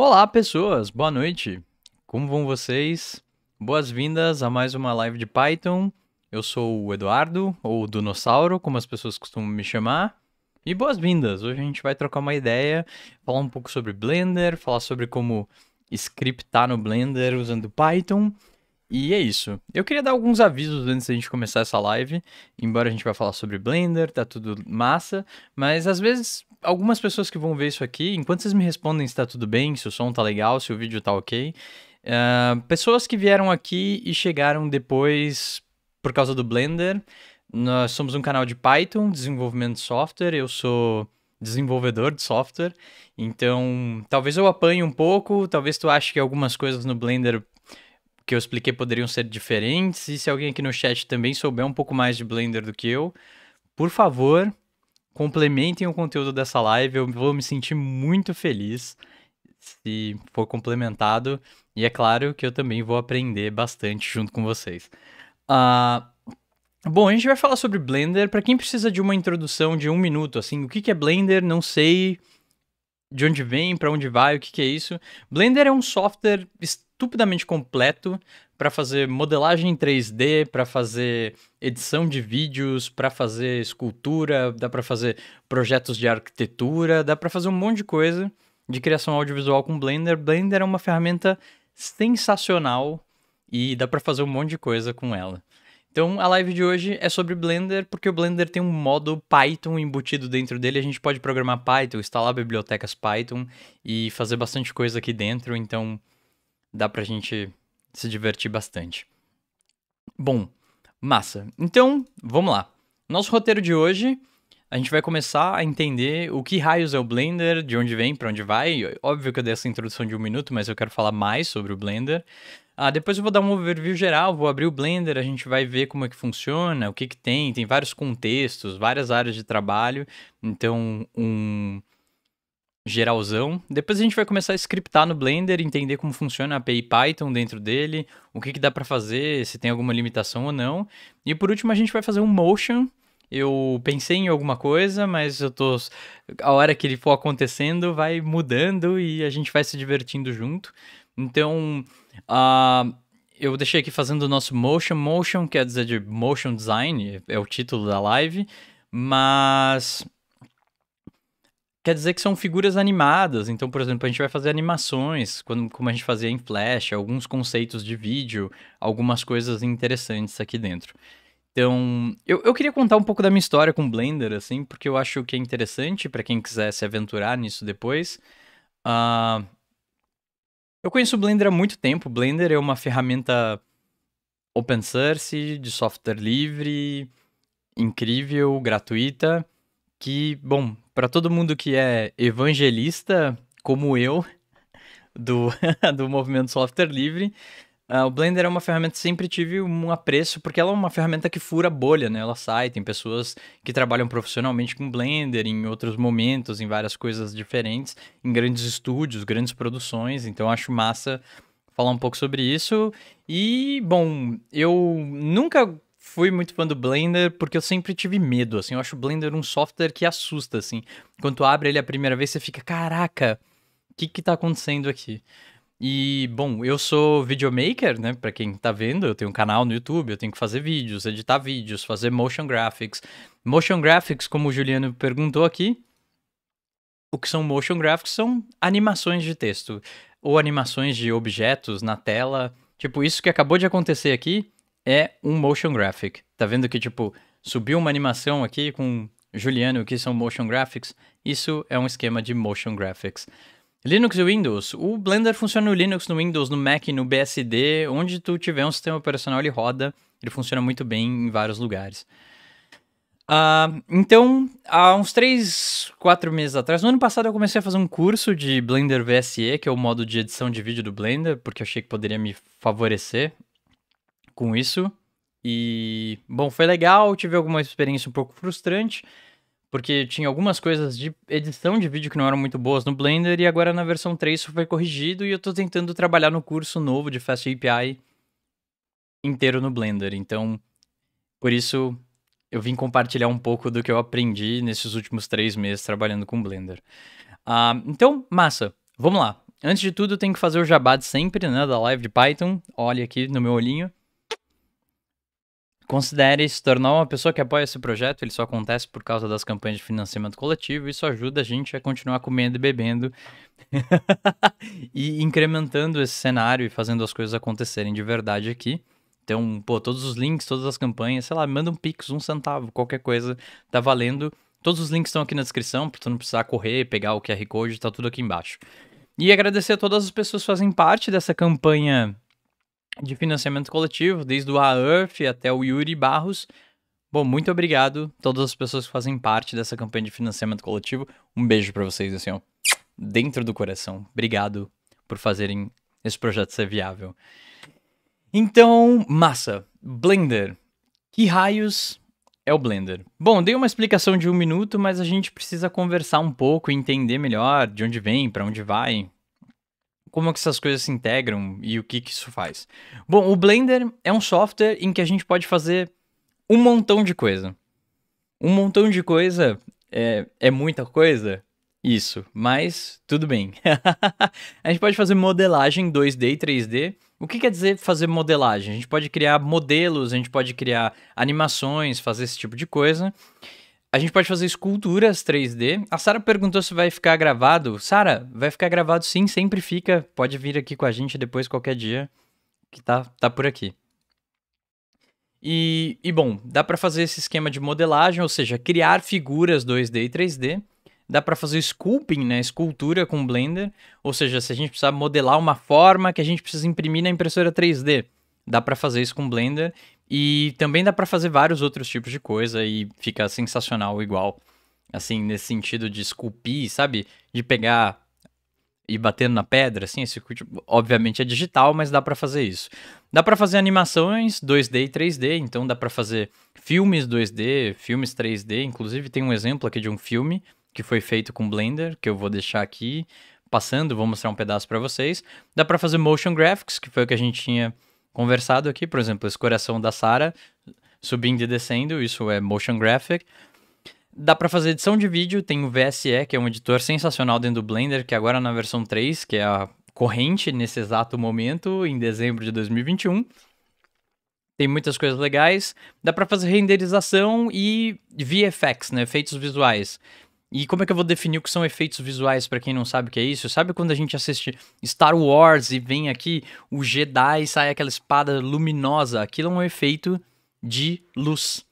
Olá, pessoas! Boa noite! Como vão vocês? Boas-vindas a mais uma live de Python. Eu sou o Eduardo, ou Donossauro, como as pessoas costumam me chamar. E boas-vindas! Hoje a gente vai trocar uma ideia, falar um pouco sobre Blender, falar sobre como scriptar no Blender usando Python e é isso. Eu queria dar alguns avisos antes da gente começar essa live. Embora a gente vá falar sobre Blender, tá tudo massa, mas às vezes algumas pessoas que vão ver isso aqui, enquanto vocês me respondem se tá tudo bem, se o som tá legal, se o vídeo tá ok, uh, pessoas que vieram aqui e chegaram depois por causa do Blender. Nós somos um canal de Python, desenvolvimento de software. Eu sou desenvolvedor de software. Então, talvez eu apanhe um pouco, talvez tu ache que algumas coisas no Blender que eu expliquei poderiam ser diferentes. E se alguém aqui no chat também souber um pouco mais de Blender do que eu, por favor, complementem o conteúdo dessa live. Eu vou me sentir muito feliz se for complementado. E é claro que eu também vou aprender bastante junto com vocês. Uh, bom, a gente vai falar sobre Blender. Para quem precisa de uma introdução de um minuto, assim, o que, é Blender? Não sei de onde vem, para onde vai, o que, é isso. Blender é um software estupidamente completo para fazer modelagem 3D, para fazer edição de vídeos, para fazer escultura, dá para fazer projetos de arquitetura, dá para fazer um monte de coisa de criação audiovisual com Blender. Blender é uma ferramenta sensacional e dá para fazer um monte de coisa com ela. Então, a live de hoje é sobre Blender, porque o Blender tem um modo Python embutido dentro dele. A gente pode programar Python, instalar bibliotecas Python e fazer bastante coisa aqui dentro. Então, dá pra gente se divertir bastante. Bom, massa. Então, vamos lá. Nosso roteiro de hoje, a gente vai começar a entender o que raios é o Blender, de onde vem, para onde vai. Óbvio que eu dei essa introdução de um minuto, mas eu quero falar mais sobre o Blender. Ah, depois eu vou dar um overview geral, vou abrir o Blender, a gente vai ver como é que funciona, o que que tem, tem vários contextos, várias áreas de trabalho. Então, um geralzão. Depois a gente vai começar a scriptar no Blender, entender como funciona a API Python dentro dele, o que, que dá para fazer, se tem alguma limitação ou não. E por último a gente vai fazer um motion. Eu pensei em alguma coisa, mas eu tô a hora que ele for acontecendo vai mudando e a gente vai se divertindo junto. Então, uh, eu deixei aqui fazendo o nosso motion. Motion quer dizer de motion design, é o título da live, mas quer dizer que são figuras animadas. Então, por exemplo, a gente vai fazer animações, quando, como a gente fazia em Flash, alguns conceitos de vídeo, algumas coisas interessantes aqui dentro. Então, eu, eu queria contar um pouco da minha história com Blender, assim, porque eu acho que é interessante para quem quiser se aventurar nisso depois. Uh, eu conheço o Blender há muito tempo. Blender é uma ferramenta open source, de software livre, incrível, gratuita que, bom, para todo mundo que é evangelista, como eu, do, do movimento software livre, uh, o Blender é uma ferramenta que sempre tive um apreço, porque ela é uma ferramenta que fura bolha, né? Ela sai, tem pessoas que trabalham profissionalmente com Blender em outros momentos, em várias coisas diferentes, em grandes estúdios, grandes produções, então acho massa falar um pouco sobre isso. E, bom, eu nunca fui muito fã do Blender porque eu sempre tive medo, assim. Eu acho o Blender um software que assusta, assim. Quando tu abre ele a primeira vez, você fica, caraca, o que que tá acontecendo aqui? E, bom, eu sou videomaker, né? Pra quem tá vendo, eu tenho um canal no YouTube, eu tenho que fazer vídeos, editar vídeos, fazer motion graphics. Motion graphics, como o Juliano perguntou aqui, o que são motion graphics são animações de texto ou animações de objetos na tela. Tipo, isso que acabou de acontecer aqui é um motion graphic. Tá vendo que, tipo, subiu uma animação aqui com Juliano, que são motion graphics. Isso é um esquema de motion graphics. Linux e Windows. O Blender funciona no Linux, no Windows, no Mac, no BSD, onde tu tiver um sistema operacional, ele roda. Ele funciona muito bem em vários lugares. Uh, então, há uns 3, 4 meses atrás, no ano passado, eu comecei a fazer um curso de Blender VSE, que é o modo de edição de vídeo do Blender, porque eu achei que poderia me favorecer com isso. E, bom, foi legal, tive alguma experiência um pouco frustrante, porque tinha algumas coisas de edição de vídeo que não eram muito boas no Blender, e agora na versão 3 isso foi corrigido, e eu estou tentando trabalhar no curso novo de Fast API inteiro no Blender. Então, por isso, eu vim compartilhar um pouco do que eu aprendi nesses últimos três meses trabalhando com Blender. Uh, então, massa, vamos lá. Antes de tudo, eu tenho que fazer o jabá de sempre, né, da live de Python. Olha aqui no meu olhinho. Considere se tornar uma pessoa que apoia esse projeto, ele só acontece por causa das campanhas de financiamento coletivo, isso ajuda a gente a continuar comendo e bebendo e incrementando esse cenário e fazendo as coisas acontecerem de verdade aqui. Então, pô, todos os links, todas as campanhas, sei lá, manda um pix, um centavo, qualquer coisa, tá valendo. Todos os links estão aqui na descrição, pra tu não precisar correr, pegar o QR Code, tá tudo aqui embaixo. E agradecer a todas as pessoas que fazem parte dessa campanha de financiamento coletivo, desde o AERF até o Yuri Barros. Bom, muito obrigado a todas as pessoas que fazem parte dessa campanha de financiamento coletivo. Um beijo para vocês, assim, ó, dentro do coração. Obrigado por fazerem esse projeto ser viável. Então, massa. Blender. Que raios é o Blender? Bom, dei uma explicação de um minuto, mas a gente precisa conversar um pouco, entender melhor de onde vem, para onde vai, como é que essas coisas se integram e o que, que isso faz. Bom, o Blender é um software em que a gente pode fazer um montão de coisa. Um montão de coisa é, é muita coisa? Isso, mas tudo bem. a gente pode fazer modelagem 2D e 3D. O que quer dizer fazer modelagem? A gente pode criar modelos, a gente pode criar animações, fazer esse tipo de coisa. A gente pode fazer esculturas 3D. A Sara perguntou se vai ficar gravado. Sara, vai ficar gravado sim, sempre fica. Pode vir aqui com a gente depois, qualquer dia, que tá, tá por aqui. E, e bom, dá para fazer esse esquema de modelagem, ou seja, criar figuras 2D e 3D. Dá para fazer sculpting, né? Escultura com Blender. Ou seja, se a gente precisar modelar uma forma que a gente precisa imprimir na impressora 3D, dá para fazer isso com Blender. E também dá para fazer vários outros tipos de coisa e fica sensacional igual. Assim, nesse sentido de esculpir, sabe? De pegar e batendo na pedra, assim, esse tipo, obviamente é digital, mas dá para fazer isso. Dá para fazer animações 2D e 3D, então dá para fazer filmes 2D, filmes 3D, inclusive tem um exemplo aqui de um filme que foi feito com Blender, que eu vou deixar aqui passando, vou mostrar um pedaço para vocês. Dá para fazer motion graphics, que foi o que a gente tinha conversado aqui, por exemplo, esse coração da Sara subindo e descendo, isso é motion graphic. Dá para fazer edição de vídeo, tem o VSE, que é um editor sensacional dentro do Blender, que agora na versão 3, que é a corrente nesse exato momento, em dezembro de 2021. Tem muitas coisas legais, dá para fazer renderização e VFX, né, efeitos visuais. E como é que eu vou definir o que são efeitos visuais para quem não sabe o que é isso? Sabe quando a gente assiste Star Wars e vem aqui o Jedi e sai aquela espada luminosa? Aquilo é um efeito de luz.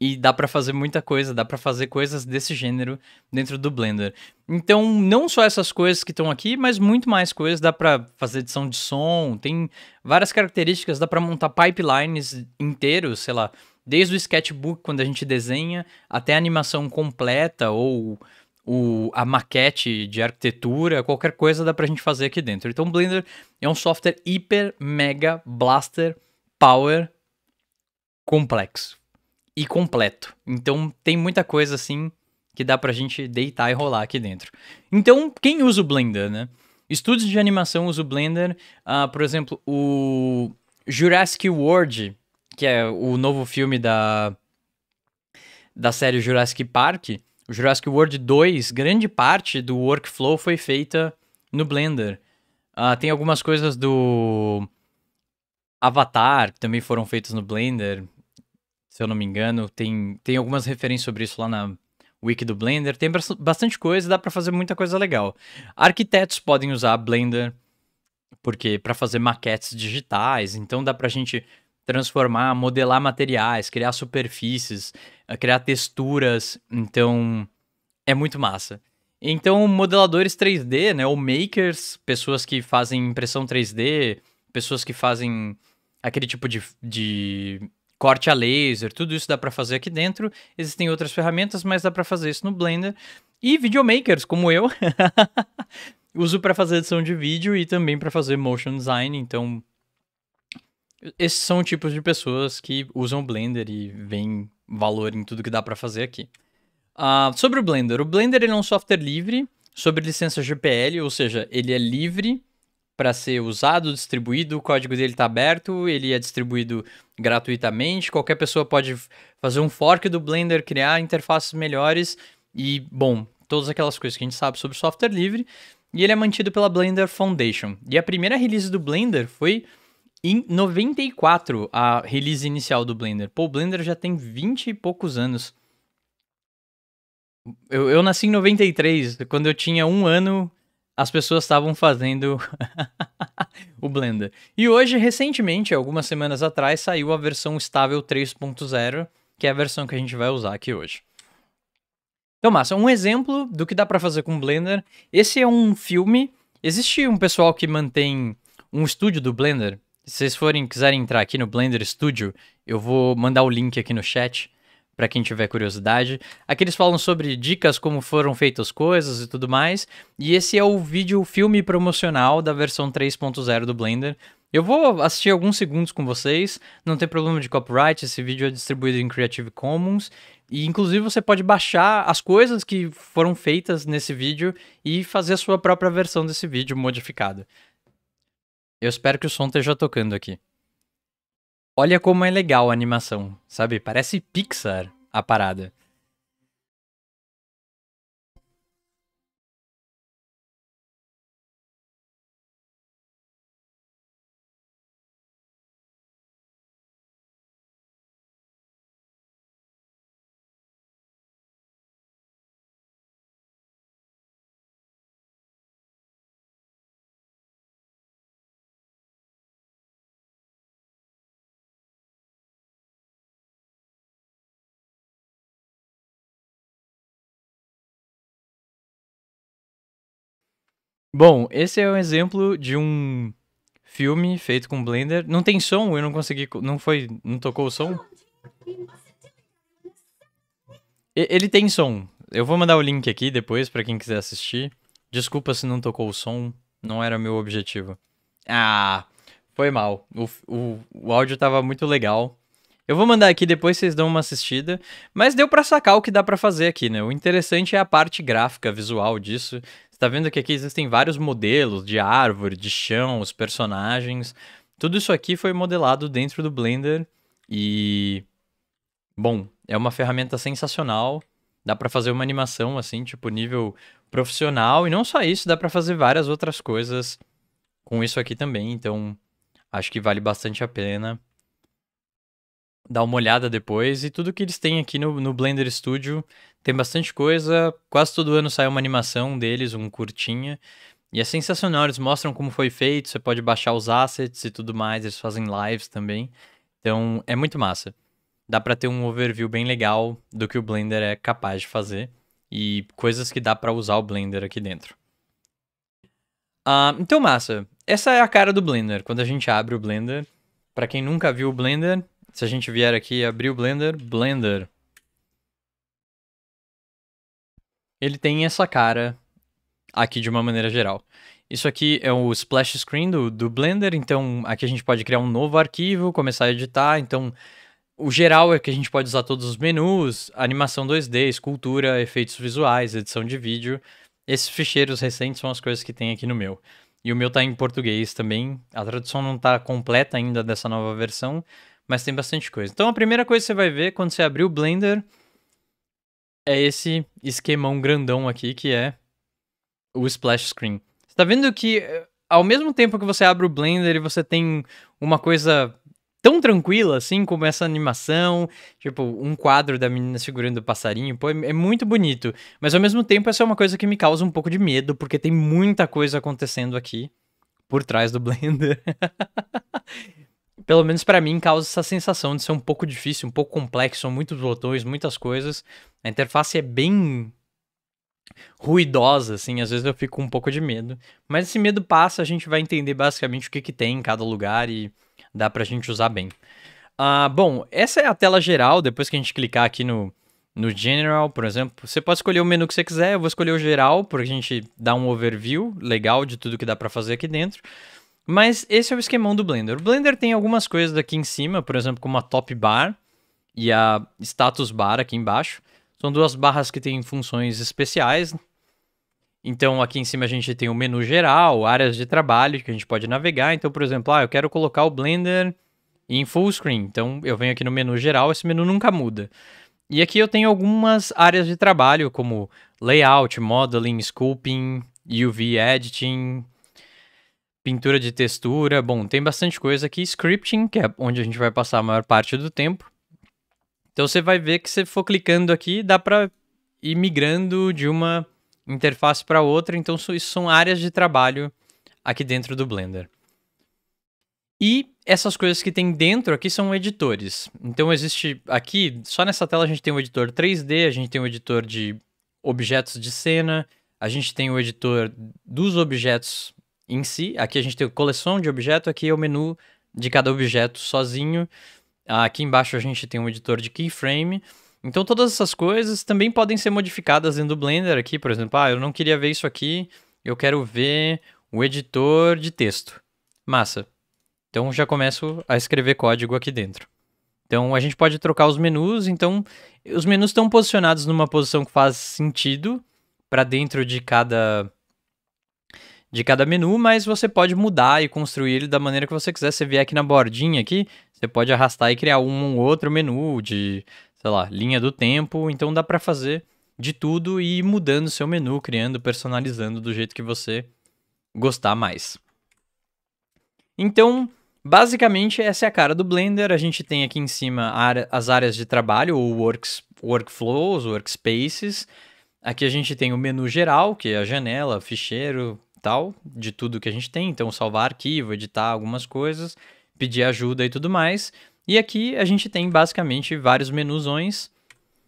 E dá para fazer muita coisa, dá para fazer coisas desse gênero dentro do Blender. Então, não só essas coisas que estão aqui, mas muito mais coisas. Dá para fazer edição de som, tem várias características, dá para montar pipelines inteiros, sei lá, Desde o sketchbook, quando a gente desenha, até a animação completa ou o, a maquete de arquitetura, qualquer coisa dá pra gente fazer aqui dentro. Então o Blender é um software hiper, mega, blaster, power, complexo e completo. Então tem muita coisa assim que dá pra gente deitar e rolar aqui dentro. Então, quem usa o Blender, né? Estúdios de animação usam o Blender. Uh, por exemplo, o Jurassic World que é o novo filme da, da série Jurassic Park, o Jurassic World 2, grande parte do workflow foi feita no Blender. Uh, tem algumas coisas do Avatar que também foram feitas no Blender, se eu não me engano. Tem, tem algumas referências sobre isso lá na wiki do Blender. Tem bastante coisa, dá para fazer muita coisa legal. Arquitetos podem usar Blender porque para fazer maquetes digitais, então dá pra gente transformar, modelar materiais, criar superfícies, eh, criar texturas. Então, é muito massa. Então, modeladores 3D, né, ou makers, pessoas que fazem impressão 3D, pessoas que fazem aquele tipo de, de corte a laser, tudo isso dá para fazer aqui dentro. Existem outras ferramentas, mas dá para fazer isso no Blender. E videomakers, como eu, uso para fazer edição de vídeo e também para fazer motion design, então esses são tipos de pessoas que usam o Blender e veem valor em tudo que dá para fazer aqui. Uh, sobre o Blender, o Blender ele é um software livre sobre licença GPL, ou seja, ele é livre para ser usado, distribuído, o código dele está aberto, ele é distribuído gratuitamente, qualquer pessoa pode fazer um fork do Blender, criar interfaces melhores e, bom, todas aquelas coisas que a gente sabe sobre software livre. E ele é mantido pela Blender Foundation. E a primeira release do Blender foi em 94, a release inicial do Blender. Pô, o Blender já tem 20 e poucos anos. Eu, eu nasci em 93. Quando eu tinha um ano, as pessoas estavam fazendo o Blender. E hoje, recentemente, algumas semanas atrás, saiu a versão estável 3.0, que é a versão que a gente vai usar aqui hoje. Então, massa, um exemplo do que dá para fazer com o Blender. Esse é um filme. Existe um pessoal que mantém um estúdio do Blender se vocês forem, quiserem entrar aqui no Blender Studio, eu vou mandar o link aqui no chat para quem tiver curiosidade. Aqui eles falam sobre dicas como foram feitas as coisas e tudo mais. E esse é o vídeo filme promocional da versão 3.0 do Blender. Eu vou assistir alguns segundos com vocês, não tem problema de copyright, esse vídeo é distribuído em Creative Commons. E inclusive você pode baixar as coisas que foram feitas nesse vídeo e fazer a sua própria versão desse vídeo modificada. Eu espero que o som esteja tocando aqui. Olha como é legal a animação, sabe? Parece Pixar a parada. Bom, esse é um exemplo de um filme feito com Blender. Não tem som, eu não consegui. Não foi. Não tocou o som? Ele tem som. Eu vou mandar o link aqui depois para quem quiser assistir. Desculpa se não tocou o som, não era meu objetivo. Ah, foi mal. O, o, o áudio tava muito legal. Eu vou mandar aqui depois vocês dão uma assistida, mas deu para sacar o que dá para fazer aqui, né? O interessante é a parte gráfica, visual disso está vendo que aqui existem vários modelos de árvore, de chão, os personagens. Tudo isso aqui foi modelado dentro do Blender e bom, é uma ferramenta sensacional. Dá para fazer uma animação assim, tipo nível profissional e não só isso, dá para fazer várias outras coisas com isso aqui também. Então, acho que vale bastante a pena dar uma olhada depois. E tudo que eles têm aqui no, no Blender Studio tem bastante coisa. Quase todo ano sai uma animação deles, um curtinha. E é sensacional, eles mostram como foi feito, você pode baixar os assets e tudo mais, eles fazem lives também. Então, é muito massa. Dá para ter um overview bem legal do que o Blender é capaz de fazer e coisas que dá para usar o Blender aqui dentro. Uh, então, massa. Essa é a cara do Blender. Quando a gente abre o Blender, para quem nunca viu o Blender, se a gente vier aqui abrir o Blender, Blender. Ele tem essa cara aqui de uma maneira geral. Isso aqui é o splash screen do, do Blender, então aqui a gente pode criar um novo arquivo, começar a editar, então o geral é que a gente pode usar todos os menus, animação 2D, escultura, efeitos visuais, edição de vídeo. Esses ficheiros recentes são as coisas que tem aqui no meu. E o meu está em português também. A tradução não está completa ainda dessa nova versão, mas tem bastante coisa. Então a primeira coisa que você vai ver quando você abrir o Blender é esse esquemão grandão aqui que é o splash screen. Você tá vendo que eh, ao mesmo tempo que você abre o Blender e você tem uma coisa tão tranquila assim como essa animação, tipo um quadro da menina segurando o passarinho, pô, é, é muito bonito, mas ao mesmo tempo essa é uma coisa que me causa um pouco de medo porque tem muita coisa acontecendo aqui por trás do Blender. pelo menos para mim, causa essa sensação de ser um pouco difícil, um pouco complexo, são muitos botões, muitas coisas. A interface é bem ruidosa, assim, às vezes eu fico com um pouco de medo. Mas esse medo passa, a gente vai entender basicamente o que, que tem em cada lugar e dá pra gente usar bem. Uh, bom, essa é a tela geral, depois que a gente clicar aqui no, no General, por exemplo, você pode escolher o menu que você quiser, eu vou escolher o geral, porque a gente dá um overview legal de tudo que dá para fazer aqui dentro. Mas esse é o esquemão do Blender. O Blender tem algumas coisas aqui em cima, por exemplo, como a top bar e a status bar aqui embaixo. São duas barras que têm funções especiais. Então aqui em cima a gente tem o menu geral, áreas de trabalho que a gente pode navegar. Então, por exemplo, ah, eu quero colocar o Blender em full screen. Então eu venho aqui no menu geral, esse menu nunca muda. E aqui eu tenho algumas áreas de trabalho, como layout, modeling, sculpting, UV editing, pintura de textura, bom, tem bastante coisa aqui. Scripting, que é onde a gente vai passar a maior parte do tempo. Então você vai ver que se for clicando aqui, dá para ir migrando de uma interface para outra. Então isso são áreas de trabalho aqui dentro do Blender. E essas coisas que tem dentro aqui são editores. Então existe aqui, só nessa tela a gente tem o editor 3D, a gente tem o editor de objetos de cena, a gente tem o editor dos objetos em si. Aqui a gente tem coleção de objeto, aqui é o menu de cada objeto sozinho. Aqui embaixo a gente tem um editor de keyframe. Então todas essas coisas também podem ser modificadas dentro do Blender aqui, por exemplo, ah, eu não queria ver isso aqui, eu quero ver o editor de texto. Massa. Então já começo a escrever código aqui dentro. Então a gente pode trocar os menus, então os menus estão posicionados numa posição que faz sentido para dentro de cada de cada menu, mas você pode mudar e construir ele da maneira que você quiser. Você vier aqui na bordinha aqui, você pode arrastar e criar um ou outro menu de, sei lá, linha do tempo. Então dá para fazer de tudo e ir mudando seu menu, criando, personalizando do jeito que você gostar mais. Então, basicamente essa é a cara do Blender. A gente tem aqui em cima as áreas de trabalho, ou works, workflows, workspaces. Aqui a gente tem o menu geral, que é a janela, ficheiro, tal, de tudo que a gente tem. Então, salvar arquivo, editar algumas coisas, pedir ajuda e tudo mais. E aqui a gente tem basicamente vários menuzões.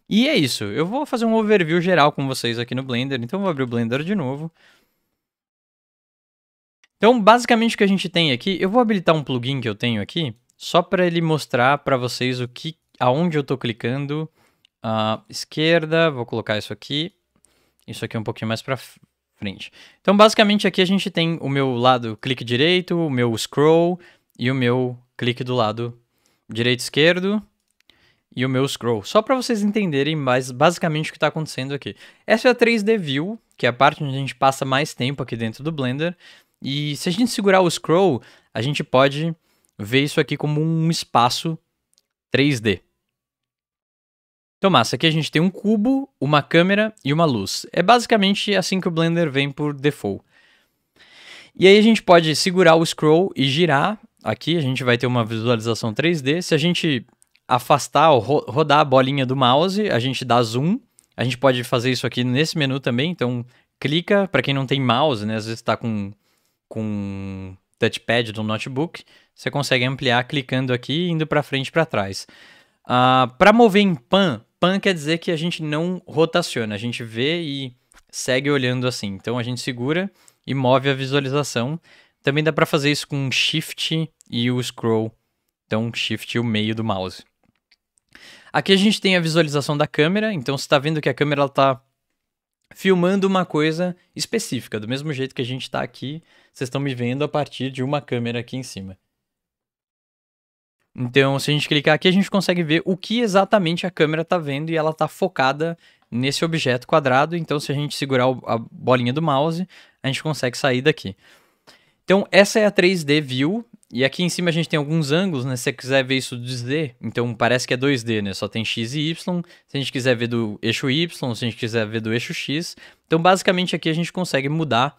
E é isso. Eu vou fazer um overview geral com vocês aqui no Blender. Então, vou abrir o Blender de novo. Então, basicamente o que a gente tem aqui, eu vou habilitar um plugin que eu tenho aqui, só para ele mostrar para vocês o que, aonde eu estou clicando. Uh, esquerda, vou colocar isso aqui. Isso aqui é um pouquinho mais para frente. Então, basicamente, aqui a gente tem o meu lado clique direito, o meu scroll e o meu clique do lado direito esquerdo e o meu scroll. Só para vocês entenderem mais basicamente o que está acontecendo aqui. Essa é a 3D View, que é a parte onde a gente passa mais tempo aqui dentro do Blender. E se a gente segurar o scroll, a gente pode ver isso aqui como um espaço 3D. Então, massa, aqui a gente tem um cubo, uma câmera e uma luz. É basicamente assim que o Blender vem por default. E aí a gente pode segurar o scroll e girar. Aqui a gente vai ter uma visualização 3D. Se a gente afastar ou ro rodar a bolinha do mouse, a gente dá zoom. A gente pode fazer isso aqui nesse menu também. Então, clica. Para quem não tem mouse, né? Às vezes está com, com touchpad do notebook. Você consegue ampliar clicando aqui e indo para frente e para trás. Uh, ah, para mover em pan, Pan quer dizer que a gente não rotaciona, a gente vê e segue olhando assim. Então a gente segura e move a visualização. Também dá para fazer isso com Shift e o scroll. Então Shift e o meio do mouse. Aqui a gente tem a visualização da câmera, então você está vendo que a câmera está filmando uma coisa específica, do mesmo jeito que a gente está aqui, vocês estão me vendo a partir de uma câmera aqui em cima. Então, se a gente clicar aqui, a gente consegue ver o que exatamente a câmera está vendo e ela está focada nesse objeto quadrado. Então, se a gente segurar a bolinha do mouse, a gente consegue sair daqui. Então, essa é a 3D View. E aqui em cima a gente tem alguns ângulos, né? Se você quiser ver isso do 2D, então parece que é 2D, né? Só tem X e Y. Se a gente quiser ver do eixo Y, se a gente quiser ver do eixo X. Então, basicamente, aqui a gente consegue mudar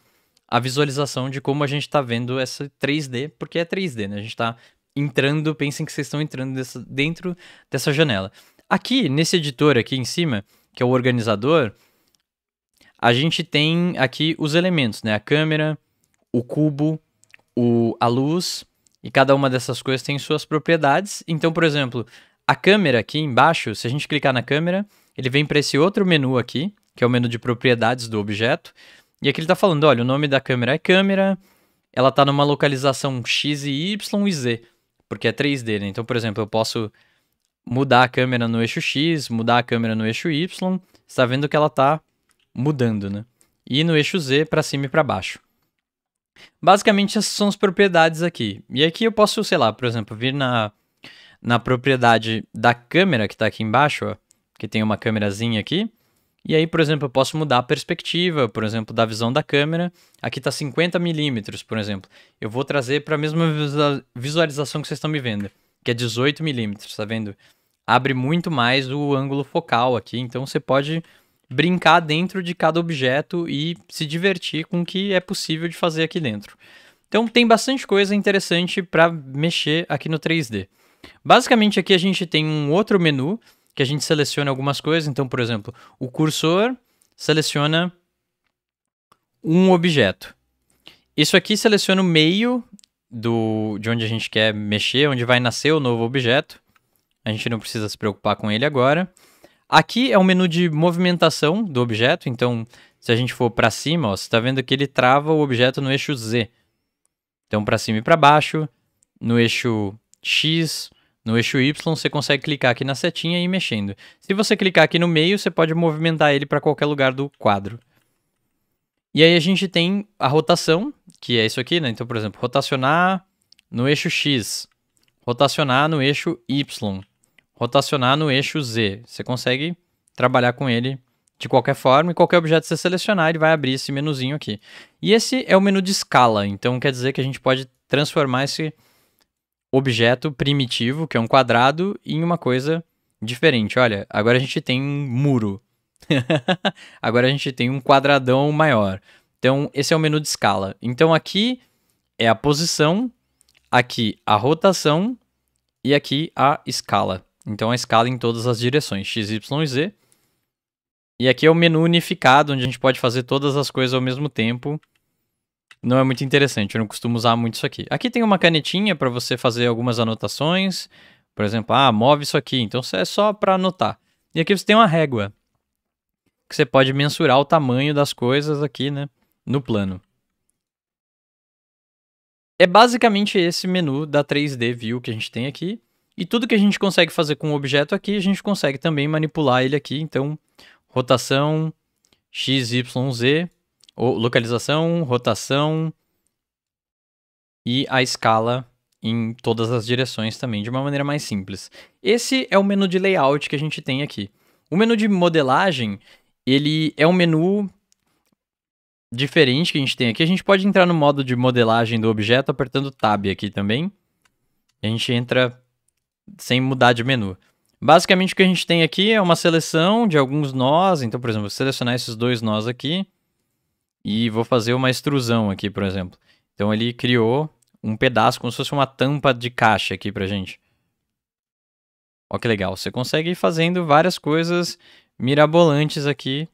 a visualização de como a gente está vendo essa 3D, porque é 3D, né? A gente está entrando, pensem que vocês estão entrando dessa, dentro dessa janela. Aqui, nesse editor aqui em cima, que é o organizador, a gente tem aqui os elementos, né? A câmera, o cubo, o, a luz, e cada uma dessas coisas tem suas propriedades. Então, por exemplo, a câmera aqui embaixo, se a gente clicar na câmera, ele vem para esse outro menu aqui, que é o menu de propriedades do objeto. E aqui ele está falando, olha, o nome da câmera é câmera, ela está numa localização X e Y e Z porque é 3D, né? Então, por exemplo, eu posso mudar a câmera no eixo X, mudar a câmera no eixo Y, está vendo que ela está mudando, né? E no eixo Z para cima e para baixo. Basicamente, essas são as propriedades aqui. E aqui eu posso, sei lá, por exemplo, vir na, na propriedade da câmera que está aqui embaixo, ó, que tem uma câmerazinha aqui. E aí, por exemplo, eu posso mudar a perspectiva, por exemplo, da visão da câmera. Aqui está 50 milímetros, por exemplo. Eu vou trazer para a mesma visualização que vocês estão me vendo, que é 18 milímetros, tá vendo? Abre muito mais o ângulo focal aqui, então você pode brincar dentro de cada objeto e se divertir com o que é possível de fazer aqui dentro. Então tem bastante coisa interessante para mexer aqui no 3D. Basicamente aqui a gente tem um outro menu que a gente selecione algumas coisas. Então, por exemplo, o cursor seleciona um objeto. Isso aqui seleciona o meio do, de onde a gente quer mexer, onde vai nascer o novo objeto. A gente não precisa se preocupar com ele agora. Aqui é um menu de movimentação do objeto, então se a gente for para cima, ó, você está vendo que ele trava o objeto no eixo Z. Então para cima e para baixo, no eixo X, no eixo Y, você consegue clicar aqui na setinha e ir mexendo. Se você clicar aqui no meio, você pode movimentar ele para qualquer lugar do quadro. E aí a gente tem a rotação, que é isso aqui, né? Então, por exemplo, rotacionar no eixo X, rotacionar no eixo Y, rotacionar no eixo Z. Você consegue trabalhar com ele de qualquer forma, e qualquer objeto que você selecionar, ele vai abrir esse menuzinho aqui. E esse é o menu de escala, então quer dizer que a gente pode transformar esse objeto primitivo, que é um quadrado, em uma coisa diferente. Olha, agora a gente tem um muro. agora a gente tem um quadradão maior. Então, esse é o menu de escala. Então, aqui é a posição, aqui a rotação e aqui a escala. Então, a escala em todas as direções, x, y, z. E aqui é o menu unificado, onde a gente pode fazer todas as coisas ao mesmo tempo não é muito interessante, eu não costumo usar muito isso aqui. Aqui tem uma canetinha para você fazer algumas anotações, por exemplo, ah, move isso aqui, então é só para anotar. E aqui você tem uma régua, que você pode mensurar o tamanho das coisas aqui, né, no plano. É basicamente esse menu da 3D View que a gente tem aqui. E tudo que a gente consegue fazer com o objeto aqui, a gente consegue também manipular ele aqui. Então, rotação, x, y, z, localização, rotação e a escala em todas as direções também, de uma maneira mais simples. Esse é o menu de layout que a gente tem aqui. O menu de modelagem, ele é um menu diferente que a gente tem aqui. A gente pode entrar no modo de modelagem do objeto apertando Tab aqui também. A gente entra sem mudar de menu. Basicamente o que a gente tem aqui é uma seleção de alguns nós. Então, por exemplo, vou selecionar esses dois nós aqui e vou fazer uma extrusão aqui, por exemplo. Então ele criou um pedaço, como se fosse uma tampa de caixa aqui pra gente. Ó que legal, você consegue ir fazendo várias coisas mirabolantes aqui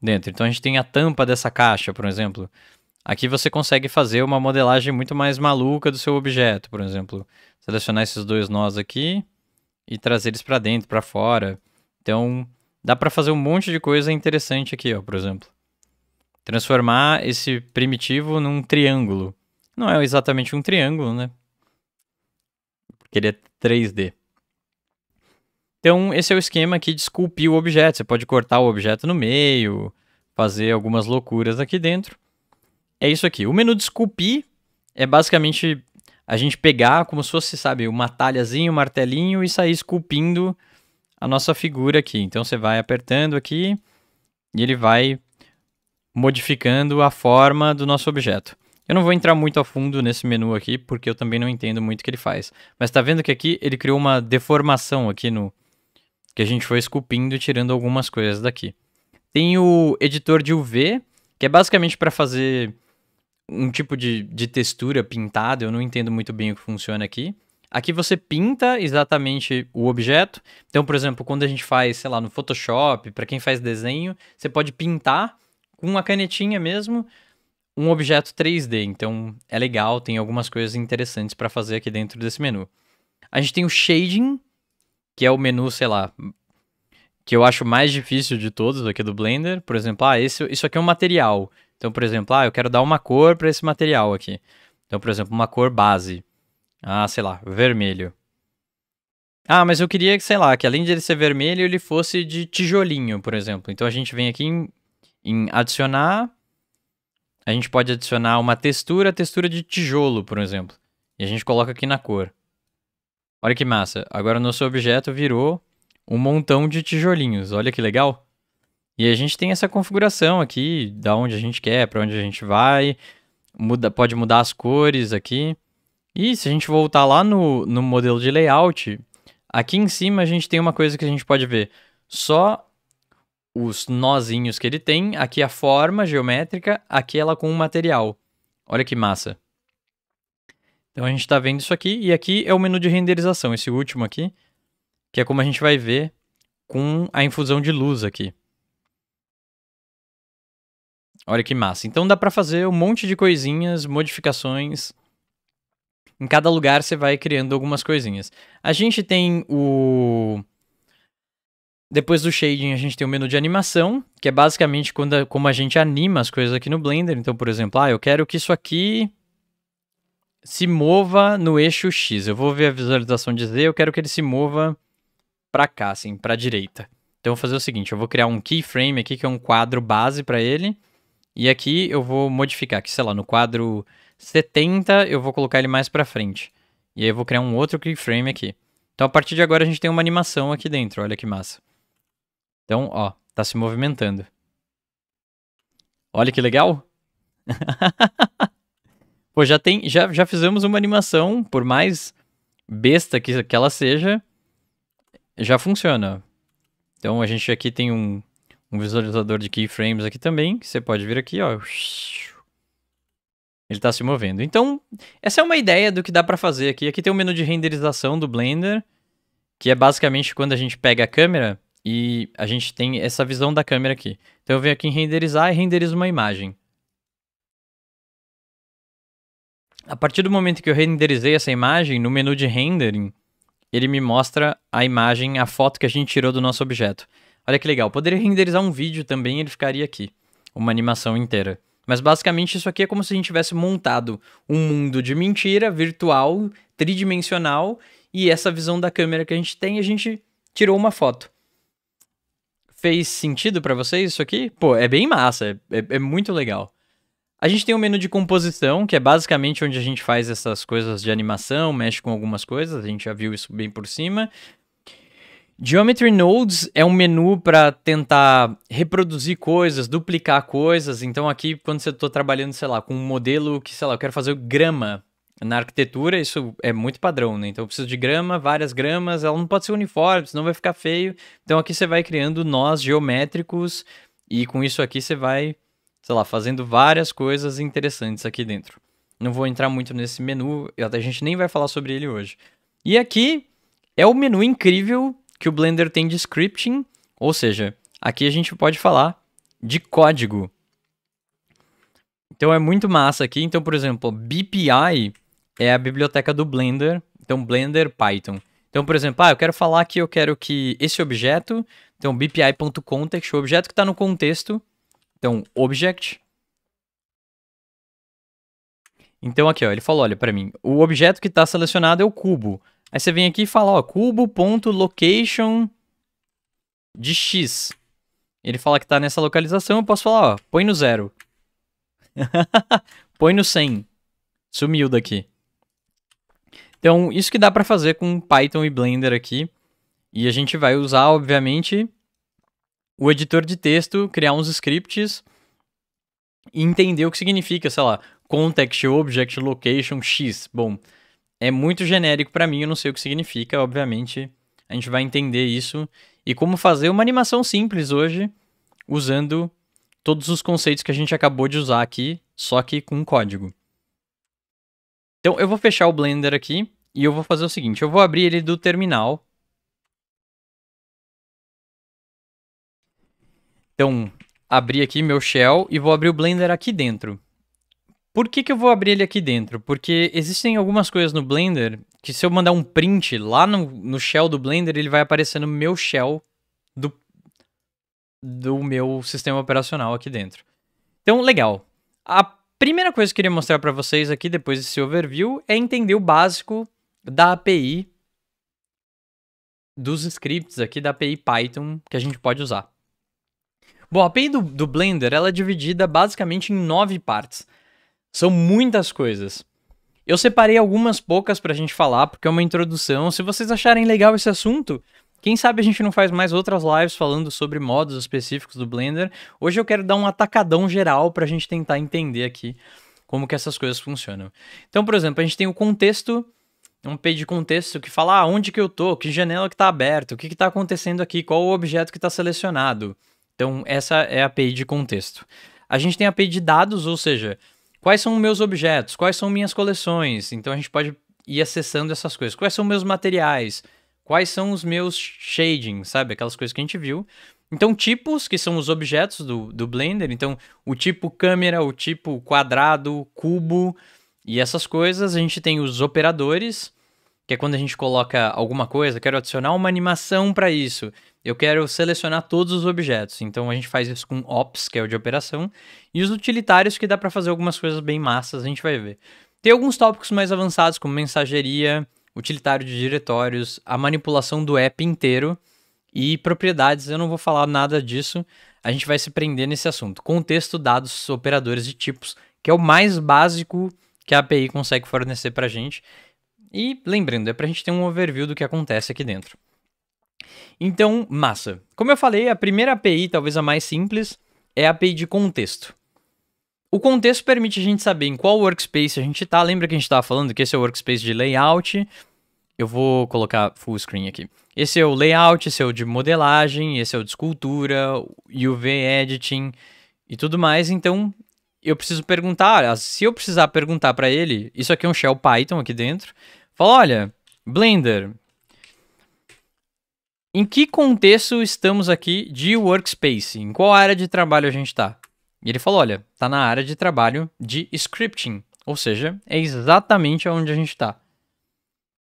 dentro. Então a gente tem a tampa dessa caixa, por exemplo. Aqui você consegue fazer uma modelagem muito mais maluca do seu objeto, por exemplo. Selecionar esses dois nós aqui e trazer eles para dentro, para fora. Então, dá para fazer um monte de coisa interessante aqui, ó, por exemplo transformar esse primitivo num triângulo. Não é exatamente um triângulo, né? Porque ele é 3D. Então, esse é o esquema aqui de esculpir o objeto. Você pode cortar o objeto no meio, fazer algumas loucuras aqui dentro. É isso aqui. O menu de esculpir é basicamente a gente pegar como se fosse, sabe, uma talhazinha, um martelinho e sair esculpindo a nossa figura aqui. Então, você vai apertando aqui e ele vai modificando a forma do nosso objeto. Eu não vou entrar muito a fundo nesse menu aqui, porque eu também não entendo muito o que ele faz. Mas está vendo que aqui ele criou uma deformação aqui no... Que a gente foi esculpindo e tirando algumas coisas daqui. Tem o editor de UV, que é basicamente para fazer um tipo de, de textura pintada. Eu não entendo muito bem o que funciona aqui. Aqui você pinta exatamente o objeto. Então, por exemplo, quando a gente faz, sei lá, no Photoshop, para quem faz desenho, você pode pintar com uma canetinha mesmo, um objeto 3D. Então é legal, tem algumas coisas interessantes para fazer aqui dentro desse menu. A gente tem o shading, que é o menu, sei lá, que eu acho mais difícil de todos aqui do Blender. Por exemplo, ah, esse, isso aqui é um material. Então, por exemplo, ah, eu quero dar uma cor para esse material aqui. Então, por exemplo, uma cor base. Ah, sei lá, vermelho. Ah, mas eu queria que, sei lá, que além de ele ser vermelho, ele fosse de tijolinho, por exemplo. Então a gente vem aqui em em adicionar. A gente pode adicionar uma textura, textura de tijolo, por exemplo. E a gente coloca aqui na cor. Olha que massa. Agora o nosso objeto virou um montão de tijolinhos. Olha que legal. E a gente tem essa configuração aqui, da onde a gente quer, para onde a gente vai. Muda, pode mudar as cores aqui. E se a gente voltar lá no, no modelo de layout, aqui em cima a gente tem uma coisa que a gente pode ver. Só os nozinhos que ele tem, aqui a forma geométrica, aqui ela com o material. Olha que massa. Então a gente está vendo isso aqui, e aqui é o menu de renderização, esse último aqui, que é como a gente vai ver com a infusão de luz aqui. Olha que massa. Então dá para fazer um monte de coisinhas, modificações. Em cada lugar você vai criando algumas coisinhas. A gente tem o depois do shading, a gente tem o menu de animação, que é basicamente quando, a, como a gente anima as coisas aqui no Blender. Então, por exemplo, ah, eu quero que isso aqui se mova no eixo X. Eu vou ver a visualização de Z, eu quero que ele se mova para cá, assim, para direita. Então, eu vou fazer o seguinte, eu vou criar um keyframe aqui, que é um quadro base para ele. E aqui eu vou modificar, que sei lá, no quadro 70 eu vou colocar ele mais para frente. E aí eu vou criar um outro keyframe aqui. Então, a partir de agora, a gente tem uma animação aqui dentro, olha que massa. Então, ó, tá se movimentando. Olha que legal. Pô, já tem, já, já fizemos uma animação, por mais besta que, que ela seja, já funciona. Então a gente aqui tem um, um visualizador de keyframes aqui também, que você pode vir aqui, ó. Ele está se movendo. Então, essa é uma ideia do que dá para fazer aqui. Aqui tem o um menu de renderização do Blender, que é basicamente quando a gente pega a câmera e a gente tem essa visão da câmera aqui. Então eu venho aqui em renderizar e renderizo uma imagem. A partir do momento que eu renderizei essa imagem, no menu de rendering, ele me mostra a imagem, a foto que a gente tirou do nosso objeto. Olha que legal, poderia renderizar um vídeo também, ele ficaria aqui, uma animação inteira. Mas basicamente isso aqui é como se a gente tivesse montado um mundo de mentira, virtual, tridimensional, e essa visão da câmera que a gente tem, a gente tirou uma foto. Fez sentido para vocês isso aqui? Pô, é bem massa, é, é muito legal. A gente tem o um menu de composição, que é basicamente onde a gente faz essas coisas de animação, mexe com algumas coisas, a gente já viu isso bem por cima. Geometry Nodes é um menu para tentar reproduzir coisas, duplicar coisas. Então aqui, quando você está trabalhando, sei lá, com um modelo que, sei lá, eu quero fazer grama na arquitetura isso é muito padrão, né? Então eu preciso de grama, várias gramas, ela não pode ser uniforme, senão vai ficar feio. Então aqui você vai criando nós geométricos e com isso aqui você vai, sei lá, fazendo várias coisas interessantes aqui dentro. Não vou entrar muito nesse menu, a gente nem vai falar sobre ele hoje. E aqui é o menu incrível que o Blender tem de scripting, ou seja, aqui a gente pode falar de código. Então é muito massa aqui. Então, por exemplo, BPI é a biblioteca do Blender. Então, Blender Python. Então, por exemplo, ah, eu quero falar que eu quero que esse objeto, então bpi.context, o objeto que está no contexto, então object. Então aqui, ó, ele falou, olha para mim, o objeto que está selecionado é o cubo. Aí você vem aqui e fala, ó, cubo.location de x. Ele fala que está nessa localização, eu posso falar, ó, põe no zero. põe no 100. Sumiu daqui. Então, isso que dá para fazer com Python e Blender aqui. E a gente vai usar, obviamente, o editor de texto, criar uns scripts e entender o que significa, sei lá, context object location x. Bom, é muito genérico para mim, eu não sei o que significa, obviamente. A gente vai entender isso e como fazer uma animação simples hoje usando todos os conceitos que a gente acabou de usar aqui, só que com código. Então eu vou fechar o Blender aqui e eu vou fazer o seguinte, eu vou abrir ele do terminal. Então, abri aqui meu shell e vou abrir o Blender aqui dentro. Por que, que eu vou abrir ele aqui dentro? Porque existem algumas coisas no Blender que se eu mandar um print lá no, no shell do Blender, ele vai aparecer no meu shell do, do meu sistema operacional aqui dentro. Então, legal. A Primeira coisa que eu queria mostrar para vocês aqui, depois desse overview, é entender o básico da API, dos scripts aqui da API Python que a gente pode usar. Bom, a API do, do Blender ela é dividida basicamente em nove partes. São muitas coisas. Eu separei algumas poucas para a gente falar, porque é uma introdução. Se vocês acharem legal esse assunto, quem sabe a gente não faz mais outras lives falando sobre modos específicos do Blender. Hoje eu quero dar um atacadão geral para a gente tentar entender aqui como que essas coisas funcionam. Então, por exemplo, a gente tem o contexto, um de contexto que fala ah, onde que eu tô, que janela que está aberta, o que está acontecendo aqui, qual o objeto que está selecionado. Então, essa é a de contexto. A gente tem a API de dados, ou seja, quais são meus objetos, quais são minhas coleções. Então, a gente pode ir acessando essas coisas. Quais são meus materiais? quais são os meus shadings, sabe? Aquelas coisas que a gente viu. Então, tipos, que são os objetos do, do Blender. Então, o tipo câmera, o tipo quadrado, cubo e essas coisas. A gente tem os operadores, que é quando a gente coloca alguma coisa. Quero adicionar uma animação para isso. Eu quero selecionar todos os objetos. Então, a gente faz isso com ops, que é o de operação. E os utilitários, que dá para fazer algumas coisas bem massas, a gente vai ver. Tem alguns tópicos mais avançados, como mensageria, utilitário de diretórios, a manipulação do app inteiro e propriedades. Eu não vou falar nada disso, a gente vai se prender nesse assunto. Contexto, dados, operadores e tipos, que é o mais básico que a API consegue fornecer para a gente. E lembrando, é para a gente ter um overview do que acontece aqui dentro. Então, massa. Como eu falei, a primeira API, talvez a mais simples, é a API de contexto. O contexto permite a gente saber em qual workspace a gente está. Lembra que a gente estava falando que esse é o workspace de layout, eu vou colocar full screen aqui. Esse é o layout, esse é o de modelagem, esse é o de escultura, UV editing e tudo mais. Então, eu preciso perguntar, ah, se eu precisar perguntar para ele, isso aqui é um shell Python aqui dentro. Fala, olha, Blender, em que contexto estamos aqui de workspace? Em qual área de trabalho a gente está? E ele falou, olha, está na área de trabalho de scripting, ou seja, é exatamente onde a gente está.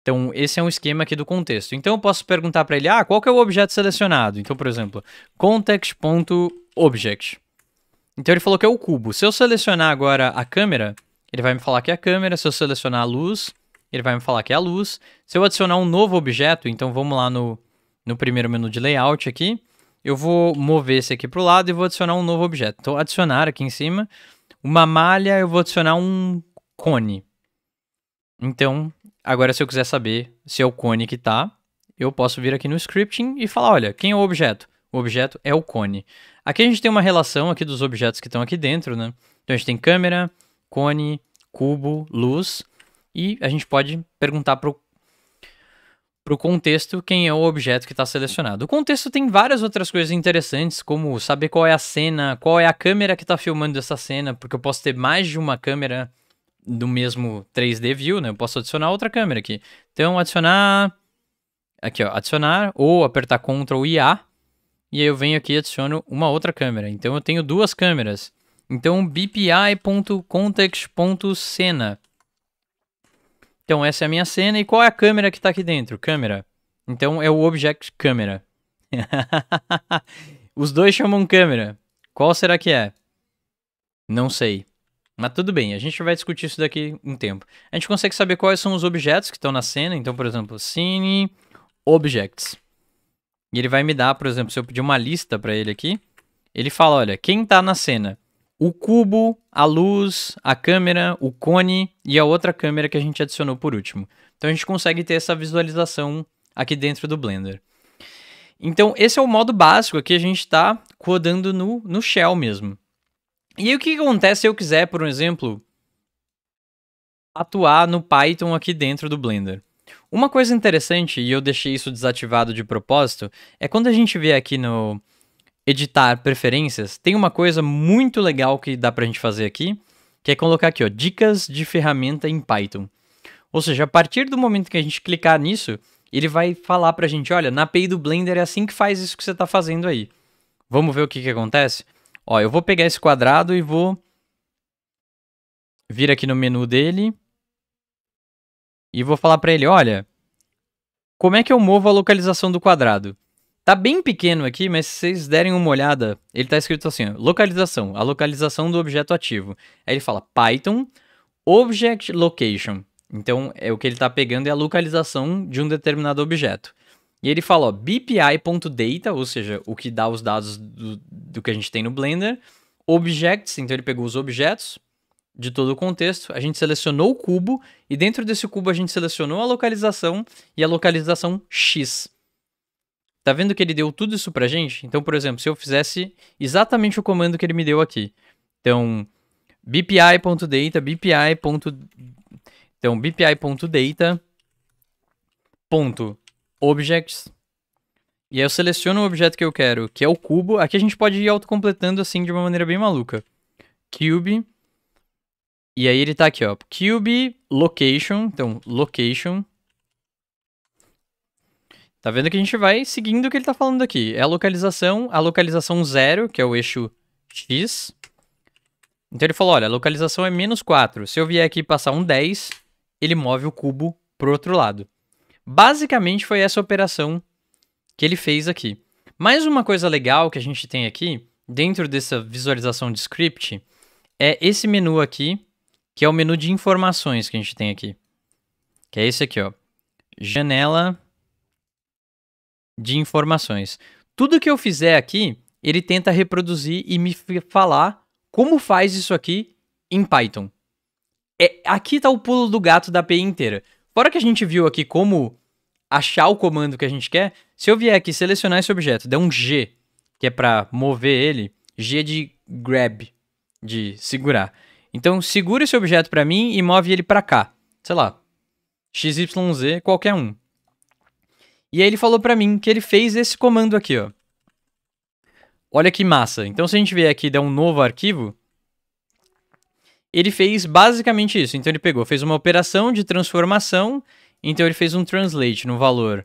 Então, esse é um esquema aqui do contexto. Então, eu posso perguntar para ele, ah, qual que é o objeto selecionado? Então, por exemplo, context.object. Então, ele falou que é o cubo. Se eu selecionar agora a câmera, ele vai me falar que é a câmera. Se eu selecionar a luz, ele vai me falar que é a luz. Se eu adicionar um novo objeto, então vamos lá no, no primeiro menu de layout aqui, eu vou mover esse aqui para o lado e vou adicionar um novo objeto. Então, adicionar aqui em cima, uma malha, eu vou adicionar um cone. Então, Agora, se eu quiser saber se é o cone que está, eu posso vir aqui no scripting e falar, olha, quem é o objeto? O objeto é o cone. Aqui a gente tem uma relação aqui dos objetos que estão aqui dentro, né? Então a gente tem câmera, cone, cubo, luz, e a gente pode perguntar para o contexto quem é o objeto que está selecionado. O contexto tem várias outras coisas interessantes, como saber qual é a cena, qual é a câmera que está filmando essa cena, porque eu posso ter mais de uma câmera do mesmo 3D view, né? Eu posso adicionar outra câmera aqui. Então, adicionar... Aqui, ó, adicionar ou apertar Ctrl e A. E aí eu venho aqui e adiciono uma outra câmera. Então, eu tenho duas câmeras. Então, bpi.context.cena. Então, essa é a minha cena. E qual é a câmera que está aqui dentro? Câmera. Então, é o Object Câmera. Os dois chamam câmera. Qual será que é? Não sei. Mas tudo bem, a gente vai discutir isso daqui um tempo. A gente consegue saber quais são os objetos que estão na cena. Então, por exemplo, Cine Objects. E ele vai me dar, por exemplo, se eu pedir uma lista para ele aqui, ele fala, olha, quem tá na cena? O cubo, a luz, a câmera, o cone e a outra câmera que a gente adicionou por último. Então a gente consegue ter essa visualização aqui dentro do Blender. Então esse é o modo básico que a gente está codando no, no shell mesmo. E aí, o que acontece se eu quiser, por exemplo, atuar no Python aqui dentro do Blender? Uma coisa interessante, e eu deixei isso desativado de propósito, é quando a gente vê aqui no editar preferências, tem uma coisa muito legal que dá pra gente fazer aqui, que é colocar aqui, ó, dicas de ferramenta em Python. Ou seja, a partir do momento que a gente clicar nisso, ele vai falar pra gente, olha, na API do Blender é assim que faz isso que você tá fazendo aí. Vamos ver o que que acontece? Ó, eu vou pegar esse quadrado e vou vir aqui no menu dele e vou falar para ele, olha, como é que eu movo a localização do quadrado? Tá bem pequeno aqui, mas se vocês derem uma olhada, ele tá escrito assim, ó, localização, a localização do objeto ativo. Aí ele fala Python object location. Então, é o que ele está pegando é a localização de um determinado objeto. E ele fala, ó, bpi.data, ou seja, o que dá os dados do, do que a gente tem no Blender, objects, então ele pegou os objetos de todo o contexto, a gente selecionou o cubo, e dentro desse cubo a gente selecionou a localização e a localização X. Tá vendo que ele deu tudo isso pra gente? Então, por exemplo, se eu fizesse exatamente o comando que ele me deu aqui. Então, bpi.data, bpi. Então, bpi.data. Objects. E aí eu seleciono o objeto que eu quero, que é o cubo. Aqui a gente pode ir autocompletando assim de uma maneira bem maluca. Cube. E aí ele tá aqui, ó. Cube location. Então, location. Tá vendo que a gente vai seguindo o que ele tá falando aqui. É a localização, a localização zero, que é o eixo X. Então ele falou, olha, a localização é menos 4. Se eu vier aqui passar um 10, ele move o cubo pro outro lado. Basicamente foi essa operação que ele fez aqui. Mais uma coisa legal que a gente tem aqui, dentro dessa visualização de script, é esse menu aqui, que é o menu de informações que a gente tem aqui. Que é esse aqui, ó. Janela de informações. Tudo que eu fizer aqui, ele tenta reproduzir e me falar como faz isso aqui em Python. É, aqui está o pulo do gato da API inteira. Fora que a gente viu aqui como achar o comando que a gente quer, se eu vier aqui selecionar esse objeto, der um G, que é para mover ele, G é de grab, de segurar. Então, segura esse objeto para mim e move ele para cá. Sei lá, XYZ, qualquer um. E aí ele falou para mim que ele fez esse comando aqui, ó. Olha que massa. Então, se a gente vier aqui e der um novo arquivo, ele fez basicamente isso. Então ele pegou, fez uma operação de transformação, então ele fez um translate no valor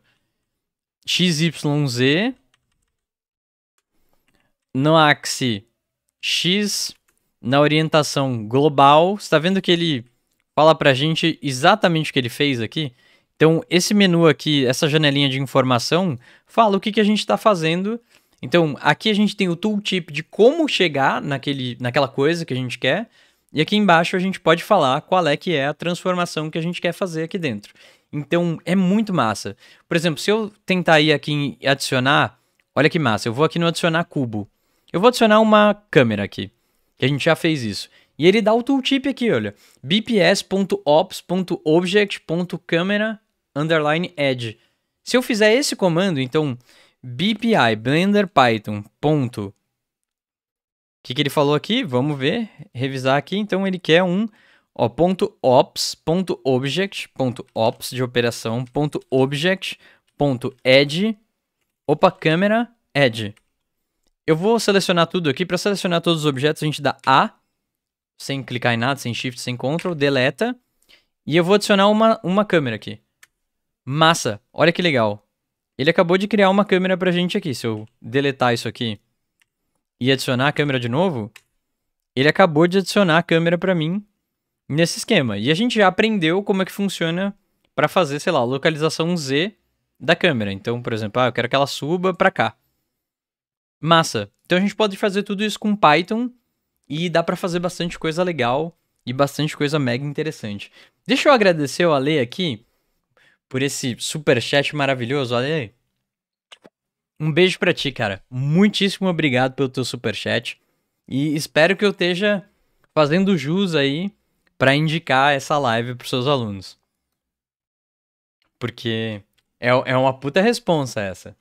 XYZ no axe X na orientação global. Você está vendo que ele fala para a gente exatamente o que ele fez aqui? Então, esse menu aqui, essa janelinha de informação, fala o que, que a gente está fazendo. Então, aqui a gente tem o tooltip de como chegar naquele, naquela coisa que a gente quer. E aqui embaixo a gente pode falar qual é que é a transformação que a gente quer fazer aqui dentro. Então é muito massa. Por exemplo, se eu tentar ir aqui em adicionar, olha que massa, eu vou aqui no adicionar cubo. Eu vou adicionar uma câmera aqui, que a gente já fez isso. E ele dá o tooltip aqui, olha. bps.ops.object.camera underline edge. Se eu fizer esse comando, então bpi blender python ponto que, que ele falou aqui? Vamos ver, revisar aqui. Então, ele quer um ó, ponto .ops, ponto .object, ponto .ops de operação, ponto .object, ponto .edge, opa, câmera, edge. Eu vou selecionar tudo aqui. Para selecionar todos os objetos, a gente dá A, sem clicar em nada, sem shift, sem control, deleta. E eu vou adicionar uma, uma câmera aqui. Massa, olha que legal. Ele acabou de criar uma câmera a gente aqui. Se eu deletar isso aqui e adicionar a câmera de novo, ele acabou de adicionar a câmera para mim nesse esquema. E a gente já aprendeu como é que funciona para fazer, sei lá, localização Z da câmera. Então, por exemplo, ah, eu quero que ela suba para cá. Massa. Então a gente pode fazer tudo isso com Python e dá para fazer bastante coisa legal e bastante coisa mega interessante. Deixa eu agradecer o Ale aqui por esse super chat maravilhoso, Ale. Um beijo para ti, cara. Muitíssimo obrigado pelo teu super chat e espero que eu esteja fazendo jus aí para indicar essa live pros seus alunos. Porque é, é uma puta responsa essa.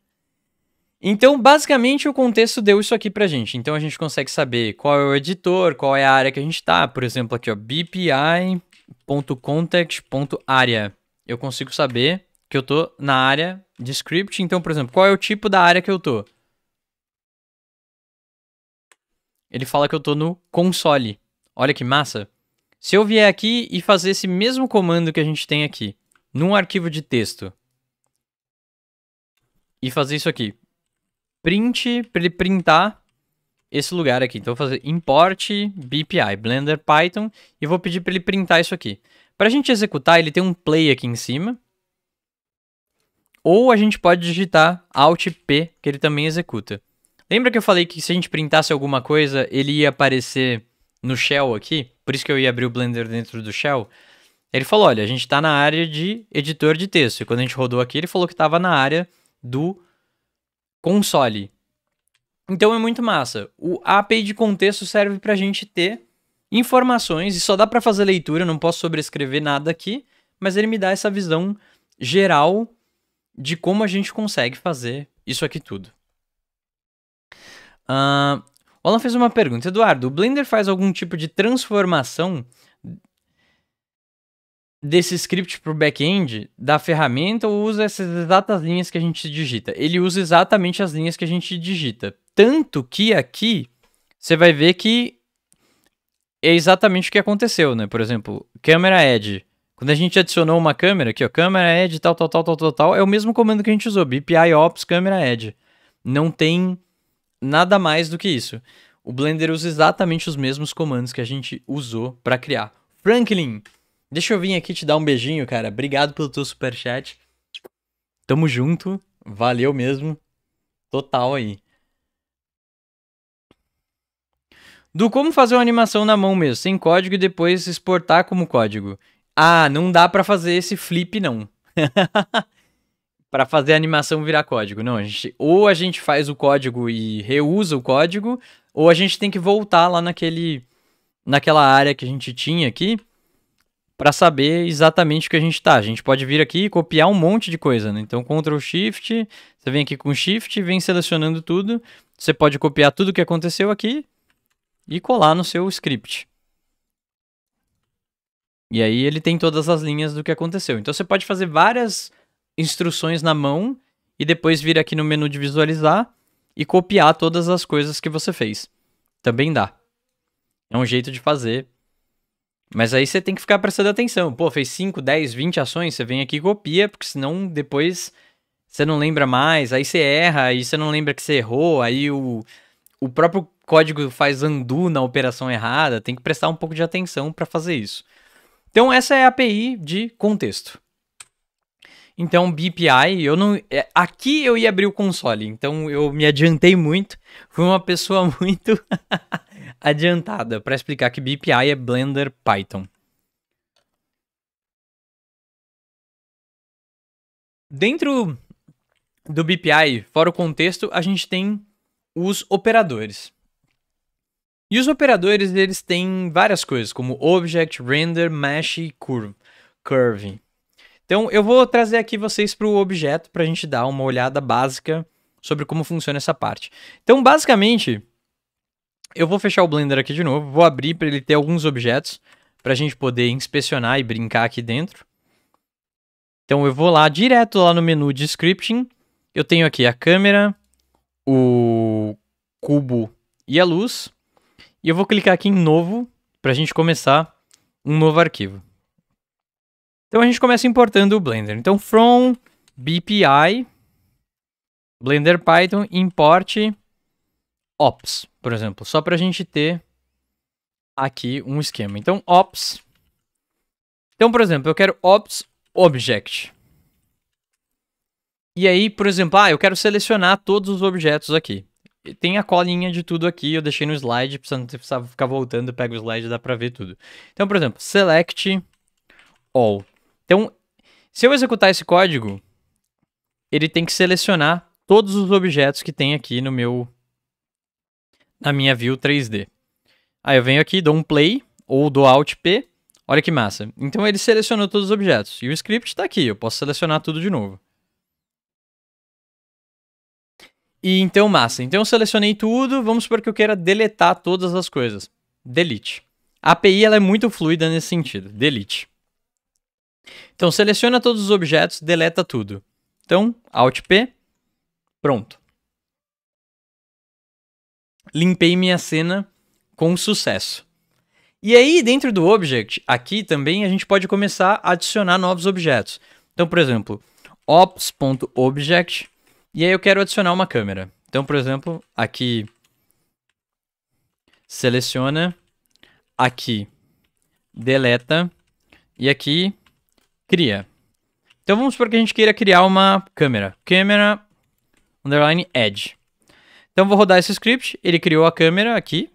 Então, basicamente, o contexto deu isso aqui pra gente. Então, a gente consegue saber qual é o editor, qual é a área que a gente tá. Por exemplo, aqui, ó, bpi.context.area. Eu consigo saber que eu tô na área Descript, então, por exemplo, qual é o tipo da área que eu tô? Ele fala que eu tô no console. Olha que massa. Se eu vier aqui e fazer esse mesmo comando que a gente tem aqui, num arquivo de texto, e fazer isso aqui, print, para ele printar esse lugar aqui. Então, vou fazer import BPI, Blender Python, e vou pedir para ele printar isso aqui. Para a gente executar, ele tem um play aqui em cima, ou a gente pode digitar Alt P, que ele também executa. Lembra que eu falei que se a gente printasse alguma coisa, ele ia aparecer no shell aqui? Por isso que eu ia abrir o Blender dentro do shell. Ele falou, olha, a gente está na área de editor de texto. E quando a gente rodou aqui, ele falou que estava na área do console. Então é muito massa. O API de contexto serve para a gente ter informações e só dá para fazer leitura, não posso sobrescrever nada aqui, mas ele me dá essa visão geral de como a gente consegue fazer isso aqui tudo. Uh, o Alan fez uma pergunta. Eduardo, o Blender faz algum tipo de transformação desse script para o back-end da ferramenta ou usa essas exatas linhas que a gente digita? Ele usa exatamente as linhas que a gente digita. Tanto que aqui você vai ver que é exatamente o que aconteceu, né? Por exemplo, câmera edge. Quando a gente adicionou uma câmera, aqui, ó, câmera edge, tal, tal, tal, tal, tal, tal, é o mesmo comando que a gente usou, BPI Ops, câmera edge. Não tem nada mais do que isso. O Blender usa exatamente os mesmos comandos que a gente usou para criar. Franklin, deixa eu vir aqui te dar um beijinho, cara. Obrigado pelo teu super chat. Tamo junto, valeu mesmo. Total aí. Do como fazer uma animação na mão mesmo, sem código e depois exportar como código. Ah, não dá para fazer esse flip, não. para fazer a animação virar código. Não, a gente, ou a gente faz o código e reusa o código, ou a gente tem que voltar lá naquele, naquela área que a gente tinha aqui para saber exatamente o que a gente tá. A gente pode vir aqui e copiar um monte de coisa, né? Então, Ctrl Shift, você vem aqui com Shift, vem selecionando tudo. Você pode copiar tudo o que aconteceu aqui e colar no seu script. E aí ele tem todas as linhas do que aconteceu. Então você pode fazer várias instruções na mão e depois vir aqui no menu de visualizar e copiar todas as coisas que você fez. Também dá. É um jeito de fazer. Mas aí você tem que ficar prestando atenção. Pô, fez 5, 10, 20 ações, você vem aqui e copia, porque senão depois você não lembra mais, aí você erra, aí você não lembra que você errou, aí o, o próprio código faz undo na operação errada, tem que prestar um pouco de atenção para fazer isso. Então essa é a API de contexto. Então, BPI, eu não. É, aqui eu ia abrir o console, então eu me adiantei muito. Fui uma pessoa muito adiantada para explicar que BPI é Blender Python. Dentro do BPI, fora o contexto, a gente tem os operadores. E os operadores eles têm várias coisas, como Object, Render, Mesh e Curve. Então eu vou trazer aqui vocês para o objeto para a gente dar uma olhada básica sobre como funciona essa parte. Então basicamente eu vou fechar o Blender aqui de novo, vou abrir para ele ter alguns objetos para a gente poder inspecionar e brincar aqui dentro. Então eu vou lá direto lá no menu de scripting, eu tenho aqui a câmera, o cubo e a luz. E eu vou clicar aqui em novo para a gente começar um novo arquivo. Então a gente começa importando o Blender. Então from bpi blender python import ops, por exemplo, só para a gente ter aqui um esquema. Então ops. Então, por exemplo, eu quero ops object. E aí, por exemplo, ah, eu quero selecionar todos os objetos aqui tem a colinha de tudo aqui, eu deixei no slide, pra não precisar ficar voltando, pega o slide dá pra ver tudo. Então, por exemplo, select all. Então, se eu executar esse código, ele tem que selecionar todos os objetos que tem aqui no meu na minha view 3D. Aí eu venho aqui, dou um play ou dou alt p. Olha que massa. Então ele selecionou todos os objetos. E o script está aqui, eu posso selecionar tudo de novo. E então, massa. Então eu selecionei tudo, vamos supor que eu queira deletar todas as coisas. Delete. A API ela é muito fluida nesse sentido. Delete. Então seleciona todos os objetos, deleta tudo. Então, Alt P, pronto. Limpei minha cena com sucesso. E aí, dentro do Object, aqui também a gente pode começar a adicionar novos objetos. Então, por exemplo, ops.object e aí eu quero adicionar uma câmera. Então, por exemplo, aqui seleciona, aqui deleta e aqui cria. Então vamos supor que a gente queira criar uma câmera. Câmera underline edge. Então vou rodar esse script, ele criou a câmera aqui.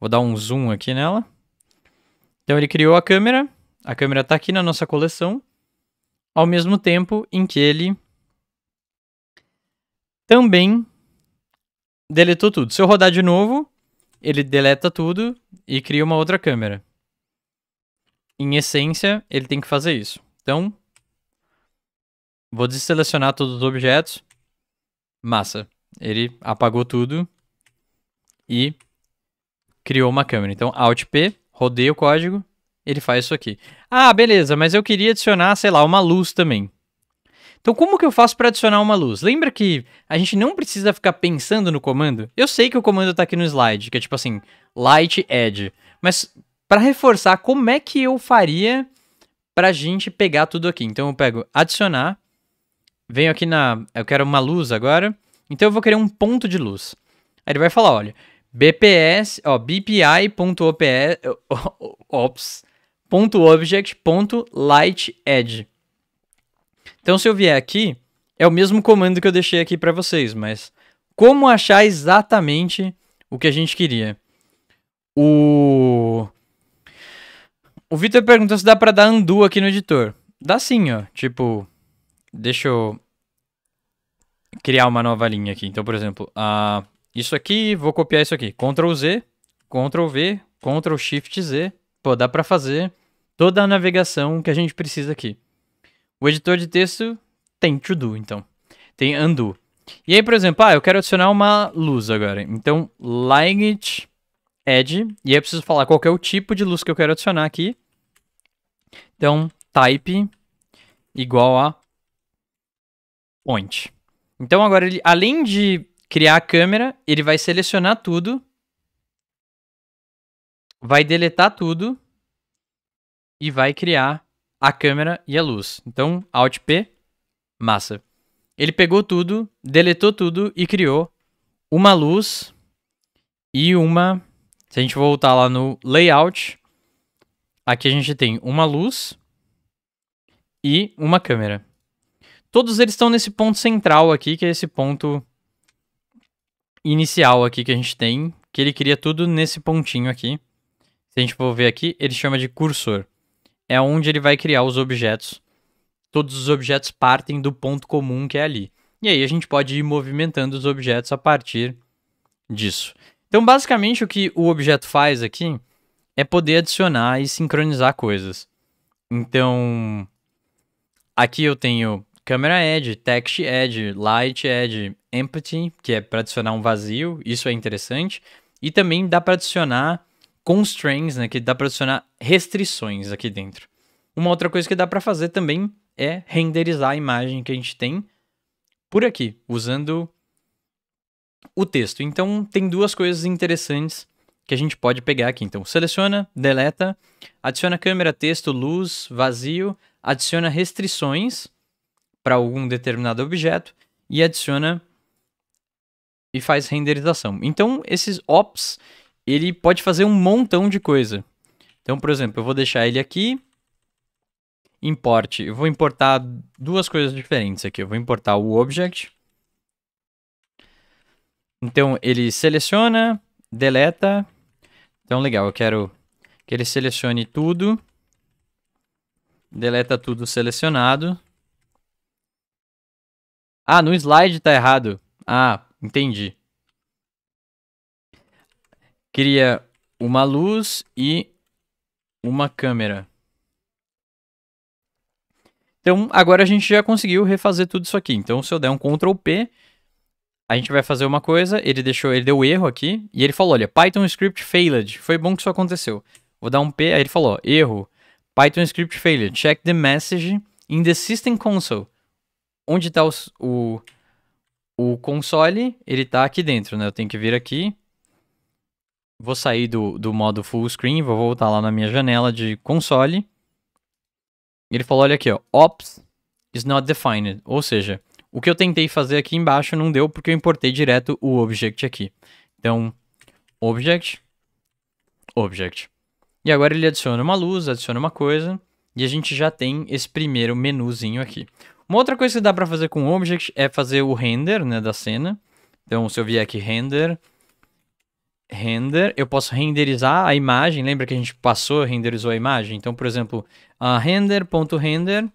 Vou dar um zoom aqui nela. Então ele criou a câmera, a câmera está aqui na nossa coleção, ao mesmo tempo em que ele também deletou tudo. Se eu rodar de novo, ele deleta tudo e cria uma outra câmera. Em essência, ele tem que fazer isso. Então, vou desselecionar todos os objetos. Massa. Ele apagou tudo e criou uma câmera. Então, Alt P, rodei o código, ele faz isso aqui. Ah, beleza, mas eu queria adicionar, sei lá, uma luz também. Então como que eu faço para adicionar uma luz? Lembra que a gente não precisa ficar pensando no comando? Eu sei que o comando tá aqui no slide, que é tipo assim, light add. Mas para reforçar, como é que eu faria para a gente pegar tudo aqui? Então eu pego adicionar, venho aqui na... eu quero uma luz agora, então eu vou querer um ponto de luz. Aí ele vai falar, olha, bps, ó, ops, ponto object, ponto light edge. Então, se eu vier aqui, é o mesmo comando que eu deixei aqui para vocês, mas como achar exatamente o que a gente queria? O o Victor perguntou se dá para dar undo aqui no editor. Dá sim, ó. Tipo, deixa eu criar uma nova linha aqui. Então, por exemplo, uh, isso aqui, vou copiar isso aqui. Ctrl Z, Ctrl V, Ctrl Shift Z. Pô, dá para fazer toda a navegação que a gente precisa aqui. O editor de texto tem to do, então. Tem undo. E aí, por exemplo, ah, eu quero adicionar uma luz agora. Então, light add. E aí eu preciso falar qual é o tipo de luz que eu quero adicionar aqui. Então, type igual a point. Então agora ele, além de criar a câmera, ele vai selecionar tudo, vai deletar tudo e vai criar a câmera e a luz. Então, Alt P, massa. Ele pegou tudo, deletou tudo e criou uma luz e uma. Se a gente voltar lá no layout, aqui a gente tem uma luz e uma câmera. Todos eles estão nesse ponto central aqui, que é esse ponto inicial aqui que a gente tem, que ele cria tudo nesse pontinho aqui. Se a gente for ver aqui, ele chama de cursor é onde ele vai criar os objetos. Todos os objetos partem do ponto comum que é ali. E aí a gente pode ir movimentando os objetos a partir disso. Então, basicamente, o que o objeto faz aqui é poder adicionar e sincronizar coisas. Então, aqui eu tenho Camera Edge, Text Edge, Light Edge, Empty, que é para adicionar um vazio, isso é interessante. E também dá para adicionar constraints, né, que dá para adicionar restrições aqui dentro. Uma outra coisa que dá para fazer também é renderizar a imagem que a gente tem por aqui, usando o texto. Então, tem duas coisas interessantes que a gente pode pegar aqui. Então, seleciona, deleta, adiciona câmera, texto, luz, vazio, adiciona restrições para algum determinado objeto e adiciona e faz renderização. Então, esses ops ele pode fazer um montão de coisa. Então, por exemplo, eu vou deixar ele aqui. Importe. Eu vou importar duas coisas diferentes aqui. Eu vou importar o object. Então, ele seleciona, deleta. Então, legal, eu quero que ele selecione tudo. Deleta tudo selecionado. Ah, no slide tá errado. Ah, entendi. Queria uma luz e uma câmera. Então, agora a gente já conseguiu refazer tudo isso aqui. Então, se eu der um Ctrl P, a gente vai fazer uma coisa, ele deixou, ele deu erro aqui, e ele falou, olha, Python script failed. Foi bom que isso aconteceu. Vou dar um P, aí ele falou, erro. Python script failed. Check the message in the system console. Onde está o, o, o console? Ele está aqui dentro, né? Eu tenho que vir aqui Vou sair do, do modo full screen, vou voltar lá na minha janela de console. Ele falou, olha aqui, ó, ops is not defined, ou seja, o que eu tentei fazer aqui embaixo não deu porque eu importei direto o object aqui. Então, object, object. E agora ele adiciona uma luz, adiciona uma coisa, e a gente já tem esse primeiro menuzinho aqui. Uma outra coisa que dá para fazer com object é fazer o render né, da cena. Então, se eu vier aqui render, render, eu posso renderizar a imagem, lembra que a gente passou, renderizou a imagem? Então, por exemplo, uh, render.render, .render,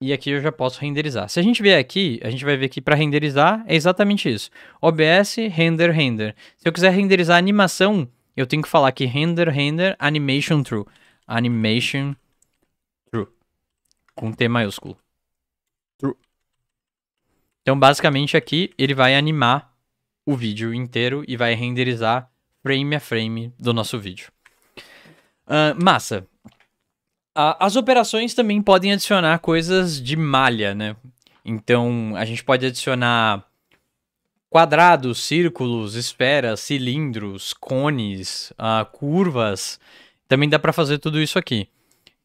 e aqui eu já posso renderizar. Se a gente vier aqui, a gente vai ver que para renderizar é exatamente isso. OBS, render, render. Se eu quiser renderizar animação, eu tenho que falar aqui render, render, animation true. Animation true. Com T maiúsculo. True. Então, basicamente aqui, ele vai animar o vídeo inteiro e vai renderizar frame a frame do nosso vídeo. Uh, massa. Uh, as operações também podem adicionar coisas de malha, né? Então a gente pode adicionar quadrados, círculos, esferas, cilindros, cones, uh, curvas. Também dá para fazer tudo isso aqui.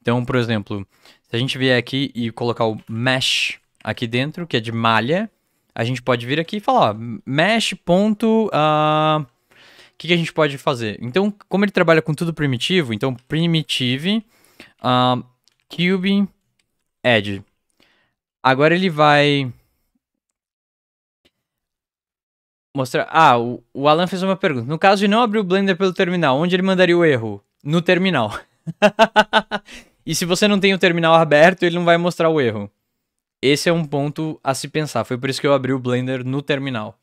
Então, por exemplo, se a gente vier aqui e colocar o mesh aqui dentro, que é de malha, a gente pode vir aqui e falar, ó, mesh ponto, uh, que, a gente pode fazer? Então, como ele trabalha com tudo primitivo, então primitive, uh, cube, add. Agora ele vai mostrar... Ah, o, o Alan fez uma pergunta. No caso de não abrir o Blender pelo terminal, onde ele mandaria o erro? No terminal. e se você não tem o terminal aberto, ele não vai mostrar o erro. Esse é um ponto a se pensar. Foi por isso que eu abri o Blender no terminal.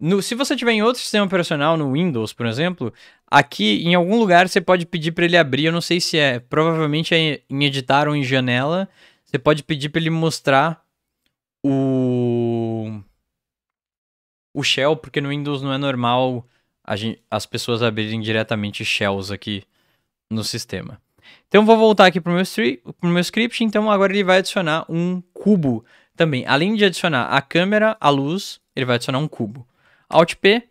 No, se você tiver em outro sistema operacional, no Windows, por exemplo, aqui em algum lugar você pode pedir para ele abrir. Eu não sei se é, provavelmente é em editar ou em janela. Você pode pedir para ele mostrar o o shell, porque no Windows não é normal gente, as pessoas abrirem diretamente shells aqui no sistema. Então vou voltar aqui para o meu, meu script, então agora ele vai adicionar um cubo também. Além de adicionar a câmera, a luz, ele vai adicionar um cubo. Alt P.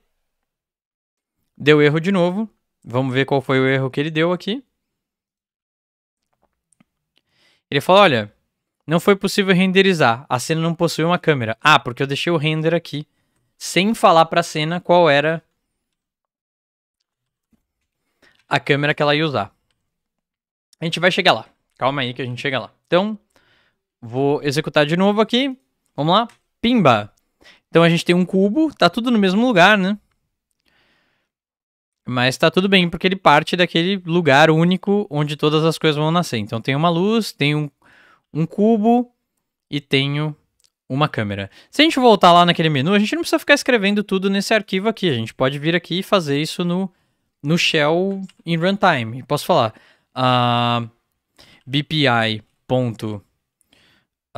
Deu erro de novo. Vamos ver qual foi o erro que ele deu aqui. Ele falou, olha, não foi possível renderizar. A cena não possui uma câmera. Ah, porque eu deixei o render aqui sem falar para a cena qual era a câmera que ela ia usar. A gente vai chegar lá. Calma aí que a gente chega lá. Então, Vou executar de novo aqui. Vamos lá. Pimba. Então a gente tem um cubo, tá tudo no mesmo lugar, né? Mas tá tudo bem, porque ele parte daquele lugar único onde todas as coisas vão nascer. Então tem uma luz, tem um, um cubo e tenho uma câmera. Se a gente voltar lá naquele menu, a gente não precisa ficar escrevendo tudo nesse arquivo aqui. A gente pode vir aqui e fazer isso no, no shell em runtime. Posso falar uh, ah, bpi ponto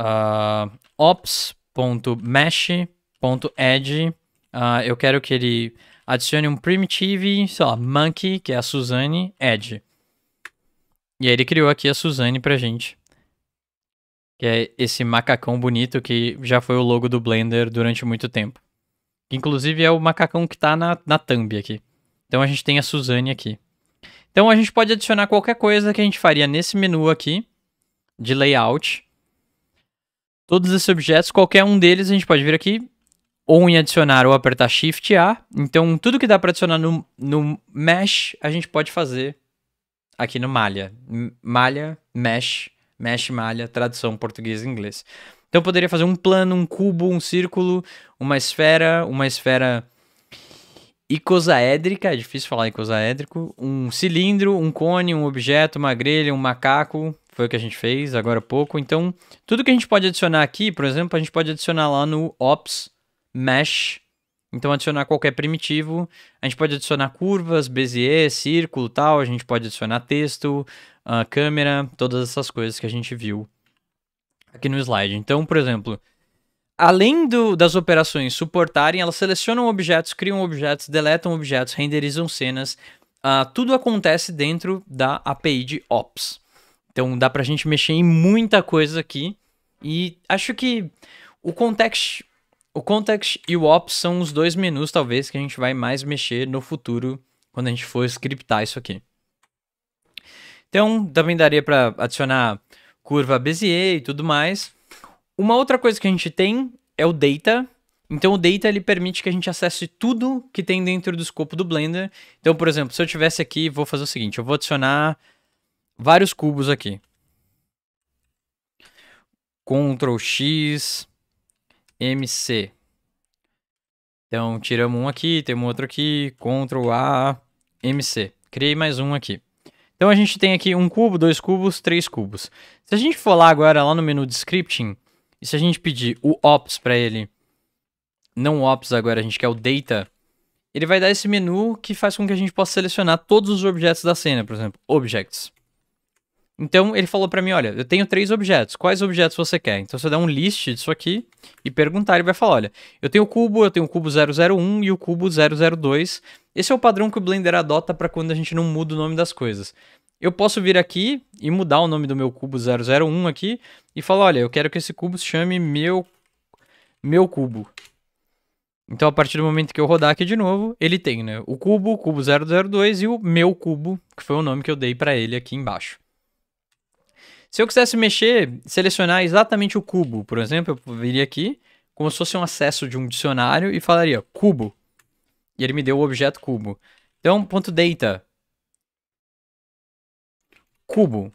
uh, ah, ops.mesh.add. Uh, ah, eu quero que ele adicione um primitive, sei lá, monkey, que é a Suzane, Edge E aí ele criou aqui a Suzane pra gente. Que é esse macacão bonito que já foi o logo do Blender durante muito tempo. Inclusive é o macacão que tá na, na thumb aqui. Então a gente tem a Suzane aqui. Então a gente pode adicionar qualquer coisa que a gente faria nesse menu aqui de layout. Todos esses objetos, qualquer um deles, a gente pode vir aqui ou em adicionar ou apertar Shift A. Então, tudo que dá para adicionar no, no Mesh, a gente pode fazer aqui no Malha. Malha, Mesh, Mesh, Malha, tradução português e inglês. Então, eu poderia fazer um plano, um cubo, um círculo, uma esfera, uma esfera icosaédrica, é difícil falar icosaédrico, um cilindro, um cone, um objeto, uma grelha, um macaco, foi o que a gente fez agora há pouco. Então, tudo que a gente pode adicionar aqui, por exemplo, a gente pode adicionar lá no ops mesh. Então, adicionar qualquer primitivo. A gente pode adicionar curvas, bezier, círculo tal. A gente pode adicionar texto, ah, câmera, todas essas coisas que a gente viu aqui no slide. Então, por exemplo, além do, das operações suportarem, elas selecionam objetos, criam objetos, deletam objetos, renderizam cenas. Uh, tudo acontece dentro da API de Ops. Então dá pra gente mexer em muita coisa aqui. E acho que o context, o context e o ops são os dois menus talvez que a gente vai mais mexer no futuro quando a gente for scriptar isso aqui. Então, também daria para adicionar curva bezier e tudo mais. Uma outra coisa que a gente tem é o data. Então, o data ele permite que a gente acesse tudo que tem dentro do escopo do Blender. Então, por exemplo, se eu tivesse aqui, vou fazer o seguinte, eu vou adicionar vários cubos aqui. Ctrl X, MC. Então, tiramos um aqui, temos outro aqui, Ctrl A, MC. Criei mais um aqui. Então, a gente tem aqui um cubo, dois cubos, três cubos. Se a gente for lá agora, lá no menu de scripting, e se a gente pedir o ops para ele, não ops agora, a gente quer o data, ele vai dar esse menu que faz com que a gente possa selecionar todos os objetos da cena, por exemplo, objects. Então ele falou para mim, olha, eu tenho três objetos, quais objetos você quer? Então você dá um list disso aqui e perguntar, ele vai falar, olha, eu tenho o cubo, eu tenho o cubo 001 e o cubo 002. Esse é o padrão que o Blender adota para quando a gente não muda o nome das coisas. Eu posso vir aqui e mudar o nome do meu cubo 001 aqui e falar, olha, eu quero que esse cubo se chame meu meu cubo. Então a partir do momento que eu rodar aqui de novo, ele tem, né, o cubo, o cubo 002 e o meu cubo, que foi o nome que eu dei para ele aqui embaixo. Se eu quisesse mexer, selecionar exatamente o cubo, por exemplo, eu viria aqui, como se fosse um acesso de um dicionário, e falaria cubo. E ele me deu o objeto cubo. Então, ponto data. Cubo.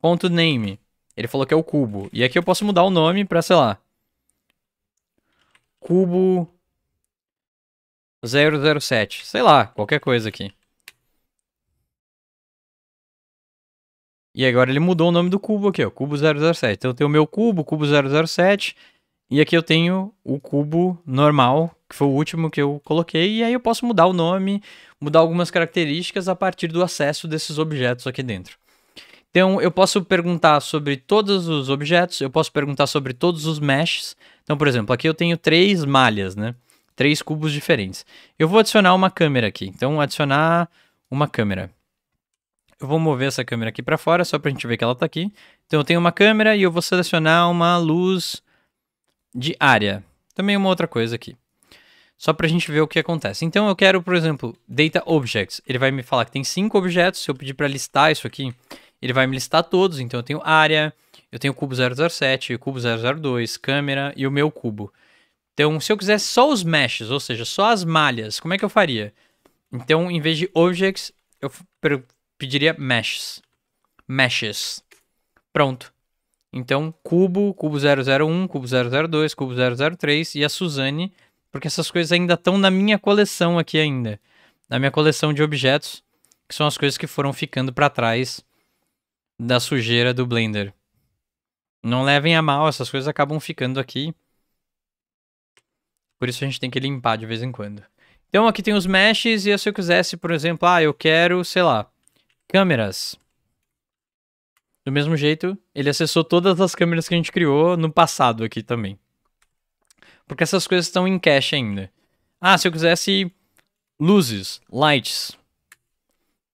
Ponto name. Ele falou que é o cubo. E aqui eu posso mudar o nome para, sei lá. Cubo 007. Sei lá, qualquer coisa aqui. E agora ele mudou o nome do cubo aqui, ó, cubo 007. Então eu tenho o meu cubo, cubo 007, e aqui eu tenho o cubo normal, que foi o último que eu coloquei, e aí eu posso mudar o nome, mudar algumas características a partir do acesso desses objetos aqui dentro. Então eu posso perguntar sobre todos os objetos, eu posso perguntar sobre todos os meshes. Então, por exemplo, aqui eu tenho três malhas, né? Três cubos diferentes. Eu vou adicionar uma câmera aqui. Então, adicionar uma câmera. Eu vou mover essa câmera aqui para fora, só para a gente ver que ela está aqui. Então eu tenho uma câmera e eu vou selecionar uma luz de área. Também uma outra coisa aqui. Só para a gente ver o que acontece. Então eu quero, por exemplo, Data Objects. Ele vai me falar que tem cinco objetos. Se eu pedir para listar isso aqui, ele vai me listar todos. Então eu tenho área, eu tenho cubo 007, cubo 002, câmera e o meu cubo. Então, se eu quisesse só os meshes, ou seja, só as malhas, como é que eu faria? Então, em vez de objects, eu pediria meshes. Meshes. Pronto. Então, Cubo, Cubo 001, Cubo 002, Cubo 003 e a Suzane, porque essas coisas ainda estão na minha coleção aqui ainda. Na minha coleção de objetos, que são as coisas que foram ficando para trás da sujeira do Blender. Não levem a mal, essas coisas acabam ficando aqui. Por isso a gente tem que limpar de vez em quando. Então aqui tem os meshes e se eu quisesse, por exemplo, ah, eu quero, sei lá, Câmeras. Do mesmo jeito, ele acessou todas as câmeras que a gente criou no passado aqui também. Porque essas coisas estão em cache ainda. Ah, se eu quisesse luzes, lights.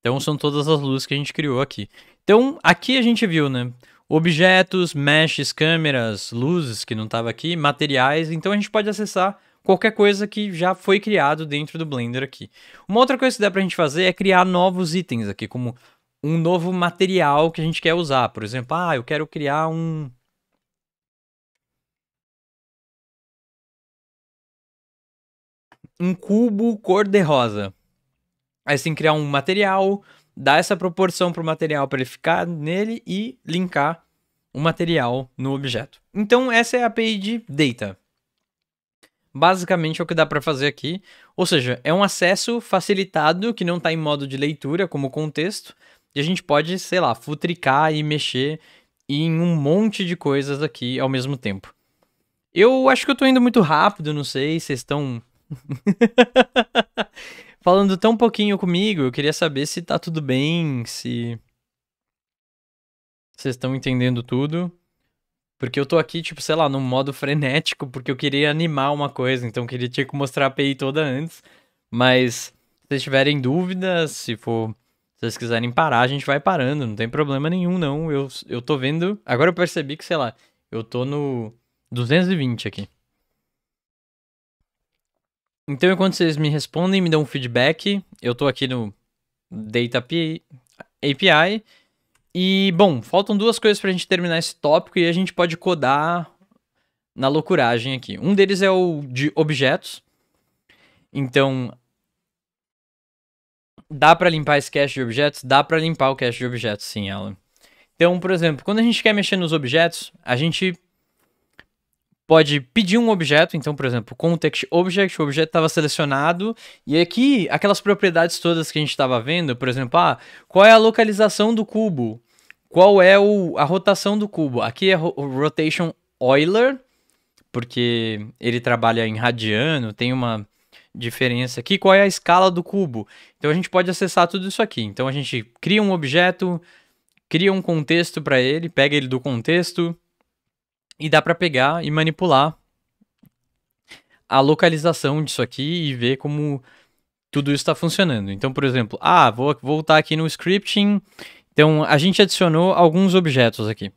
Então são todas as luzes que a gente criou aqui. Então aqui a gente viu, né? Objetos, meshes, câmeras, luzes que não estava aqui, materiais. Então a gente pode acessar qualquer coisa que já foi criado dentro do Blender aqui. Uma outra coisa que dá para a gente fazer é criar novos itens aqui, como um novo material que a gente quer usar. Por exemplo, ah, eu quero criar um... Um cubo cor-de-rosa. Aí sim criar um material, dar essa proporção para o material para ele ficar nele e linkar o material no objeto. Então essa é a API de Data, Basicamente é o que dá para fazer aqui, ou seja, é um acesso facilitado que não está em modo de leitura como contexto, e a gente pode, sei lá, futricar e mexer em um monte de coisas aqui ao mesmo tempo. Eu acho que eu estou indo muito rápido, não sei, vocês estão falando tão pouquinho comigo, eu queria saber se tá tudo bem, se vocês estão entendendo tudo. Porque eu tô aqui, tipo, sei lá, num modo frenético, porque eu queria animar uma coisa, então eu queria ter que mostrar a API toda antes. Mas se vocês tiverem dúvidas, se for. Se vocês quiserem parar, a gente vai parando, não tem problema nenhum, não. Eu, eu tô vendo. Agora eu percebi que, sei lá, eu tô no 220 aqui. Então, enquanto vocês me respondem, me dão um feedback, eu tô aqui no Data API e, bom, faltam duas coisas pra gente terminar esse tópico e a gente pode codar na loucuragem aqui. Um deles é o de objetos. Então, dá para limpar esse cache de objetos? Dá para limpar o cache de objetos, sim, Alan. Então, por exemplo, quando a gente quer mexer nos objetos, a gente pode pedir um objeto, então, por exemplo, context object, o objeto estava selecionado, e aqui aquelas propriedades todas que a gente estava vendo, por exemplo, ah, qual é a localização do cubo? Qual é o, a rotação do cubo? Aqui é o rotation Euler, porque ele trabalha em radiano, tem uma diferença aqui, qual é a escala do cubo. Então a gente pode acessar tudo isso aqui. Então a gente cria um objeto, cria um contexto para ele, pega ele do contexto, e dá para pegar e manipular a localização disso aqui e ver como tudo isso está funcionando. Então, por exemplo, ah, vou voltar aqui no scripting. Então, a gente adicionou alguns objetos aqui.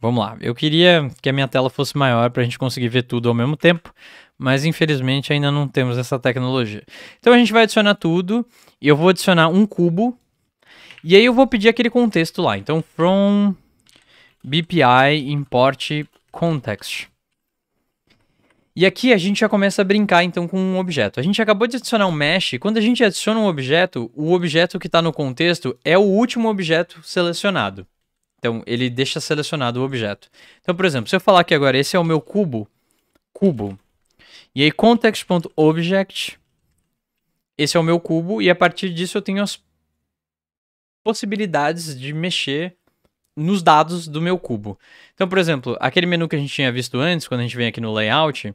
Vamos lá. Eu queria que a minha tela fosse maior para a gente conseguir ver tudo ao mesmo tempo, mas infelizmente ainda não temos essa tecnologia. Então a gente vai adicionar tudo e eu vou adicionar um cubo e aí eu vou pedir aquele contexto lá. Então from bpi import context. E aqui a gente já começa a brincar então com um objeto. A gente acabou de adicionar um mesh. Quando a gente adiciona um objeto, o objeto que está no contexto é o último objeto selecionado. Então ele deixa selecionado o objeto. Então, por exemplo, se eu falar aqui agora, esse é o meu cubo, cubo. E aí context.object, esse é o meu cubo e a partir disso eu tenho as possibilidades de mexer nos dados do meu cubo. Então, por exemplo, aquele menu que a gente tinha visto antes, quando a gente vem aqui no layout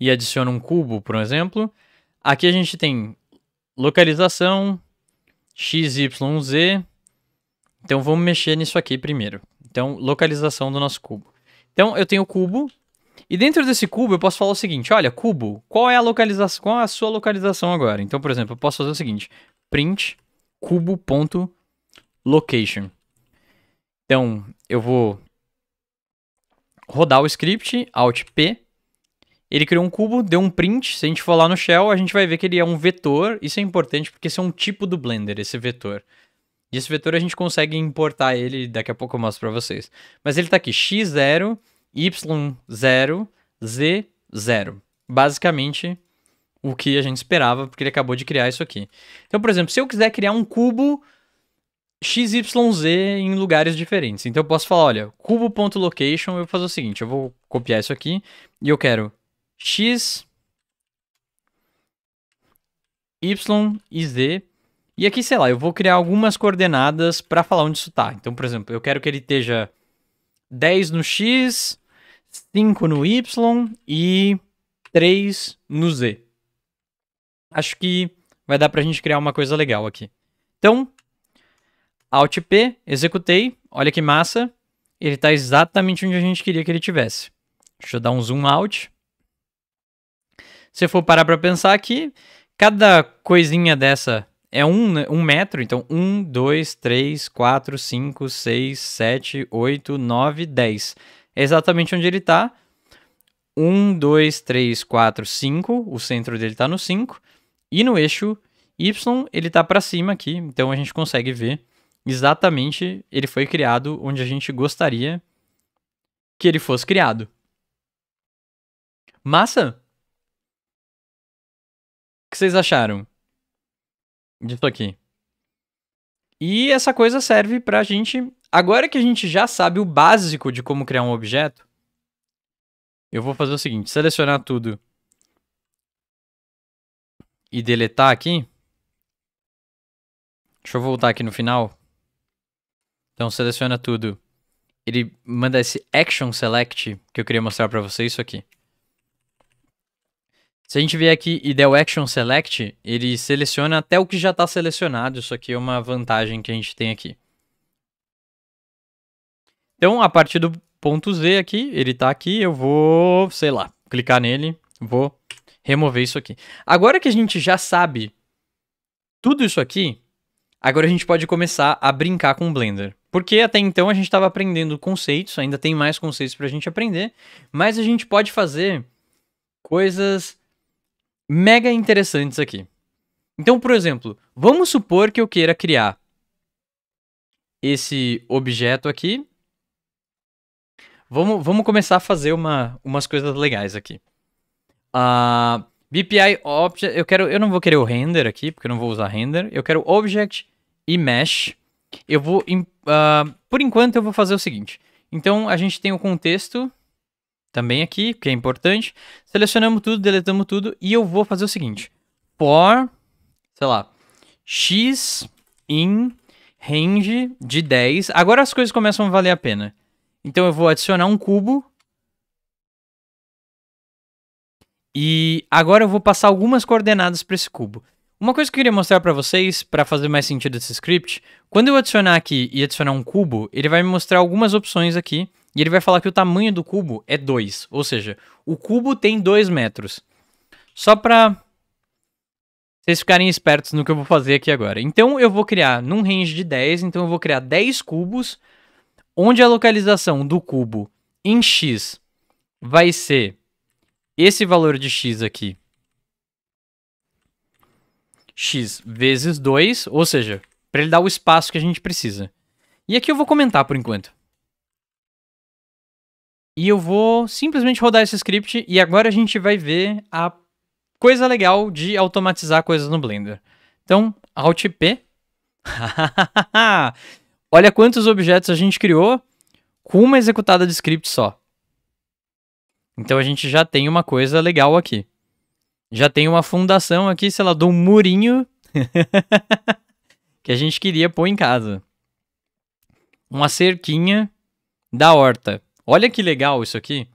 e adiciona um cubo, por exemplo, aqui a gente tem localização, x, y, z. Então, vamos mexer nisso aqui primeiro. Então, localização do nosso cubo. Então, eu tenho o cubo, e dentro desse cubo eu posso falar o seguinte, olha, cubo, qual é a localização, qual é a sua localização agora? Então, por exemplo, eu posso fazer o seguinte, print cubo.location. Então, eu vou rodar o script, alt P. Ele criou um cubo, deu um print. Se a gente for lá no shell, a gente vai ver que ele é um vetor. Isso é importante porque esse é um tipo do Blender, esse vetor. E esse vetor a gente consegue importar ele, daqui a pouco eu mostro para vocês. Mas ele está aqui, x0, y0, z0. Basicamente, o que a gente esperava, porque ele acabou de criar isso aqui. Então, por exemplo, se eu quiser criar um cubo XYZ em lugares diferentes. Então eu posso falar, olha, cubo.location, eu vou fazer o seguinte, eu vou copiar isso aqui e eu quero X, Y e Z. E aqui, sei lá, eu vou criar algumas coordenadas para falar onde isso tá. Então, por exemplo, eu quero que ele esteja 10 no X, 5 no Y e 3 no Z. Acho que vai dar pra gente criar uma coisa legal aqui. Então, Alt P, executei, olha que massa, ele está exatamente onde a gente queria que ele tivesse. Deixa eu dar um zoom out. Se for parar para pensar aqui, cada coisinha dessa é um, né, um metro, então 1, 2, 3, 4, 5, 6, 7, 8, 9, 10. É exatamente onde ele está. 1, 2, 3, 4, 5, o centro dele está no 5. E no eixo Y, ele está para cima aqui, então a gente consegue ver exatamente ele foi criado onde a gente gostaria que ele fosse criado. Massa? O que vocês acharam disso aqui? E essa coisa serve pra gente. Agora que a gente já sabe o básico de como criar um objeto, eu vou fazer o seguinte: selecionar tudo e deletar aqui. Deixa eu voltar aqui no final então seleciona tudo. Ele manda esse action select que eu queria mostrar para vocês isso aqui. Se a gente vier aqui e der o action select, ele seleciona até o que já está selecionado. Isso aqui é uma vantagem que a gente tem aqui. Então, a partir do ponto Z aqui, ele está aqui, eu vou, sei lá, clicar nele, vou remover isso aqui. Agora que a gente já sabe tudo isso aqui, agora a gente pode começar a brincar com o Blender. Porque até então a gente estava aprendendo conceitos, ainda tem mais conceitos para a gente aprender, mas a gente pode fazer coisas mega interessantes aqui. Então, por exemplo, vamos supor que eu queira criar esse objeto aqui. Vamos, vamos começar a fazer uma, umas coisas legais aqui. Uh, ah, BPI Object, eu quero, eu não vou querer o render aqui, porque eu não vou usar render. Eu quero Object e Mesh. Eu vou. Uh, por enquanto, eu vou fazer o seguinte. Então, a gente tem o contexto também aqui, que é importante. Selecionamos tudo, deletamos tudo. E eu vou fazer o seguinte. Por sei lá, x in range de 10. Agora as coisas começam a valer a pena. Então, eu vou adicionar um cubo. E agora eu vou passar algumas coordenadas para esse cubo. Uma coisa que eu queria mostrar para vocês, para fazer mais sentido esse script, quando eu adicionar aqui e adicionar um cubo, ele vai me mostrar algumas opções aqui, e ele vai falar que o tamanho do cubo é 2, ou seja, o cubo tem 2 metros. Só para vocês ficarem espertos no que eu vou fazer aqui agora. Então eu vou criar num range de 10, então eu vou criar 10 cubos, onde a localização do cubo em x vai ser esse valor de x aqui, x vezes 2, ou seja, para ele dar o espaço que a gente precisa. E aqui eu vou comentar por enquanto. E eu vou simplesmente rodar esse script e agora a gente vai ver a coisa legal de automatizar coisas no Blender. Então, Alt P. Olha quantos objetos a gente criou com uma executada de script só. Então a gente já tem uma coisa legal aqui já tem uma fundação aqui, sei lá, de um murinho que a gente queria pôr em casa. Uma cerquinha da horta. Olha que legal isso aqui.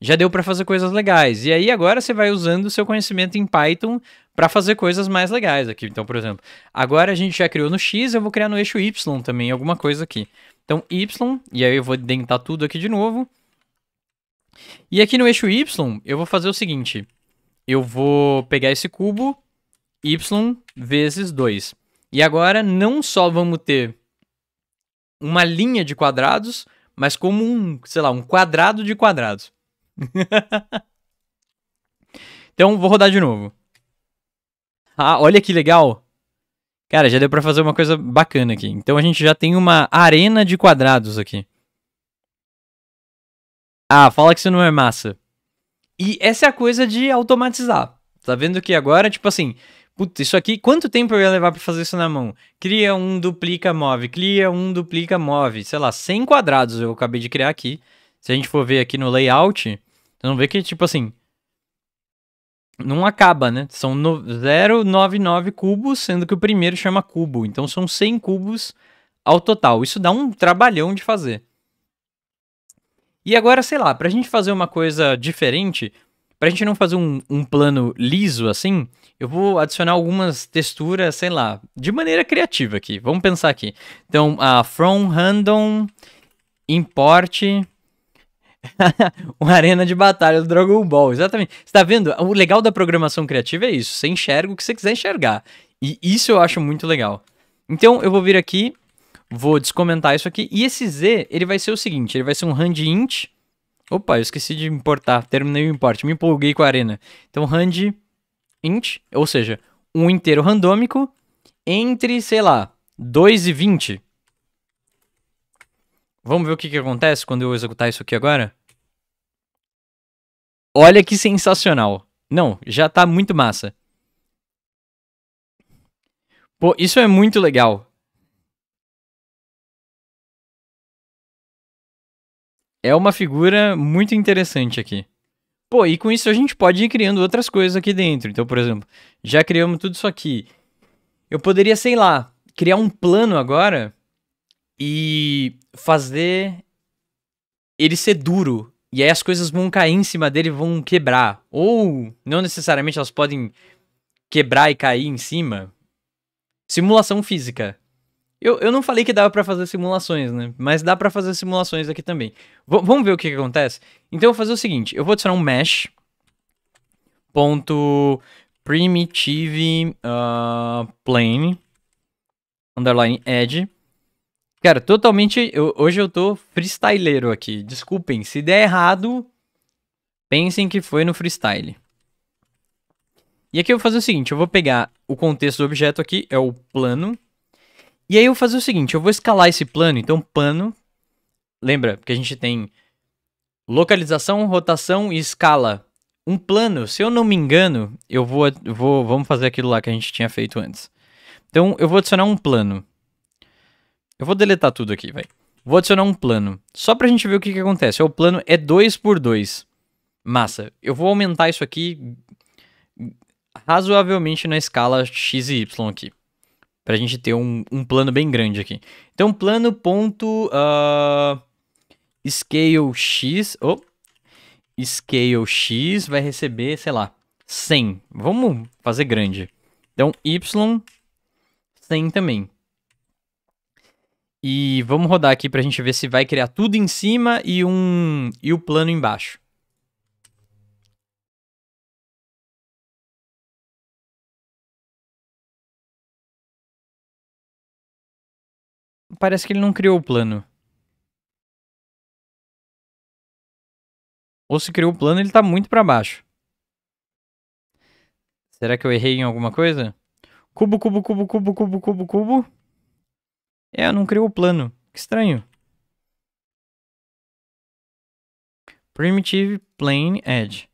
Já deu para fazer coisas legais. E aí agora você vai usando o seu conhecimento em Python para fazer coisas mais legais aqui. Então, por exemplo, agora a gente já criou no X, eu vou criar no eixo Y também alguma coisa aqui. Então, Y, e aí eu vou dentar tudo aqui de novo. E aqui no eixo Y, eu vou fazer o seguinte eu vou pegar esse cubo y vezes 2. E agora não só vamos ter uma linha de quadrados, mas como um, sei lá, um quadrado de quadrados. então vou rodar de novo. Ah, olha que legal. Cara, já deu para fazer uma coisa bacana aqui. Então a gente já tem uma arena de quadrados aqui. Ah, fala que isso não é massa. E essa é a coisa de automatizar. Tá vendo que agora, tipo assim, putz, isso aqui, quanto tempo eu ia levar para fazer isso na mão? Cria um, duplica, move, cria um, duplica, move. Sei lá, 100 quadrados eu acabei de criar aqui. Se a gente for ver aqui no layout, vocês vão ver que, tipo assim, não acaba, né? São no, 0,99 cubos, sendo que o primeiro chama cubo. Então, são 100 cubos ao total. Isso dá um trabalhão de fazer. E agora, sei lá, pra gente fazer uma coisa diferente, pra gente não fazer um, um plano liso assim, eu vou adicionar algumas texturas, sei lá, de maneira criativa aqui. Vamos pensar aqui. Então, a uh, from random import uma arena de batalha do Dragon Ball, exatamente. Você tá vendo? O legal da programação criativa é isso, você enxerga o que você quiser enxergar. E isso eu acho muito legal. Então eu vou vir aqui Vou descomentar isso aqui. E esse Z, ele vai ser o seguinte, ele vai ser um rand int. Opa, eu esqueci de importar, terminei o import, me empolguei com a arena. Então, rand int, ou seja, um inteiro randômico entre, sei lá, 2 e 20. Vamos ver o que, que acontece quando eu executar isso aqui agora? Olha que sensacional. Não, já tá muito massa. Pô, isso é muito legal. é uma figura muito interessante aqui. Pô, e com isso a gente pode ir criando outras coisas aqui dentro. Então, por exemplo, já criamos tudo isso aqui. Eu poderia, sei lá, criar um plano agora e fazer ele ser duro. E aí as coisas vão cair em cima dele vão quebrar. Ou não necessariamente elas podem quebrar e cair em cima. Simulação física. Eu, eu não falei que dava para fazer simulações, né? Mas dá para fazer simulações aqui também. V vamos ver o que, que, acontece? Então eu vou fazer o seguinte, eu vou adicionar um mesh. Ponto primitive uh, plane underline edge. Cara, totalmente, eu, hoje eu tô freestyleiro aqui. Desculpem, se der errado, pensem que foi no freestyle. E aqui eu vou fazer o seguinte, eu vou pegar o contexto do objeto aqui, é o plano e aí eu vou fazer o seguinte, eu vou escalar esse plano, então pano, lembra, que a gente tem localização, rotação e escala. Um plano, se eu não me engano, eu vou, vou vamos fazer aquilo lá que a gente tinha feito antes. Então eu vou adicionar um plano. Eu vou deletar tudo aqui, vai. Vou adicionar um plano, só pra gente ver o que, que acontece. O plano é 2 por 2 Massa. Eu vou aumentar isso aqui razoavelmente na escala x e y aqui para a gente ter um, um, plano bem grande aqui. Então, plano ponto uh, scale x, oh, scale x vai receber, sei lá, 100. Vamos fazer grande. Então, y, 100 também. E vamos rodar aqui para a gente ver se vai criar tudo em cima e, um, e o plano embaixo. parece que ele não criou o plano. Ou se criou o plano, ele tá muito para baixo. Será que eu errei em alguma coisa? Cubo, cubo, cubo, cubo, cubo, cubo, cubo. É, não criou o plano. Que estranho. Primitive Plane Edge.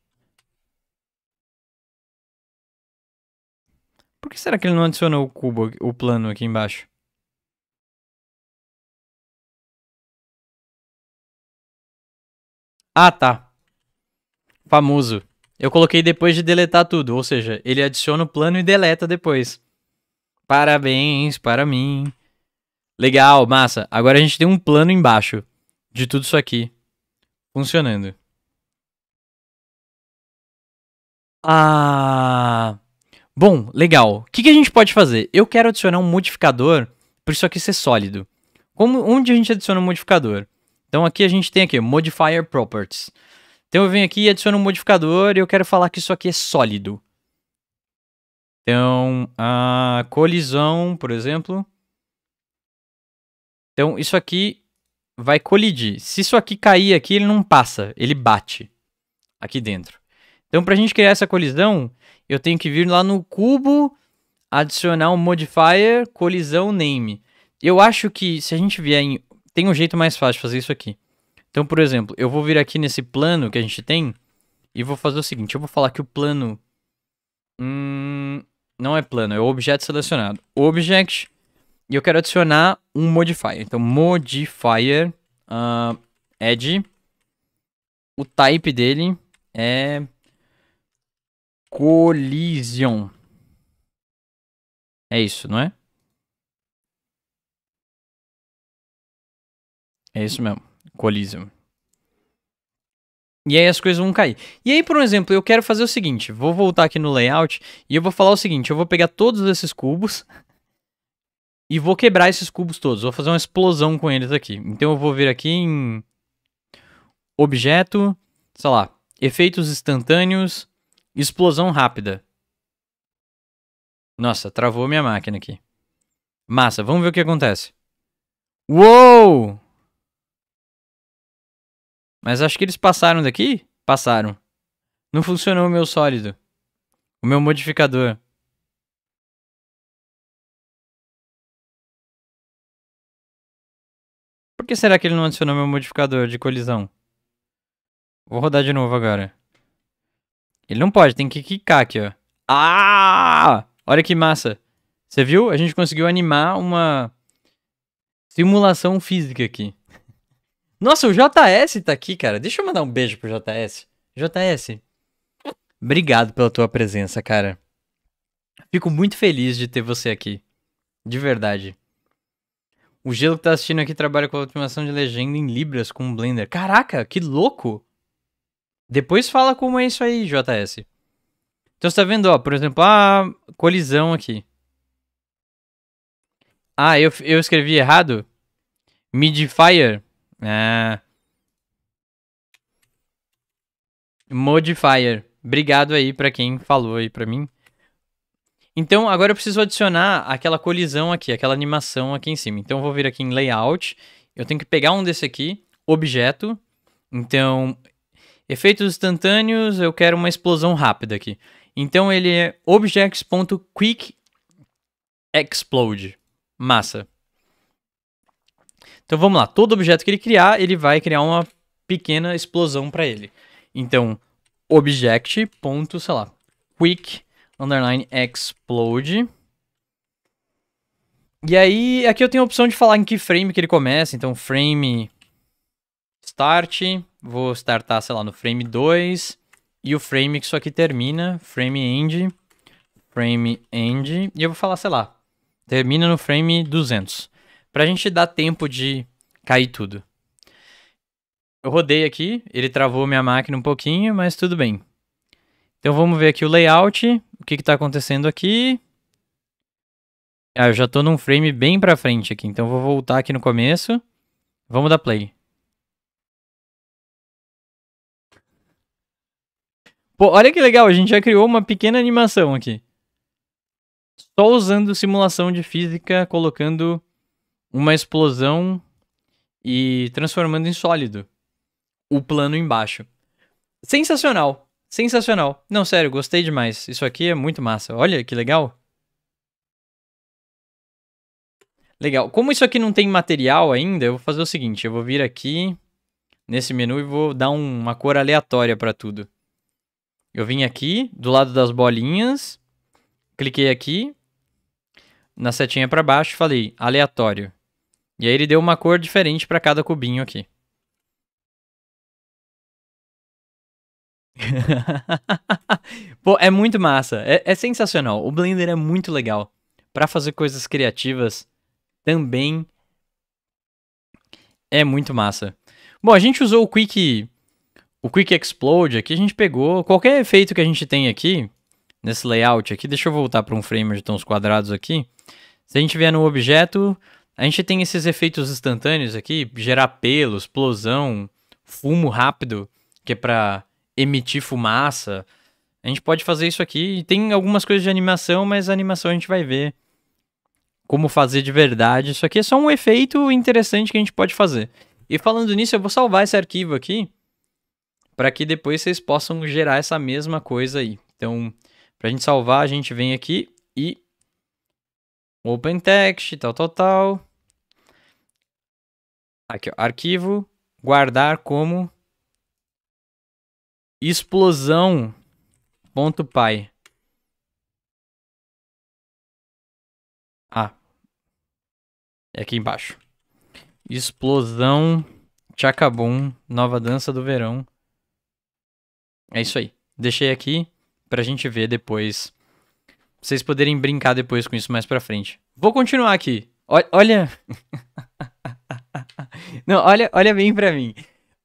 Por que será que ele não adicionou o cubo, o plano aqui embaixo? Ah, tá. Famoso. Eu coloquei depois de deletar tudo, ou seja, ele adiciona o plano e deleta depois. Parabéns para mim. Legal, massa. Agora a gente tem um plano embaixo de tudo isso aqui funcionando. Ah. Bom, legal. O que, que a gente pode fazer? Eu quero adicionar um modificador para isso aqui ser sólido. Como, onde a gente adiciona um modificador? Então aqui a gente tem aqui, modifier properties. Então eu venho aqui e adiciono um modificador e eu quero falar que isso aqui é sólido. Então, a colisão, por exemplo. Então, isso aqui vai colidir. Se isso aqui cair aqui, ele não passa, ele bate aqui dentro. Então, para a gente criar essa colisão, eu tenho que vir lá no cubo, adicionar um modifier, colisão name. Eu acho que se a gente vier em tem um jeito mais fácil de fazer isso aqui. Então, por exemplo, eu vou vir aqui nesse plano que a gente tem e vou fazer o seguinte, eu vou falar que o plano... Hum, não é plano, é o objeto selecionado. Object, e eu quero adicionar um modifier. Então, modifier uh, add, o type dele é collision. É isso, não é? É isso mesmo. Coliseum. E aí as coisas vão cair. E aí, por um exemplo, eu quero fazer o seguinte: vou voltar aqui no layout e eu vou falar o seguinte: eu vou pegar todos esses cubos e vou quebrar esses cubos todos. Vou fazer uma explosão com eles aqui. Então eu vou vir aqui em objeto, sei lá, efeitos instantâneos, explosão rápida. Nossa, travou minha máquina aqui. Massa, vamos ver o que acontece. Uou! Mas acho que eles passaram daqui? Passaram. Não funcionou o meu sólido. O meu modificador. Por que será que ele não adicionou meu modificador de colisão? Vou rodar de novo agora. Ele não pode, tem que quicar aqui, ó. Ah! Olha que massa. Você viu? A gente conseguiu animar uma simulação física aqui. Nossa, o JS tá aqui, cara. Deixa eu mandar um beijo pro JS. JS, obrigado pela tua presença, cara. Fico muito feliz de ter você aqui. De verdade. O Gelo que tá assistindo aqui trabalha com a automação de legenda em Libras com o Blender. Caraca, que louco! Depois fala como é isso aí, JS. Então você tá vendo, ó, por exemplo, a colisão aqui. Ah, eu, eu escrevi errado? Midfire é. Modifier. Obrigado aí para quem falou aí para mim. Então, agora eu preciso adicionar aquela colisão aqui, aquela animação aqui em cima. Então, eu vou vir aqui em Layout. Eu tenho que pegar um desse aqui, Objeto. Então, efeitos instantâneos, eu quero uma explosão rápida aqui. Então, ele é Objects.QuickExplode. explode. Massa. Então vamos lá, todo objeto que ele criar, ele vai criar uma pequena explosão para ele. Então, object ponto, sei lá, quick underline explode. E aí, aqui eu tenho a opção de falar em que frame que ele começa, então frame start, vou startar, sei lá, no frame 2, e o frame que isso aqui termina, frame end, frame end, e eu vou falar, sei lá, termina no frame 200. Pra gente dar tempo de cair tudo. Eu rodei aqui, ele travou minha máquina um pouquinho, mas tudo bem. Então vamos ver aqui o layout, o que está acontecendo aqui. Ah, eu já estou num frame bem para frente aqui, então vou voltar aqui no começo. Vamos dar play. Pô, olha que legal, a gente já criou uma pequena animação aqui. Só usando simulação de física, colocando uma explosão e transformando em sólido o plano embaixo. Sensacional! Sensacional! Não, sério, gostei demais. Isso aqui é muito massa. Olha que legal! Legal. Como isso aqui não tem material ainda, eu vou fazer o seguinte: eu vou vir aqui nesse menu e vou dar uma cor aleatória para tudo. Eu vim aqui do lado das bolinhas, cliquei aqui na setinha para baixo, falei aleatório. E aí ele deu uma cor diferente para cada cubinho aqui. Pô, é muito massa. É, é, sensacional. O Blender é muito legal para fazer coisas criativas também. É muito massa. Bom, a gente usou o Quick o Quick Explode aqui, a gente pegou qualquer efeito que a gente tem aqui nesse layout aqui. Deixa eu voltar para um frame de tons quadrados aqui. Se a gente vier no objeto, a gente tem esses efeitos instantâneos aqui, gerar pelo, explosão, fumo rápido, que é para emitir fumaça. A gente pode fazer isso aqui. Tem algumas coisas de animação, mas a animação a gente vai ver como fazer de verdade. Isso aqui é só um efeito interessante que a gente pode fazer. E falando nisso, eu vou salvar esse arquivo aqui para que depois vocês possam gerar essa mesma coisa aí. Então, para a gente salvar, a gente vem aqui e Text, tal, tal, tal. Aqui, ó, arquivo, guardar como explosão.py. Ah, é aqui embaixo. Explosão Chacabum, nova dança do verão. É isso aí. Deixei aqui pra gente ver depois vocês poderem brincar depois com isso mais pra frente. Vou continuar aqui. O olha. Não, olha, olha bem pra mim.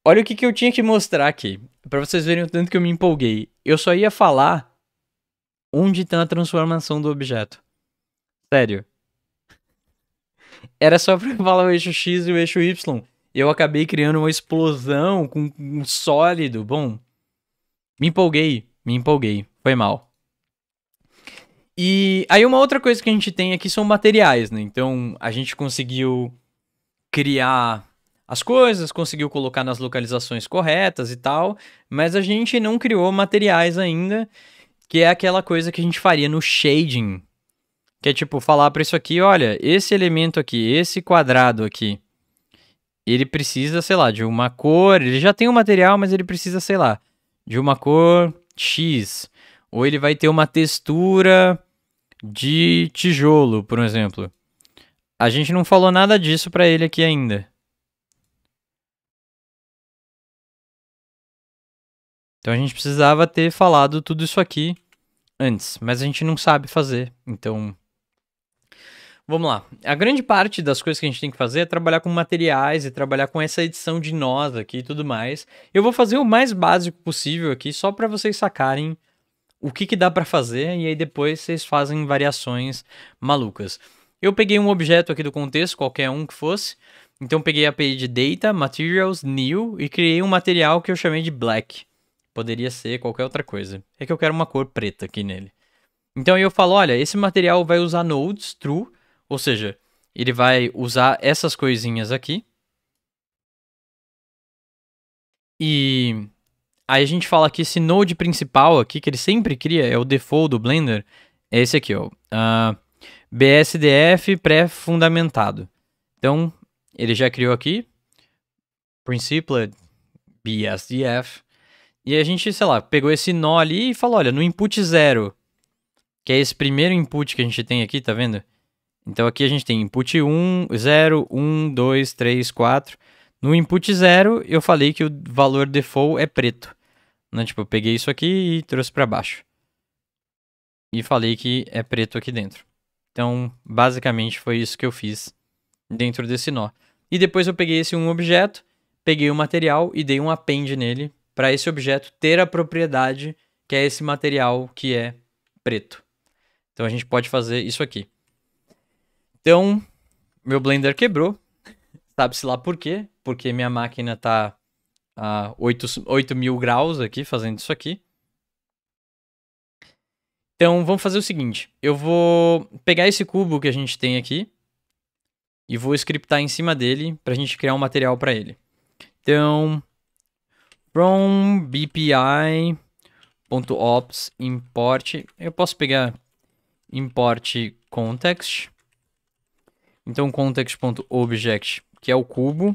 Olha o que, que eu tinha que mostrar aqui. para vocês verem o tanto que eu me empolguei. Eu só ia falar onde está a transformação do objeto. Sério. Era só pra falar o eixo X e o eixo Y. Eu acabei criando uma explosão com um sólido. Bom, me empolguei. Me empolguei. Foi mal. E aí uma outra coisa que a gente tem aqui são materiais, né? Então a gente conseguiu criar as coisas, conseguiu colocar nas localizações corretas e tal, mas a gente não criou materiais ainda, que é aquela coisa que a gente faria no shading, que é tipo falar para isso aqui, olha, esse elemento aqui, esse quadrado aqui, ele precisa, sei lá, de uma cor, ele já tem o um material, mas ele precisa, sei lá, de uma cor X, ou ele vai ter uma textura de tijolo, por exemplo. A gente não falou nada disso para ele aqui ainda. Então a gente precisava ter falado tudo isso aqui antes, mas a gente não sabe fazer. Então, vamos lá. A grande parte das coisas que a gente tem que fazer é trabalhar com materiais e trabalhar com essa edição de nós aqui e tudo mais. Eu vou fazer o mais básico possível aqui só para vocês sacarem o que, que dá para fazer e aí depois vocês fazem variações malucas. Eu peguei um objeto aqui do contexto, qualquer um que fosse, então peguei a API de Data, Materials, New e criei um material que eu chamei de Black. Poderia ser qualquer outra coisa. É que eu quero uma cor preta aqui nele. Então eu falo, olha, esse material vai usar nodes true, ou seja, ele vai usar essas coisinhas aqui. E Aí a gente fala que esse node principal aqui, que ele sempre cria, é o default do Blender, é esse aqui, ó. Uh, ah, BSDF pré-fundamentado. Então, ele já criou aqui, principal BSDF, e a gente, sei lá, pegou esse nó ali e falou, olha, no input zero, que é esse primeiro input que a gente tem aqui, tá vendo? Então aqui a gente tem input 1, 0, 1, 2, 3, 4. No input 0, eu falei que o valor default é preto. Né? Tipo, eu peguei isso aqui e trouxe para baixo. E falei que é preto aqui dentro. Então, basicamente foi isso que eu fiz dentro desse nó. E depois eu peguei esse um objeto, peguei o um material e dei um append nele para esse objeto ter a propriedade que é esse material que é preto. Então a gente pode fazer isso aqui. Então, meu Blender quebrou. Sabe-se lá por quê? Porque minha máquina tá a 8, 8 mil graus aqui, fazendo isso aqui. Então, vamos fazer o seguinte. Eu vou pegar esse cubo que a gente tem aqui e vou scriptar em cima dele para a gente criar um material para ele. Então, from bpi.ops import, eu posso pegar import context. Então, context.object, que é o cubo,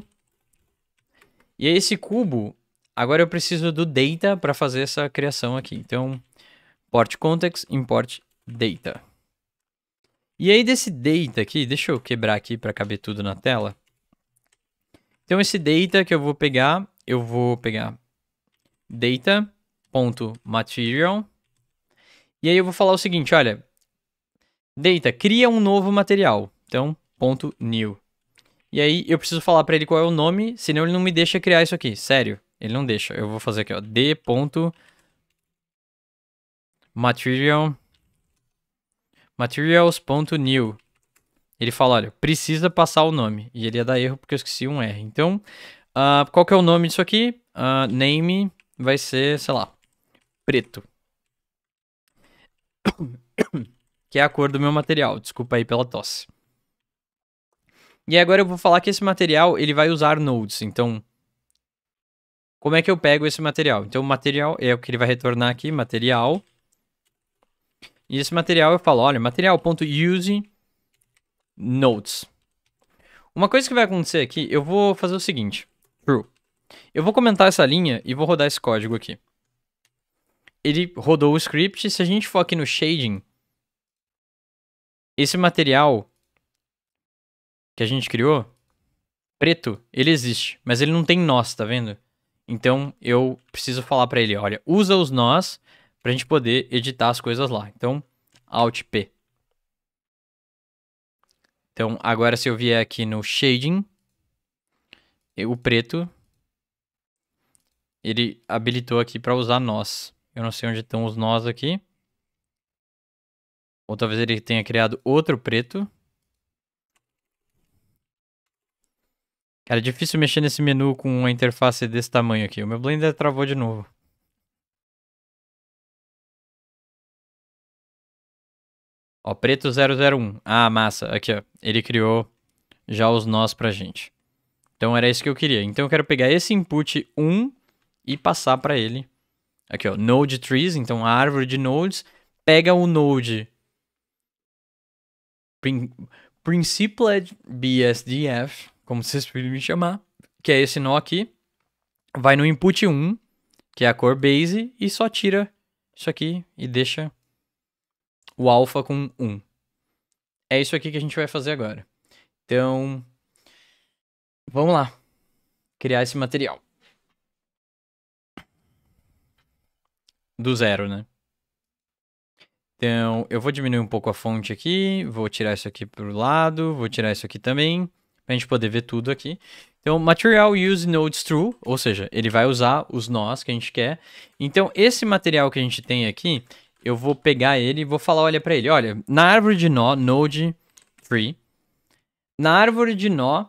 e esse cubo, agora eu preciso do data para fazer essa criação aqui. Então, port context, import data. E aí desse data aqui, deixa eu quebrar aqui para caber tudo na tela. Então esse data que eu vou pegar, eu vou pegar data.material. E aí eu vou falar o seguinte, olha, data, cria um novo material. Então, ponto new. E aí eu preciso falar para ele qual é o nome, senão ele não me deixa criar isso aqui. Sério, ele não deixa. Eu vou fazer aqui, ó, d material materials.new. Ele fala, olha, precisa passar o nome. E ele ia dar erro porque eu esqueci um R. Então, uh, qual que é o nome disso aqui? Uh, name vai ser, sei lá, preto. Que é a cor do meu material. Desculpa aí pela tosse. E agora eu vou falar que esse material, ele vai usar nodes, então... Como é que eu pego esse material? Então, o material é o que ele vai retornar aqui, material. E esse material eu falo, olha, material.use nodes. Uma coisa que vai acontecer aqui, eu vou fazer o seguinte. True. Eu vou comentar essa linha e vou rodar esse código aqui. Ele rodou o script. Se a gente for aqui no shading, esse material que a gente criou, preto, ele existe, mas ele não tem nós, tá vendo? Então eu preciso falar para ele, olha, usa os nós pra gente poder editar as coisas lá. Então, Alt P. Então, agora se eu vier aqui no Shading, o preto, ele habilitou aqui para usar nós. Eu não sei onde estão os nós aqui. Ou talvez ele tenha criado outro preto. Cara, é difícil mexer nesse menu com uma interface desse tamanho aqui. O meu Blender travou de novo. Ó, preto 001. Ah, massa. Aqui, ó. Ele criou já os nós pra gente. Então era isso que eu queria. Então eu quero pegar esse input 1 e passar para ele. Aqui, ó. Node trees, então a árvore de nodes. Pega o node. Prin Principled BSDF como vocês preferirem chamar, que é esse nó aqui, vai no input 1, que é a cor base, e só tira isso aqui e deixa o alfa com 1. É isso aqui que a gente vai fazer agora. Então, vamos lá. Criar esse material. Do zero, né? Então, eu vou diminuir um pouco a fonte aqui, vou tirar isso aqui pro lado, vou tirar isso aqui também pra gente poder ver tudo aqui. Então, material use nodes true, ou seja, ele vai usar os nós que a gente quer. Então, esse material que a gente tem aqui, eu vou pegar ele e vou falar, olha para ele, olha, na árvore de nó, node free, na árvore de nó,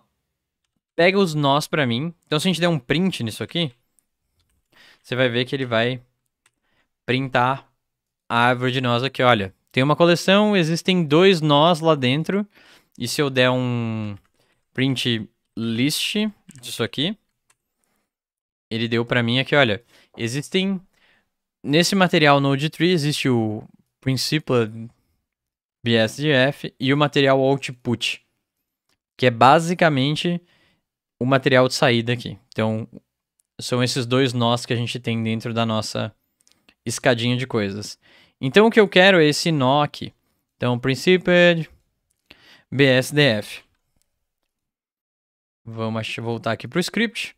pega os nós para mim. Então, se a gente der um print nisso aqui, você vai ver que ele vai printar a árvore de nós aqui, olha. Tem uma coleção, existem dois nós lá dentro, e se eu der um print list disso aqui, ele deu para mim aqui, olha, existem nesse material node tree existe o principal BSDF e o material output, que é basicamente o material de saída aqui. Então, são esses dois nós que a gente tem dentro da nossa escadinha de coisas. Então, o que eu quero é esse nó aqui. Então, principal BSDF. Vamos voltar aqui para o script.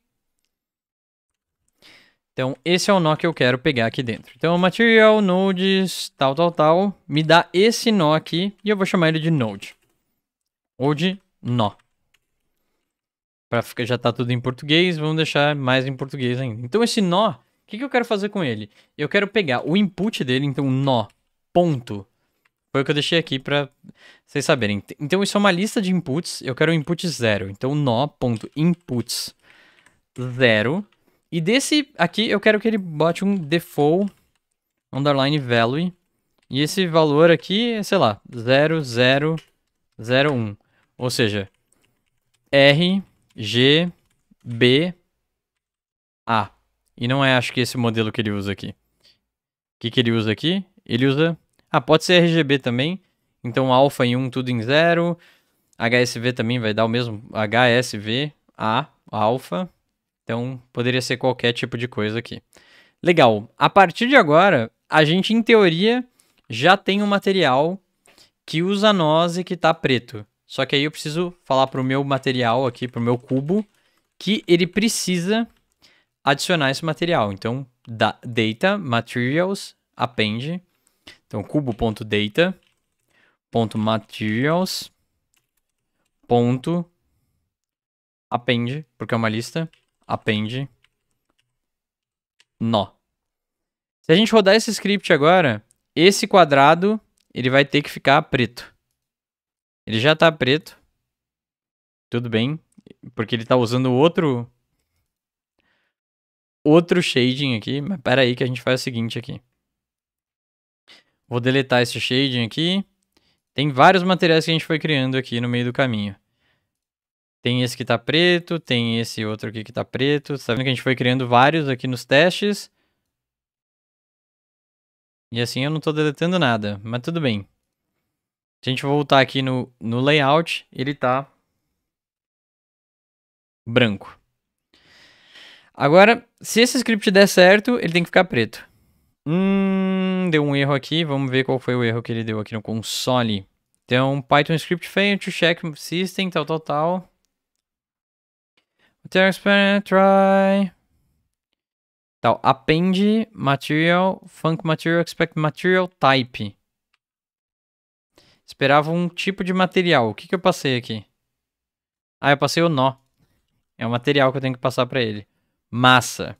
Então, esse é o nó que eu quero pegar aqui dentro. Então, material, nodes, tal, tal, tal. Me dá esse nó aqui e eu vou chamar ele de node. Ou de nó. Para ficar, já tá tudo em português, vamos deixar mais em português ainda. Então, esse nó, o que, que eu quero fazer com ele? Eu quero pegar o input dele, então nó, ponto, foi o que eu deixei aqui para vocês saberem. Então, isso é uma lista de inputs. Eu quero o input zero. Então, nó.inputs zero. E desse aqui, eu quero que ele bote um default underline value. E esse valor aqui é, sei lá, 0001. Ou seja, R, G, B, A. E não é, acho que, esse modelo que ele usa aqui. O que, que ele usa aqui? Ele usa ah, pode ser RGB também. Então alfa em 1, um, tudo em 0. HSV também vai dar o mesmo. HSV, A, alfa. Então poderia ser qualquer tipo de coisa aqui. Legal. A partir de agora, a gente, em teoria, já tem um material que usa nós e que tá preto. Só que aí eu preciso falar para o meu material aqui, para o meu cubo, que ele precisa adicionar esse material. Então, da, data, materials, append, então, cubo.data.materials.append, ponto materials, ponto porque é uma lista, append, nó. Se a gente rodar esse script agora, esse quadrado, ele vai ter que ficar preto. Ele já está preto, tudo bem, porque ele está usando outro outro shading aqui, mas pera aí que a gente faz o seguinte aqui. Vou deletar esse shading aqui. Tem vários materiais que a gente foi criando aqui no meio do caminho. Tem esse que tá preto, tem esse outro aqui que tá preto. Você tá vendo que a gente foi criando vários aqui nos testes. E assim eu não tô deletando nada, mas tudo bem. Se a gente voltar aqui no, no layout, ele tá branco. Agora, se esse script der certo, ele tem que ficar preto. Hum, deu um erro aqui. Vamos ver qual foi o erro que ele deu aqui no console. Então, Python script failed to check system, tal, tal, tal. try. Tal, append material, func material, expect material type. Esperava um tipo de material. O que, que eu passei aqui? Ah, eu passei o nó. É o material que eu tenho que passar para ele. Massa.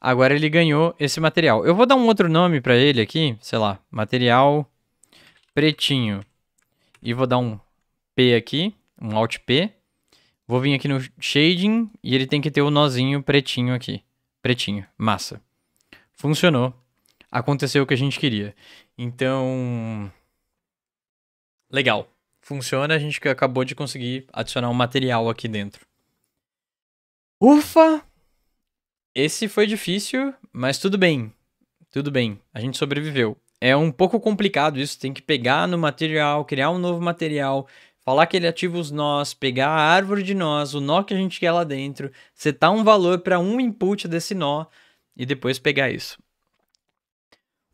Agora ele ganhou esse material. Eu vou dar um outro nome para ele aqui, sei lá, material pretinho. E vou dar um P aqui, um Alt P. Vou vir aqui no Shading e ele tem que ter o um nozinho pretinho aqui. Pretinho, massa. Funcionou. Aconteceu o que a gente queria. Então... Legal. Funciona, a gente acabou de conseguir adicionar um material aqui dentro. Ufa! Esse foi difícil, mas tudo bem. Tudo bem, a gente sobreviveu. É um pouco complicado isso, tem que pegar no material, criar um novo material, falar que ele ativa os nós, pegar a árvore de nós, o nó que a gente quer lá dentro, setar um valor para um input desse nó e depois pegar isso.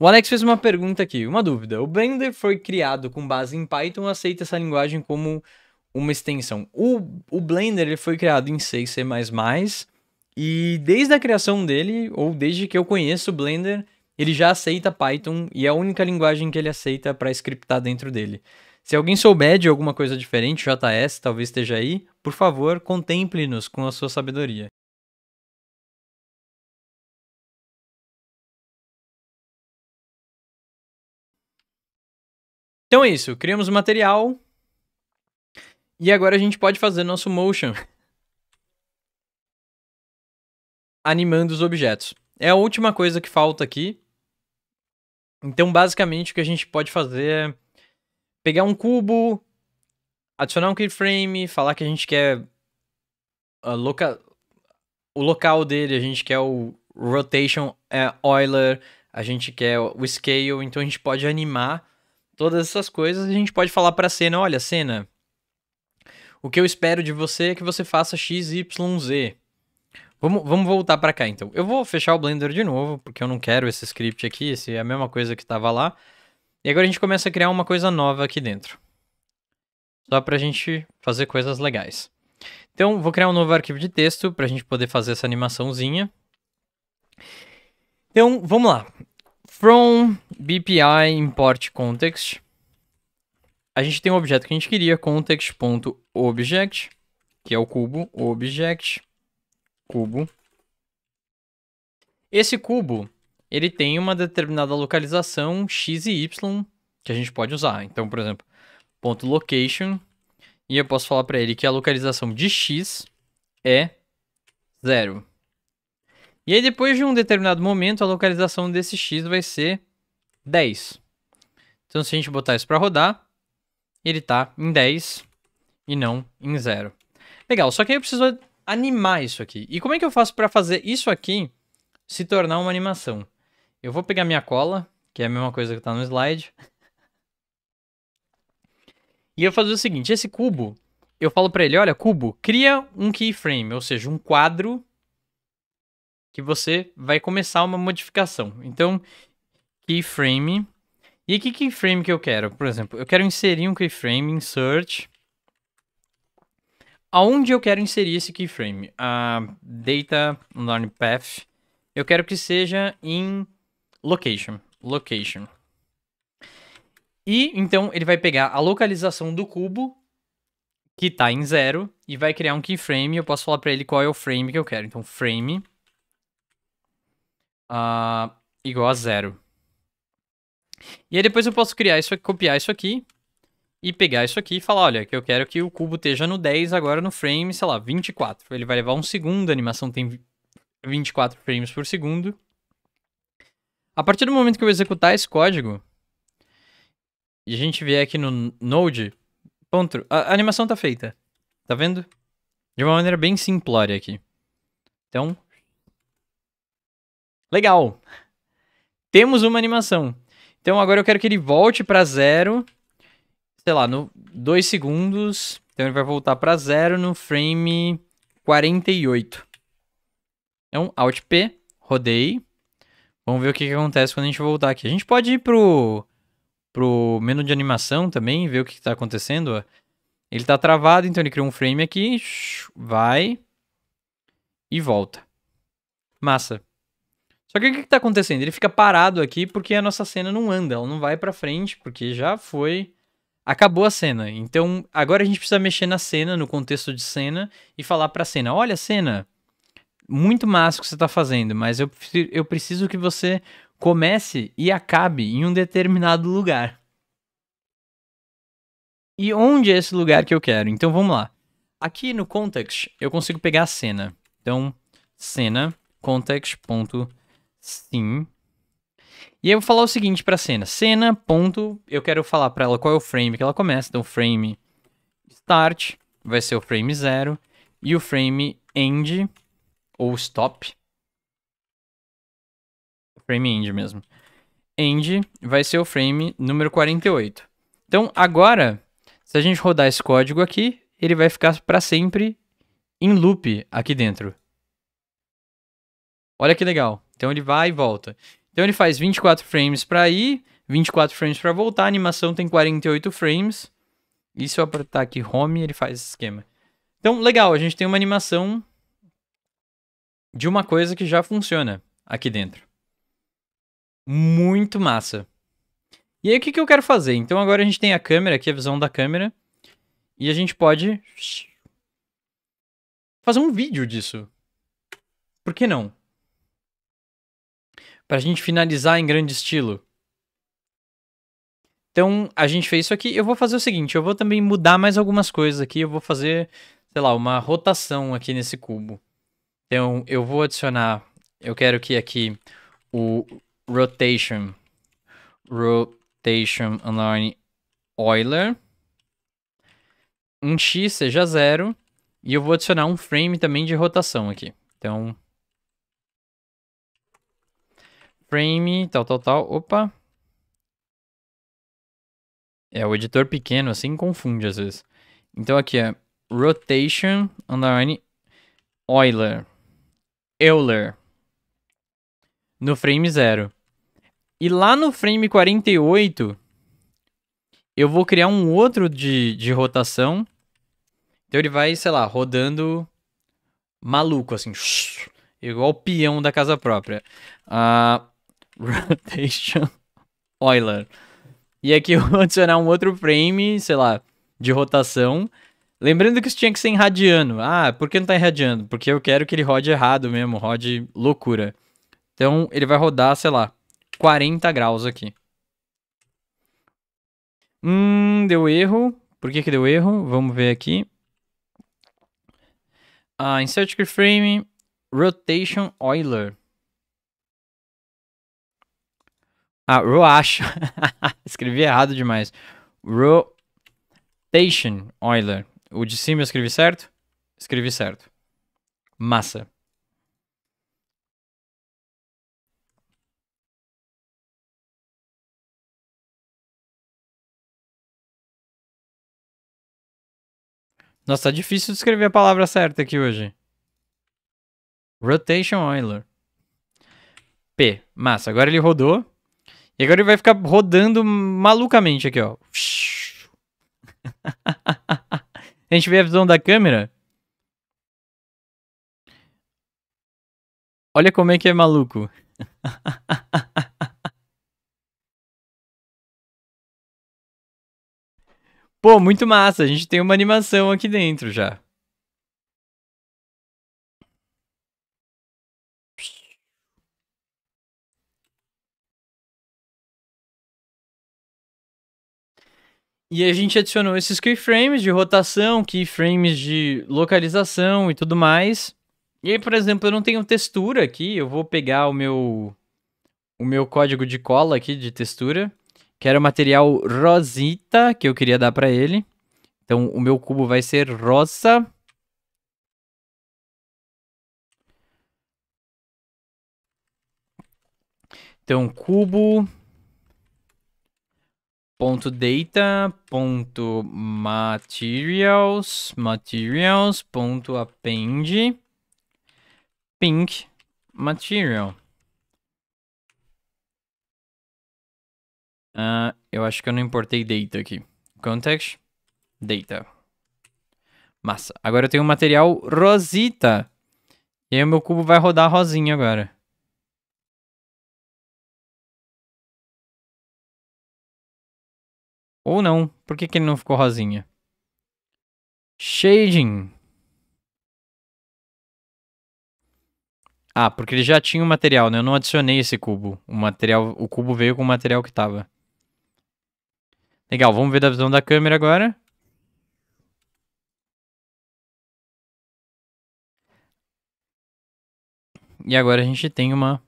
O Alex fez uma pergunta aqui, uma dúvida. O Blender foi criado com base em Python, aceita essa linguagem como uma extensão. O, o Blender ele foi criado em C e C++, e desde a criação dele, ou desde que eu conheço o Blender, ele já aceita Python e é a única linguagem que ele aceita para scriptar dentro dele. Se alguém souber de alguma coisa diferente, JS talvez esteja aí, por favor, contemple-nos com a sua sabedoria. Então é isso, criamos o material e agora a gente pode fazer nosso motion. animando os objetos. É a última coisa que falta aqui. Então, basicamente, o que a gente pode fazer é pegar um cubo, adicionar um keyframe, falar que a gente quer a ah, loca... o local dele, a gente quer o rotation é, Euler, a gente quer o scale, então a gente pode animar todas essas coisas. A gente pode falar para a cena, olha, cena, o que eu espero de você é que você faça x, y, z. Vamos, vamos voltar para cá então. Eu vou fechar o Blender de novo, porque eu não quero esse script aqui, esse é a mesma coisa que estava lá. E agora a gente começa a criar uma coisa nova aqui dentro. Só para a gente fazer coisas legais. Então, vou criar um novo arquivo de texto para a gente poder fazer essa animaçãozinha. Então, vamos lá. From BPI import context. A gente tem um objeto que a gente queria, context.object, que é o cubo, object cubo. Esse cubo, ele tem uma determinada localização x e y que a gente pode usar. Então, por exemplo, ponto location, e eu posso falar para ele que a localização de x é zero. E aí, depois de um determinado momento, a localização desse x vai ser 10. Então, se a gente botar isso para rodar, ele está em 10 e não em zero. Legal, só que aí eu preciso animar isso aqui. E como é que eu faço para fazer isso aqui se tornar uma animação? Eu vou pegar minha cola, que é a mesma coisa que está no slide. e eu vou fazer o seguinte, esse cubo, eu falo para ele, olha, cubo, cria um keyframe, ou seja, um quadro que você vai começar uma modificação. Então, keyframe. E que keyframe que eu quero? Por exemplo, eu quero inserir um keyframe, insert aonde eu quero inserir esse keyframe? A data learn path, eu quero que seja em location, location. E então ele vai pegar a localização do cubo que está em zero e vai criar um keyframe. Eu posso falar para ele qual é o frame que eu quero. Então frame uh, igual a zero. E aí depois eu posso criar isso, copiar isso aqui e pegar isso aqui e falar, olha, que eu quero que o cubo esteja no 10 agora no frame, sei lá, 24. Ele vai levar um segundo, a animação tem 24 frames por segundo. A partir do momento que eu executar esse código, e a gente vier aqui no Node, ponto, a, a animação tá feita. Tá vendo? De uma maneira bem simplória aqui. Então, legal. Temos uma animação. Então agora eu quero que ele volte para zero sei lá, no 2 segundos. Então ele vai voltar para zero no frame 48. Então, é Alt P, rodei. Vamos ver o que, que, acontece quando a gente voltar aqui. A gente pode ir pro, pro menu de animação também, ver o que, está acontecendo. Ele está travado, então ele cria um frame aqui. Vai. E volta. Massa. Só que o que, está acontecendo? Ele fica parado aqui porque a nossa cena não anda. Ela não vai para frente, porque já foi acabou a cena. Então, agora a gente precisa mexer na cena, no contexto de cena, e falar pra cena: olha, cena, muito massa o que você tá fazendo, mas eu, eu preciso que você comece e acabe em um determinado lugar. E onde é esse lugar que eu quero? Então vamos lá. Aqui no context, eu consigo pegar a cena. Então, cena, context.sim e aí eu vou falar o seguinte pra cena. Cena, ponto, eu quero falar pra ela qual é o frame que ela começa. Então, frame start vai ser o frame 0 e o frame end ou stop. Frame end mesmo. End vai ser o frame número 48. Então, agora, se a gente rodar esse código aqui, ele vai ficar para sempre em loop aqui dentro. Olha que legal. Então ele vai e volta. Então ele faz 24 frames para ir, 24 frames para voltar, a animação tem 48 frames. E se eu apertar aqui home, ele faz esse esquema. Então, legal, a gente tem uma animação de uma coisa que já funciona aqui dentro. Muito massa. E aí, o que, que eu quero fazer? Então, agora a gente tem a câmera aqui, a visão da câmera. E a gente pode fazer um vídeo disso. Por que não? para a gente finalizar em grande estilo. Então, a gente fez isso aqui. Eu vou fazer o seguinte, eu vou também mudar mais algumas coisas aqui. Eu vou fazer, sei lá, uma rotação aqui nesse cubo. Então, eu vou adicionar... Eu quero que aqui o rotation... Rotation underline Euler. Um X seja zero. E eu vou adicionar um frame também de rotação aqui. Então, frame, tal, tal, tal. Opa. É, o editor pequeno assim confunde às vezes. Então aqui é rotation underline Euler. Euler. No frame 0. E lá no frame 48, eu vou criar um outro de, de rotação. Então ele vai, sei lá, rodando maluco, assim. Igual o peão da casa própria. Ah, Rotation Euler. E aqui eu vou adicionar um outro frame, sei lá, de rotação. Lembrando que isso tinha que ser em radiano. Ah, por que não tá em radiano? Porque eu quero que ele rode errado mesmo, rode loucura. Então ele vai rodar, sei lá, 40 graus aqui. Hum, deu erro. Por que que deu erro? Vamos ver aqui. Ah, insert keyframe, rotation Euler. Ah, Roach. escrevi errado demais. Rotation Euler. O de cima eu escrevi certo? Escrevi certo. Massa. Nossa, tá difícil de escrever a palavra certa aqui hoje. Rotation Euler. P. Massa. Agora ele rodou. E agora ele vai ficar rodando malucamente aqui, ó. a gente vê a visão da câmera. Olha como é que é maluco. Pô, muito massa. A gente tem uma animação aqui dentro já. E a gente adicionou esses keyframes de rotação, keyframes de localização e tudo mais. E aí, por exemplo, eu não tenho textura aqui, eu vou pegar o meu o meu código de cola aqui de textura, que era o material rosita que eu queria dar para ele. Então, o meu cubo vai ser rosa. Então, cubo ponto data ponto materials materials ponto append pink material uh, eu acho que eu não importei data aqui context data massa agora eu tenho o um material rosita e aí o meu cubo vai rodar rosinha agora Ou não. Por que, que ele não ficou rosinha? Shading. Ah, porque ele já tinha o material, né? Eu não adicionei esse cubo. O material, o cubo veio com o material que tava. Legal, vamos ver da visão da câmera agora. E agora a gente tem uma...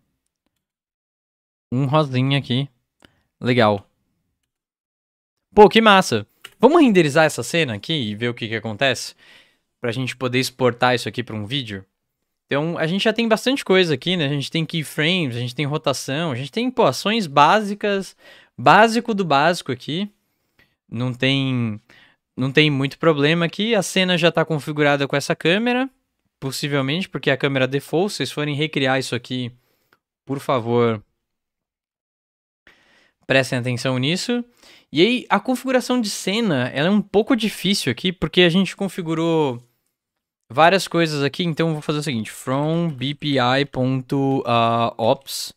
Um rosinha aqui. Legal. Pô, que massa. Vamos renderizar essa cena aqui e ver o que, que acontece? Pra gente poder exportar isso aqui para um vídeo. Então, a gente já tem bastante coisa aqui, né? A gente tem keyframes, a gente tem rotação, a gente tem, pô, ações básicas, básico do básico aqui. Não tem, não tem muito problema aqui. A cena já está configurada com essa câmera, possivelmente, porque é a câmera default. Se vocês forem recriar isso aqui, por favor, Prestem atenção nisso. E aí, a configuração de cena, ela é um pouco difícil aqui, porque a gente configurou várias coisas aqui, então eu vou fazer o seguinte, from bpi.ops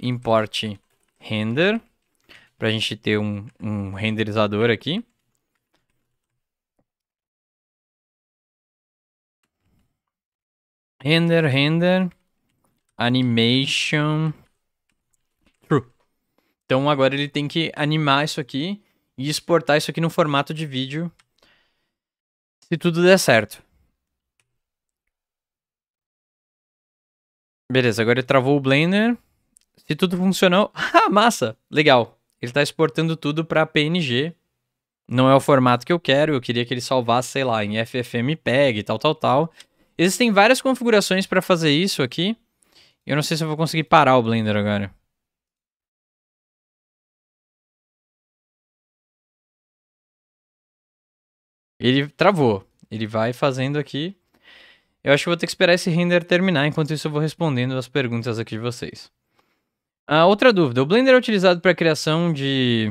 import render, para a gente ter um, um renderizador aqui. Render, render, animation... Então agora ele tem que animar isso aqui e exportar isso aqui no formato de vídeo. Se tudo der certo. Beleza, agora ele travou o Blender. Se tudo funcionou... Ah, massa! Legal. Ele está exportando tudo para PNG. Não é o formato que eu quero. Eu queria que ele salvasse, sei lá, em FFmpeg, e tal, tal, tal. Existem várias configurações para fazer isso aqui. Eu não sei se eu vou conseguir parar o Blender agora. Ele travou. Ele vai fazendo aqui. Eu acho que vou ter que esperar esse render terminar, enquanto isso eu vou respondendo as perguntas aqui de vocês. Ah, outra dúvida, o Blender é utilizado para a criação de...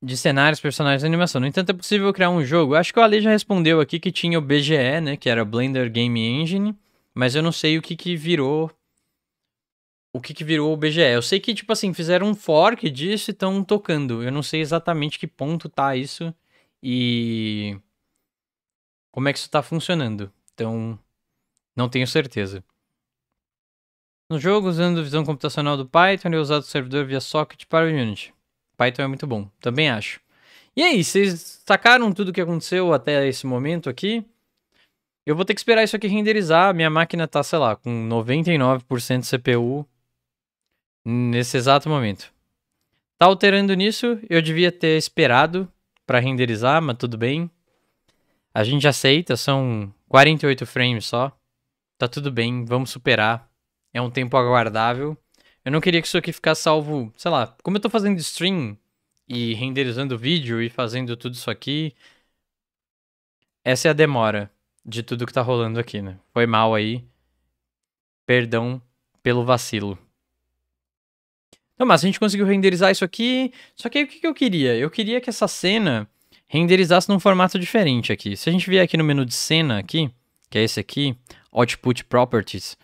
de cenários, personagens e animação. No entanto, é possível criar um jogo? Acho que o Ale já respondeu aqui que tinha o BGE, né, que era Blender Game Engine, mas eu não sei o que que virou... O que que virou o BGE? Eu sei que, tipo assim, fizeram um fork disso e estão tocando. Eu não sei exatamente que ponto tá isso e como é que isso está funcionando. Então, não tenho certeza. No jogo, usando a visão computacional do Python, eu usado o servidor via socket para o Unity. Python é muito bom, também acho. E aí, vocês sacaram tudo o que aconteceu até esse momento aqui? Eu vou ter que esperar isso aqui renderizar. Minha máquina tá, sei lá, com 99% CPU nesse exato momento. Tá alterando nisso, eu devia ter esperado para renderizar, mas tudo bem. A gente aceita, são 48 frames só. Tá tudo bem, vamos superar. É um tempo aguardável. Eu não queria que isso aqui ficasse salvo, sei lá, como eu tô fazendo stream e renderizando vídeo e fazendo tudo isso aqui. Essa é a demora de tudo que tá rolando aqui, né? Foi mal aí. Perdão pelo vacilo. Então, mas a gente conseguiu renderizar isso aqui. Só que aí o que, que eu queria? Eu queria que essa cena renderizasse num formato diferente aqui. Se a gente vier aqui no menu de cena aqui, que é esse aqui, Output Properties,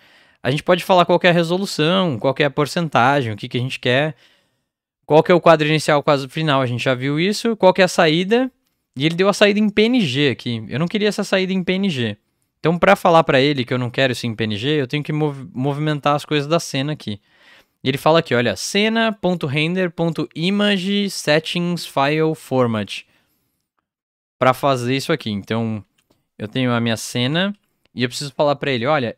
a gente pode falar qual é a resolução, qual é a porcentagem, o que, que a gente quer, qual que é o quadro inicial, o quadro final, a gente já viu isso, qual que é a saída, e ele deu a saída em PNG aqui. Eu não queria essa saída em PNG. Então, para falar para ele que eu não quero isso em PNG, eu tenho que mov movimentar as coisas da cena aqui. Ele fala aqui, olha, cena.render.image settings file format para fazer isso aqui. Então, eu tenho a minha cena e eu preciso falar para ele, olha,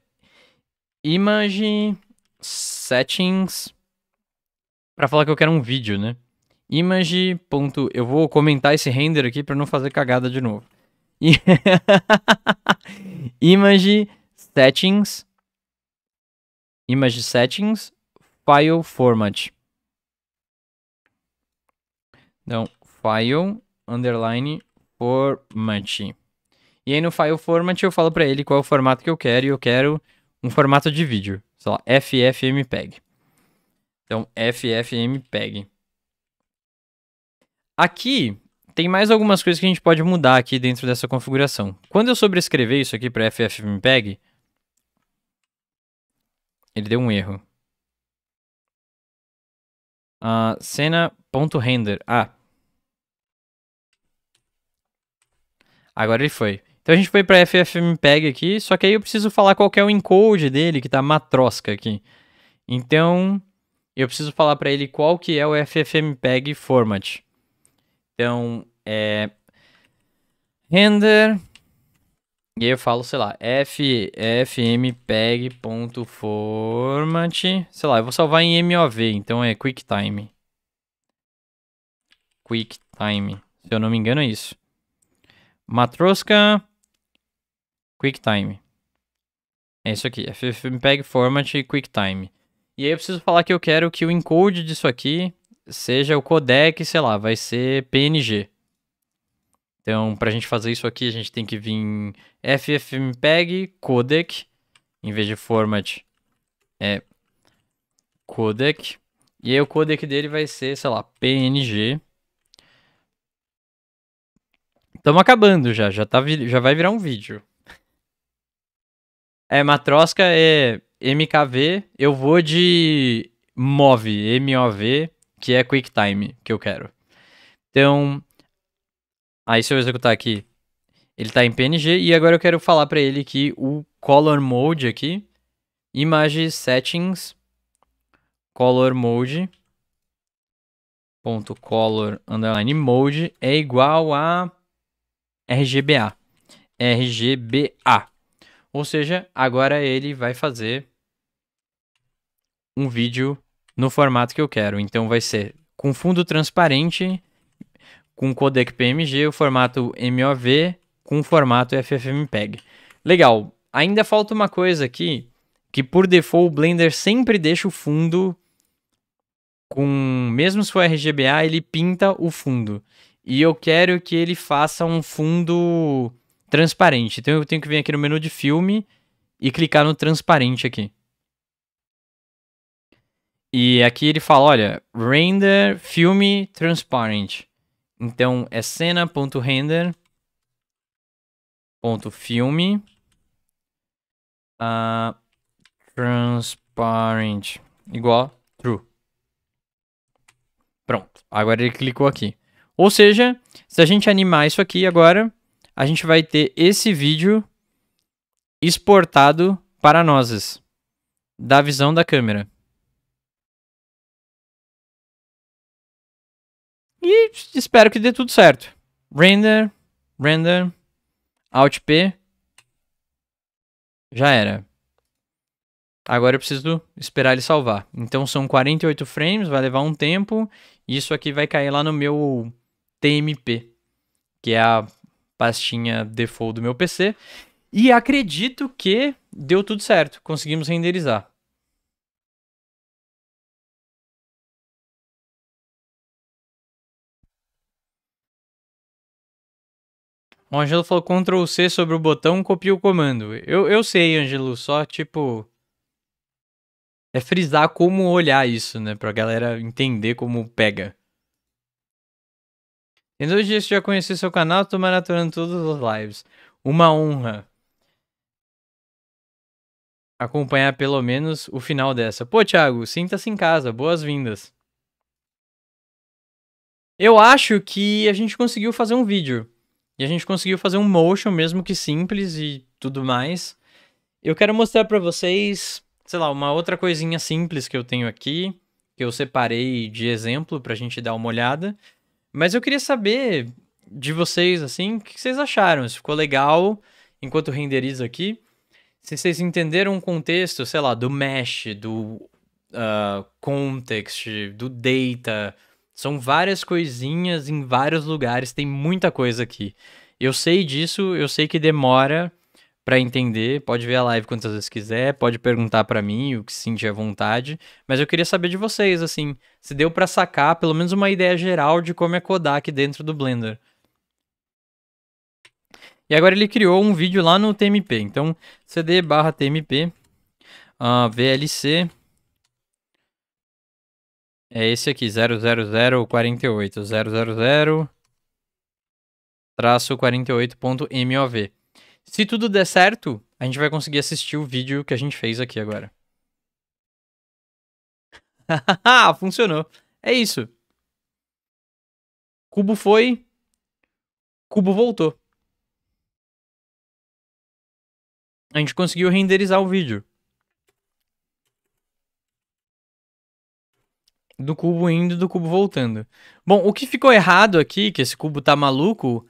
image settings para falar que eu quero um vídeo, né? Image. Ponto, eu vou comentar esse render aqui para não fazer cagada de novo. image settings. Image settings file format. Então, file underline format. E aí no file format eu falo para ele qual é o formato que eu quero e eu quero um formato de vídeo, sei lá, FFmpeg. Então, FFmpeg. Aqui tem mais algumas coisas que a gente pode mudar aqui dentro dessa configuração. Quando eu sobrescrever isso aqui para FFmpeg, ele deu um erro. Uh, ah, cena.render. Ah. Agora ele foi. Então a gente foi para FFmpeg aqui, só que aí eu preciso falar qual é o encode dele, que tá matrosca aqui. Então, eu preciso falar para ele qual que é o FFmpeg format. Então, é render e aí eu falo, sei lá, f, fmpeg.format, sei lá, eu vou salvar em MOV, então é QuickTime. QuickTime, se eu não me engano é isso. Matroska QuickTime. É isso aqui, fmpeg format QuickTime. E aí eu preciso falar que eu quero que o encode disso aqui seja o codec, sei lá, vai ser PNG. Então, para a gente fazer isso aqui, a gente tem que vir em ffmpeg codec, em vez de format, é codec. E aí o codec dele vai ser, sei lá, png. Estamos acabando já, já, tá, já vai virar um vídeo. É, Matrosca é MKV, eu vou de MOV, M-O-V, que é QuickTime, que eu quero. Então, Aí se eu executar aqui, ele está em PNG e agora eu quero falar para ele que o color mode aqui, image settings color mode ponto color underline mode é igual a RGBA. RGBA. Ou seja, agora ele vai fazer um vídeo no formato que eu quero. Então vai ser com fundo transparente com codec PMG, o formato MOV com o formato FFmpeg. Legal, ainda falta uma coisa aqui, que por default o Blender sempre deixa o fundo com, mesmo se for RGBA, ele pinta o fundo. E eu quero que ele faça um fundo transparente. Então eu tenho que vir aqui no menu de filme e clicar no transparente aqui. E aqui ele fala, olha, render filme transparente. Então é cena.render ponto filme uh, transparent igual true. Pronto. Agora ele clicou aqui. Ou seja, se a gente animar isso aqui agora, a gente vai ter esse vídeo exportado para nós da visão da câmera. E espero que dê tudo certo. Render, render, Alt P. Já era. Agora eu preciso esperar ele salvar. Então são 48 frames, vai levar um tempo. Isso aqui vai cair lá no meu TMP, que é a pastinha default do meu PC. E acredito que deu tudo certo, conseguimos renderizar. O Angelo falou Ctrl C sobre o botão, copia o comando. Eu, eu sei, Angelo, só tipo. É frisar como olhar isso, né? Pra galera entender como pega. Em dois dias que já conheci seu canal, tô maratonando todas as lives. Uma honra. Acompanhar pelo menos o final dessa. Pô, Thiago, sinta-se em casa. Boas-vindas. Eu acho que a gente conseguiu fazer um vídeo. E a gente conseguiu fazer um motion, mesmo que simples e tudo mais. Eu quero mostrar para vocês, sei lá, uma outra coisinha simples que eu tenho aqui, que eu separei de exemplo pra gente dar uma olhada. Mas eu queria saber de vocês, assim, o que vocês acharam? Se ficou legal enquanto renderiza aqui? Se vocês entenderam o contexto, sei lá, do mesh, do uh, context, do data, são várias coisinhas em vários lugares, tem muita coisa aqui. Eu sei disso, eu sei que demora para entender. Pode ver a live quantas vezes quiser, pode perguntar para mim o que se sentir à vontade, mas eu queria saber de vocês assim, se deu para sacar pelo menos uma ideia geral de como é codar aqui dentro do Blender. E agora ele criou um vídeo lá no TMP, então cd/tmp uh, ah, VLC é esse aqui, 00048, 000 traço 48.mov. Se tudo der certo, a gente vai conseguir assistir o vídeo que a gente fez aqui agora. Funcionou. É isso. Cubo foi. Cubo voltou. A gente conseguiu renderizar o vídeo. do cubo indo do cubo voltando. Bom, o que ficou errado aqui, que esse cubo tá maluco,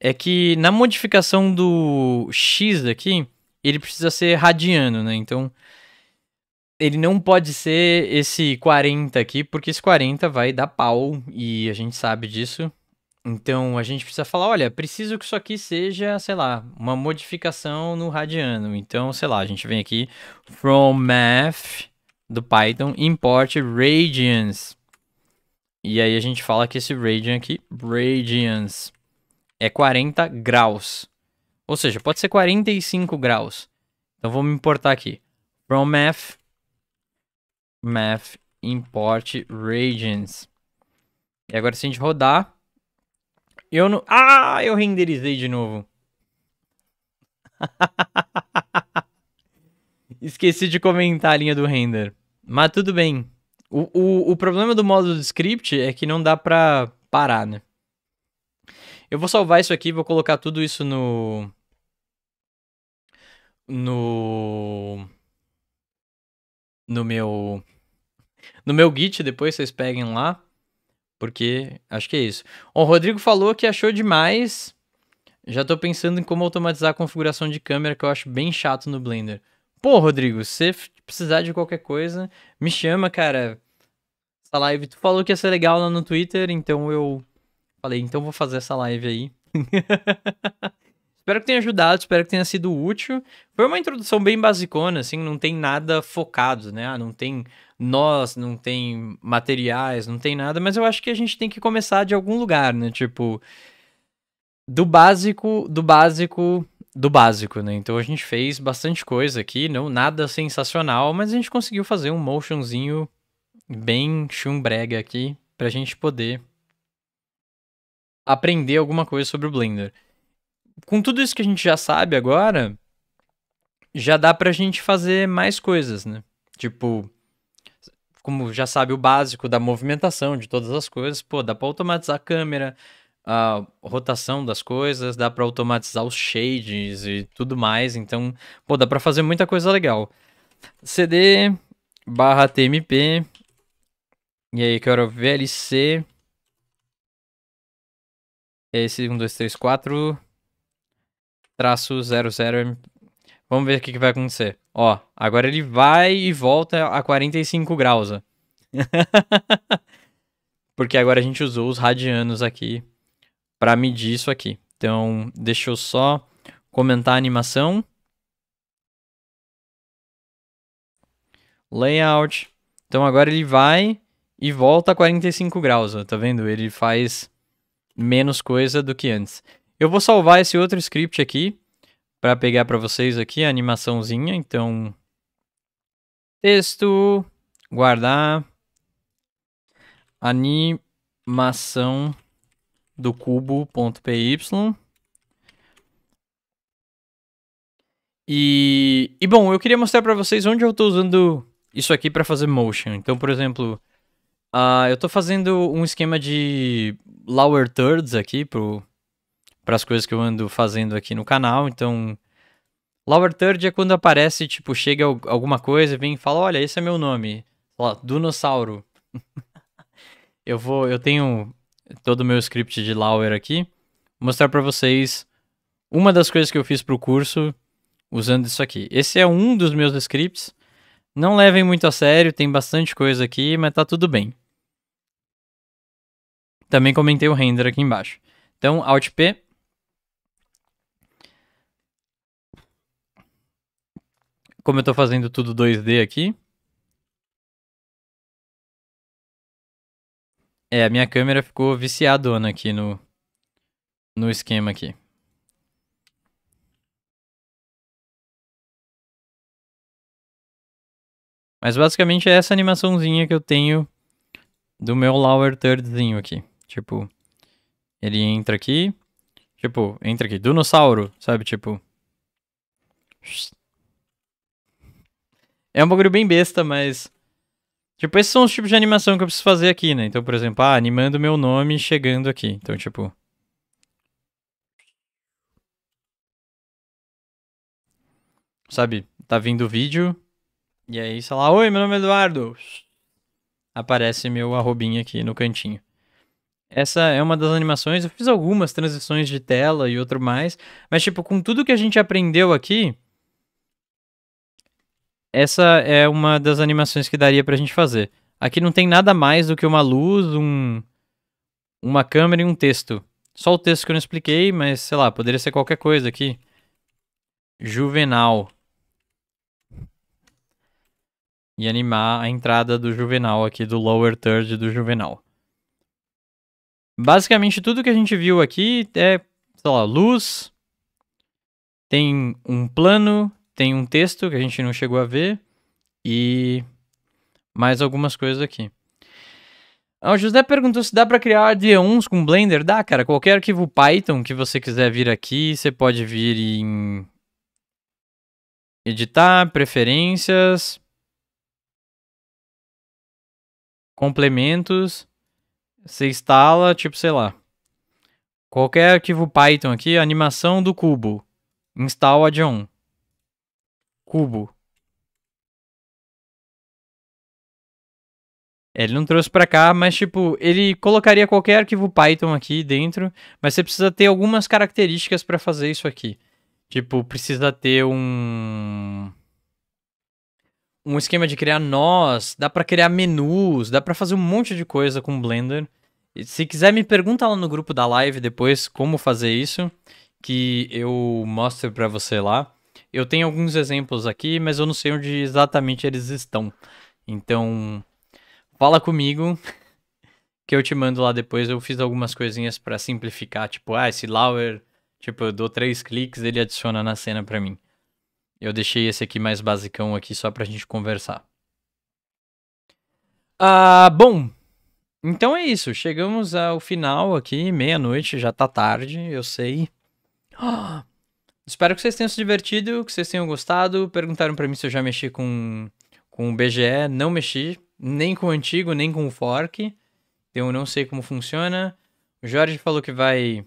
é que na modificação do x aqui, ele precisa ser radiano, né? Então, ele não pode ser esse 40 aqui, porque esse 40 vai dar pau e a gente sabe disso. Então, a gente precisa falar, olha, preciso que isso aqui seja, sei lá, uma modificação no radiano. Então, sei lá, a gente vem aqui from math do Python import radians. E aí a gente fala que esse radian aqui, radians, é 40 graus. Ou seja, pode ser 45 graus. Então vamos importar aqui. From math, math import radians. E agora se a gente rodar, eu não... Ah, eu renderizei de novo. Esqueci de comentar a linha do render. Mas tudo bem. O, o, o problema do módulo do script é que não dá pra parar, né? Eu vou salvar isso aqui, vou colocar tudo isso no... No... No meu... No meu Git, depois vocês peguem lá. Porque acho que é isso. O Rodrigo falou que achou demais. Já tô pensando em como automatizar a configuração de câmera, que eu acho bem chato no Blender. Pô, Rodrigo, você precisar de qualquer coisa, me chama, cara. Essa live, tu falou que ia ser legal lá no Twitter, então eu falei, então vou fazer essa live aí. espero que tenha ajudado, espero que tenha sido útil. Foi uma introdução bem basicona, assim, não tem nada focado, né? Ah, não tem nós, não tem materiais, não tem nada, mas eu acho que a gente tem que começar de algum lugar, né? Tipo, do básico, do básico do básico, né? Então a gente fez bastante coisa aqui, não nada sensacional, mas a gente conseguiu fazer um motionzinho bem chumbrega aqui pra gente poder aprender alguma coisa sobre o Blender. Com tudo isso que a gente já sabe agora, já dá pra gente fazer mais coisas, né? Tipo, como já sabe o básico da movimentação de todas as coisas, pô, dá pra automatizar a câmera, a rotação das coisas, dá para automatizar os shades e tudo mais. Então, pô, dá para fazer muita coisa legal. CD barra TMP. E aí, quero VLC. esse 1, 2, 3, 4. Traço 00. Vamos ver o que, que vai acontecer. Ó, agora ele vai e volta a 45 graus. Porque agora a gente usou os radianos aqui para medir isso aqui. Então, deixa eu só comentar a animação. Layout. Então, agora ele vai e volta a 45 graus, ó, tá vendo? Ele faz menos coisa do que antes. Eu vou salvar esse outro script aqui para pegar para vocês aqui a animaçãozinha. Então, texto, guardar, animação do cubo.py. E, e bom, eu queria mostrar para vocês onde eu estou usando isso aqui para fazer motion. Então, por exemplo, uh, eu estou fazendo um esquema de lower thirds aqui para as coisas que eu ando fazendo aqui no canal. Então, lower third é quando aparece, tipo, chega alguma coisa, vem e fala, olha, esse é meu nome. Ó, Dunossauro. eu vou, eu tenho todo o meu script de Lauer aqui, mostrar para vocês uma das coisas que eu fiz para o curso usando isso aqui. Esse é um dos meus scripts. Não levem muito a sério, tem bastante coisa aqui, mas tá tudo bem. Também comentei o render aqui embaixo. Então, Alt P. Como eu estou fazendo tudo 2D aqui, É, a minha câmera ficou viciadona aqui no, no esquema aqui. Mas basicamente é essa animaçãozinha que eu tenho do meu Lower Thirdzinho aqui. Tipo, ele entra aqui. Tipo, entra aqui. Dinossauro, sabe? Tipo. É um bagulho bem besta, mas Tipo, esses são os tipos de animação que eu preciso fazer aqui, né? Então, por exemplo, ah, animando meu nome chegando aqui. Então, tipo... Sabe, tá vindo o vídeo, e aí, sei lá, oi, meu nome é Eduardo. Aparece meu arrobinho aqui no cantinho. Essa é uma das animações. Eu fiz algumas transições de tela e outro mais. Mas, tipo, com tudo que a gente aprendeu aqui, essa é uma das animações que daria pra gente fazer. Aqui não tem nada mais do que uma luz, um, uma câmera e um texto. Só o texto que eu não expliquei, mas sei lá, poderia ser qualquer coisa aqui. Juvenal. E animar a entrada do Juvenal aqui, do lower third do Juvenal. Basicamente tudo que a gente viu aqui é, sei lá, luz, tem um plano, tem um texto que a gente não chegou a ver e mais algumas coisas aqui. Ah, o José perguntou se dá para criar D1s com Blender. Dá, cara. Qualquer arquivo Python que você quiser vir aqui, você pode vir em editar, preferências, complementos, você instala, tipo, sei lá, qualquer arquivo Python aqui, animação do cubo, install add-on cubo. Ele não trouxe pra cá, mas tipo, ele colocaria qualquer arquivo Python aqui dentro, mas você precisa ter algumas características para fazer isso aqui. Tipo, precisa ter um um esquema de criar nós, dá para criar menus, dá para fazer um monte de coisa com Blender. se quiser me pergunta lá no grupo da live depois como fazer isso, que eu mostro para você lá. Eu tenho alguns exemplos aqui, mas eu não sei onde exatamente eles estão. Então, fala comigo que eu te mando lá depois. Eu fiz algumas coisinhas para simplificar, tipo, ah, esse Lauer, tipo, eu dou três cliques, ele adiciona na cena para mim. Eu deixei esse aqui mais basicão aqui só pra gente conversar. Ah, bom. Então é isso, chegamos ao final aqui, meia-noite, já tá tarde, eu sei. Ah, Espero que vocês tenham se divertido, que vocês tenham gostado. Perguntaram para mim se eu já mexi com, com o BGE. Não mexi, nem com o antigo, nem com o fork. Eu não sei como funciona. O Jorge falou que vai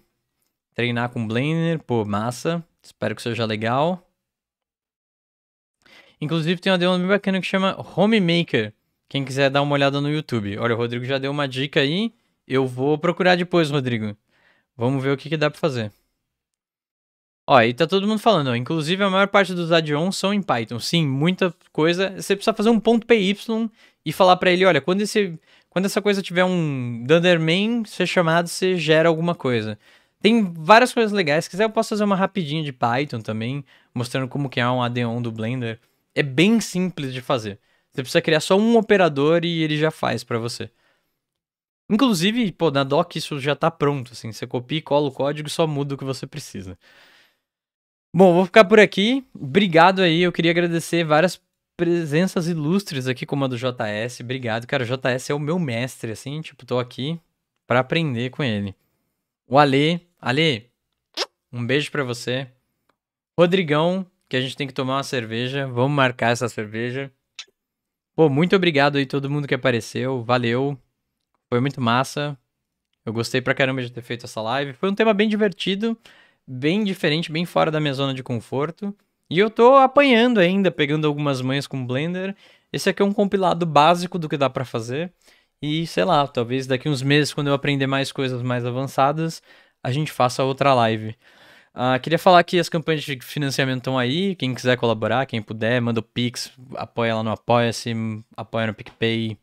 treinar com Blender. Pô, massa. Espero que seja legal. Inclusive, tem uma demo bem bacana que chama Home Maker. Quem quiser dar uma olhada no YouTube. Olha, o Rodrigo já deu uma dica aí. Eu vou procurar depois, Rodrigo. Vamos ver o que, que dá para fazer. Ó, e tá todo mundo falando, ó, inclusive a maior parte dos add-ons são em Python. Sim, muita coisa. Você precisa fazer um ponto PY e falar para ele, olha, quando, esse, quando essa coisa tiver um Dunderman ser chamado, você gera alguma coisa. Tem várias coisas legais. Se quiser, eu posso fazer uma rapidinha de Python também, mostrando como é um add-on do Blender. É bem simples de fazer. Você precisa criar só um operador e ele já faz para você. Inclusive, pô, na doc isso já tá pronto, assim. Você copia e cola o código e só muda o que você precisa. Bom, vou ficar por aqui. Obrigado aí. Eu queria agradecer várias presenças ilustres aqui, como a do JS. Obrigado, cara. O JS é o meu mestre, assim, tipo, tô aqui para aprender com ele. O Ale, Ale, um beijo para você. Rodrigão, que a gente tem que tomar uma cerveja. Vamos marcar essa cerveja. Pô, muito obrigado aí todo mundo que apareceu. Valeu. Foi muito massa. Eu gostei pra caramba de ter feito essa live. Foi um tema bem divertido bem diferente, bem fora da minha zona de conforto. E eu tô apanhando ainda, pegando algumas manhas com Blender. Esse aqui é um compilado básico do que dá para fazer. E sei lá, talvez daqui uns meses, quando eu aprender mais coisas mais avançadas, a gente faça outra live. Uh, queria falar que as campanhas de financiamento estão aí. Quem quiser colaborar, quem puder, manda o Pix, apoia lá no Apoia-se, apoia no PicPay.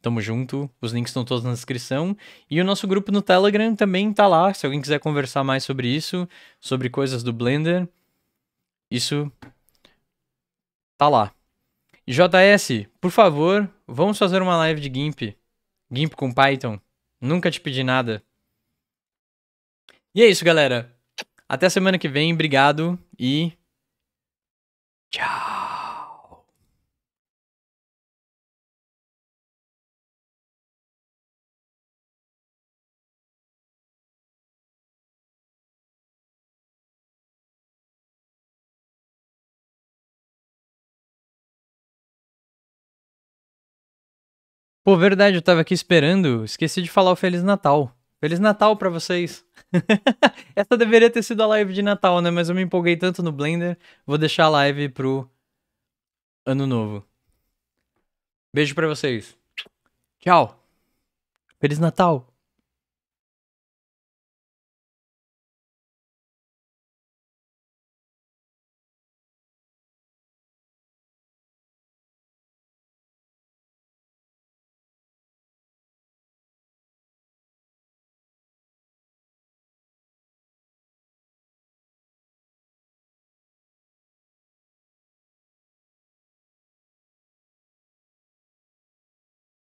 Tamo junto, os links estão todos na descrição. E o nosso grupo no Telegram também tá lá, se alguém quiser conversar mais sobre isso, sobre coisas do Blender. Isso tá lá. JS, por favor, vamos fazer uma live de GIMP. GIMP com Python. Nunca te pedi nada. E é isso, galera. Até semana que vem, obrigado e. Tchau! Pô, verdade, eu tava aqui esperando, esqueci de falar o Feliz Natal. Feliz Natal para vocês! Essa deveria ter sido a live de Natal, né? Mas eu me empolguei tanto no Blender, vou deixar a live pro Ano Novo. Beijo para vocês. Tchau. Feliz Natal.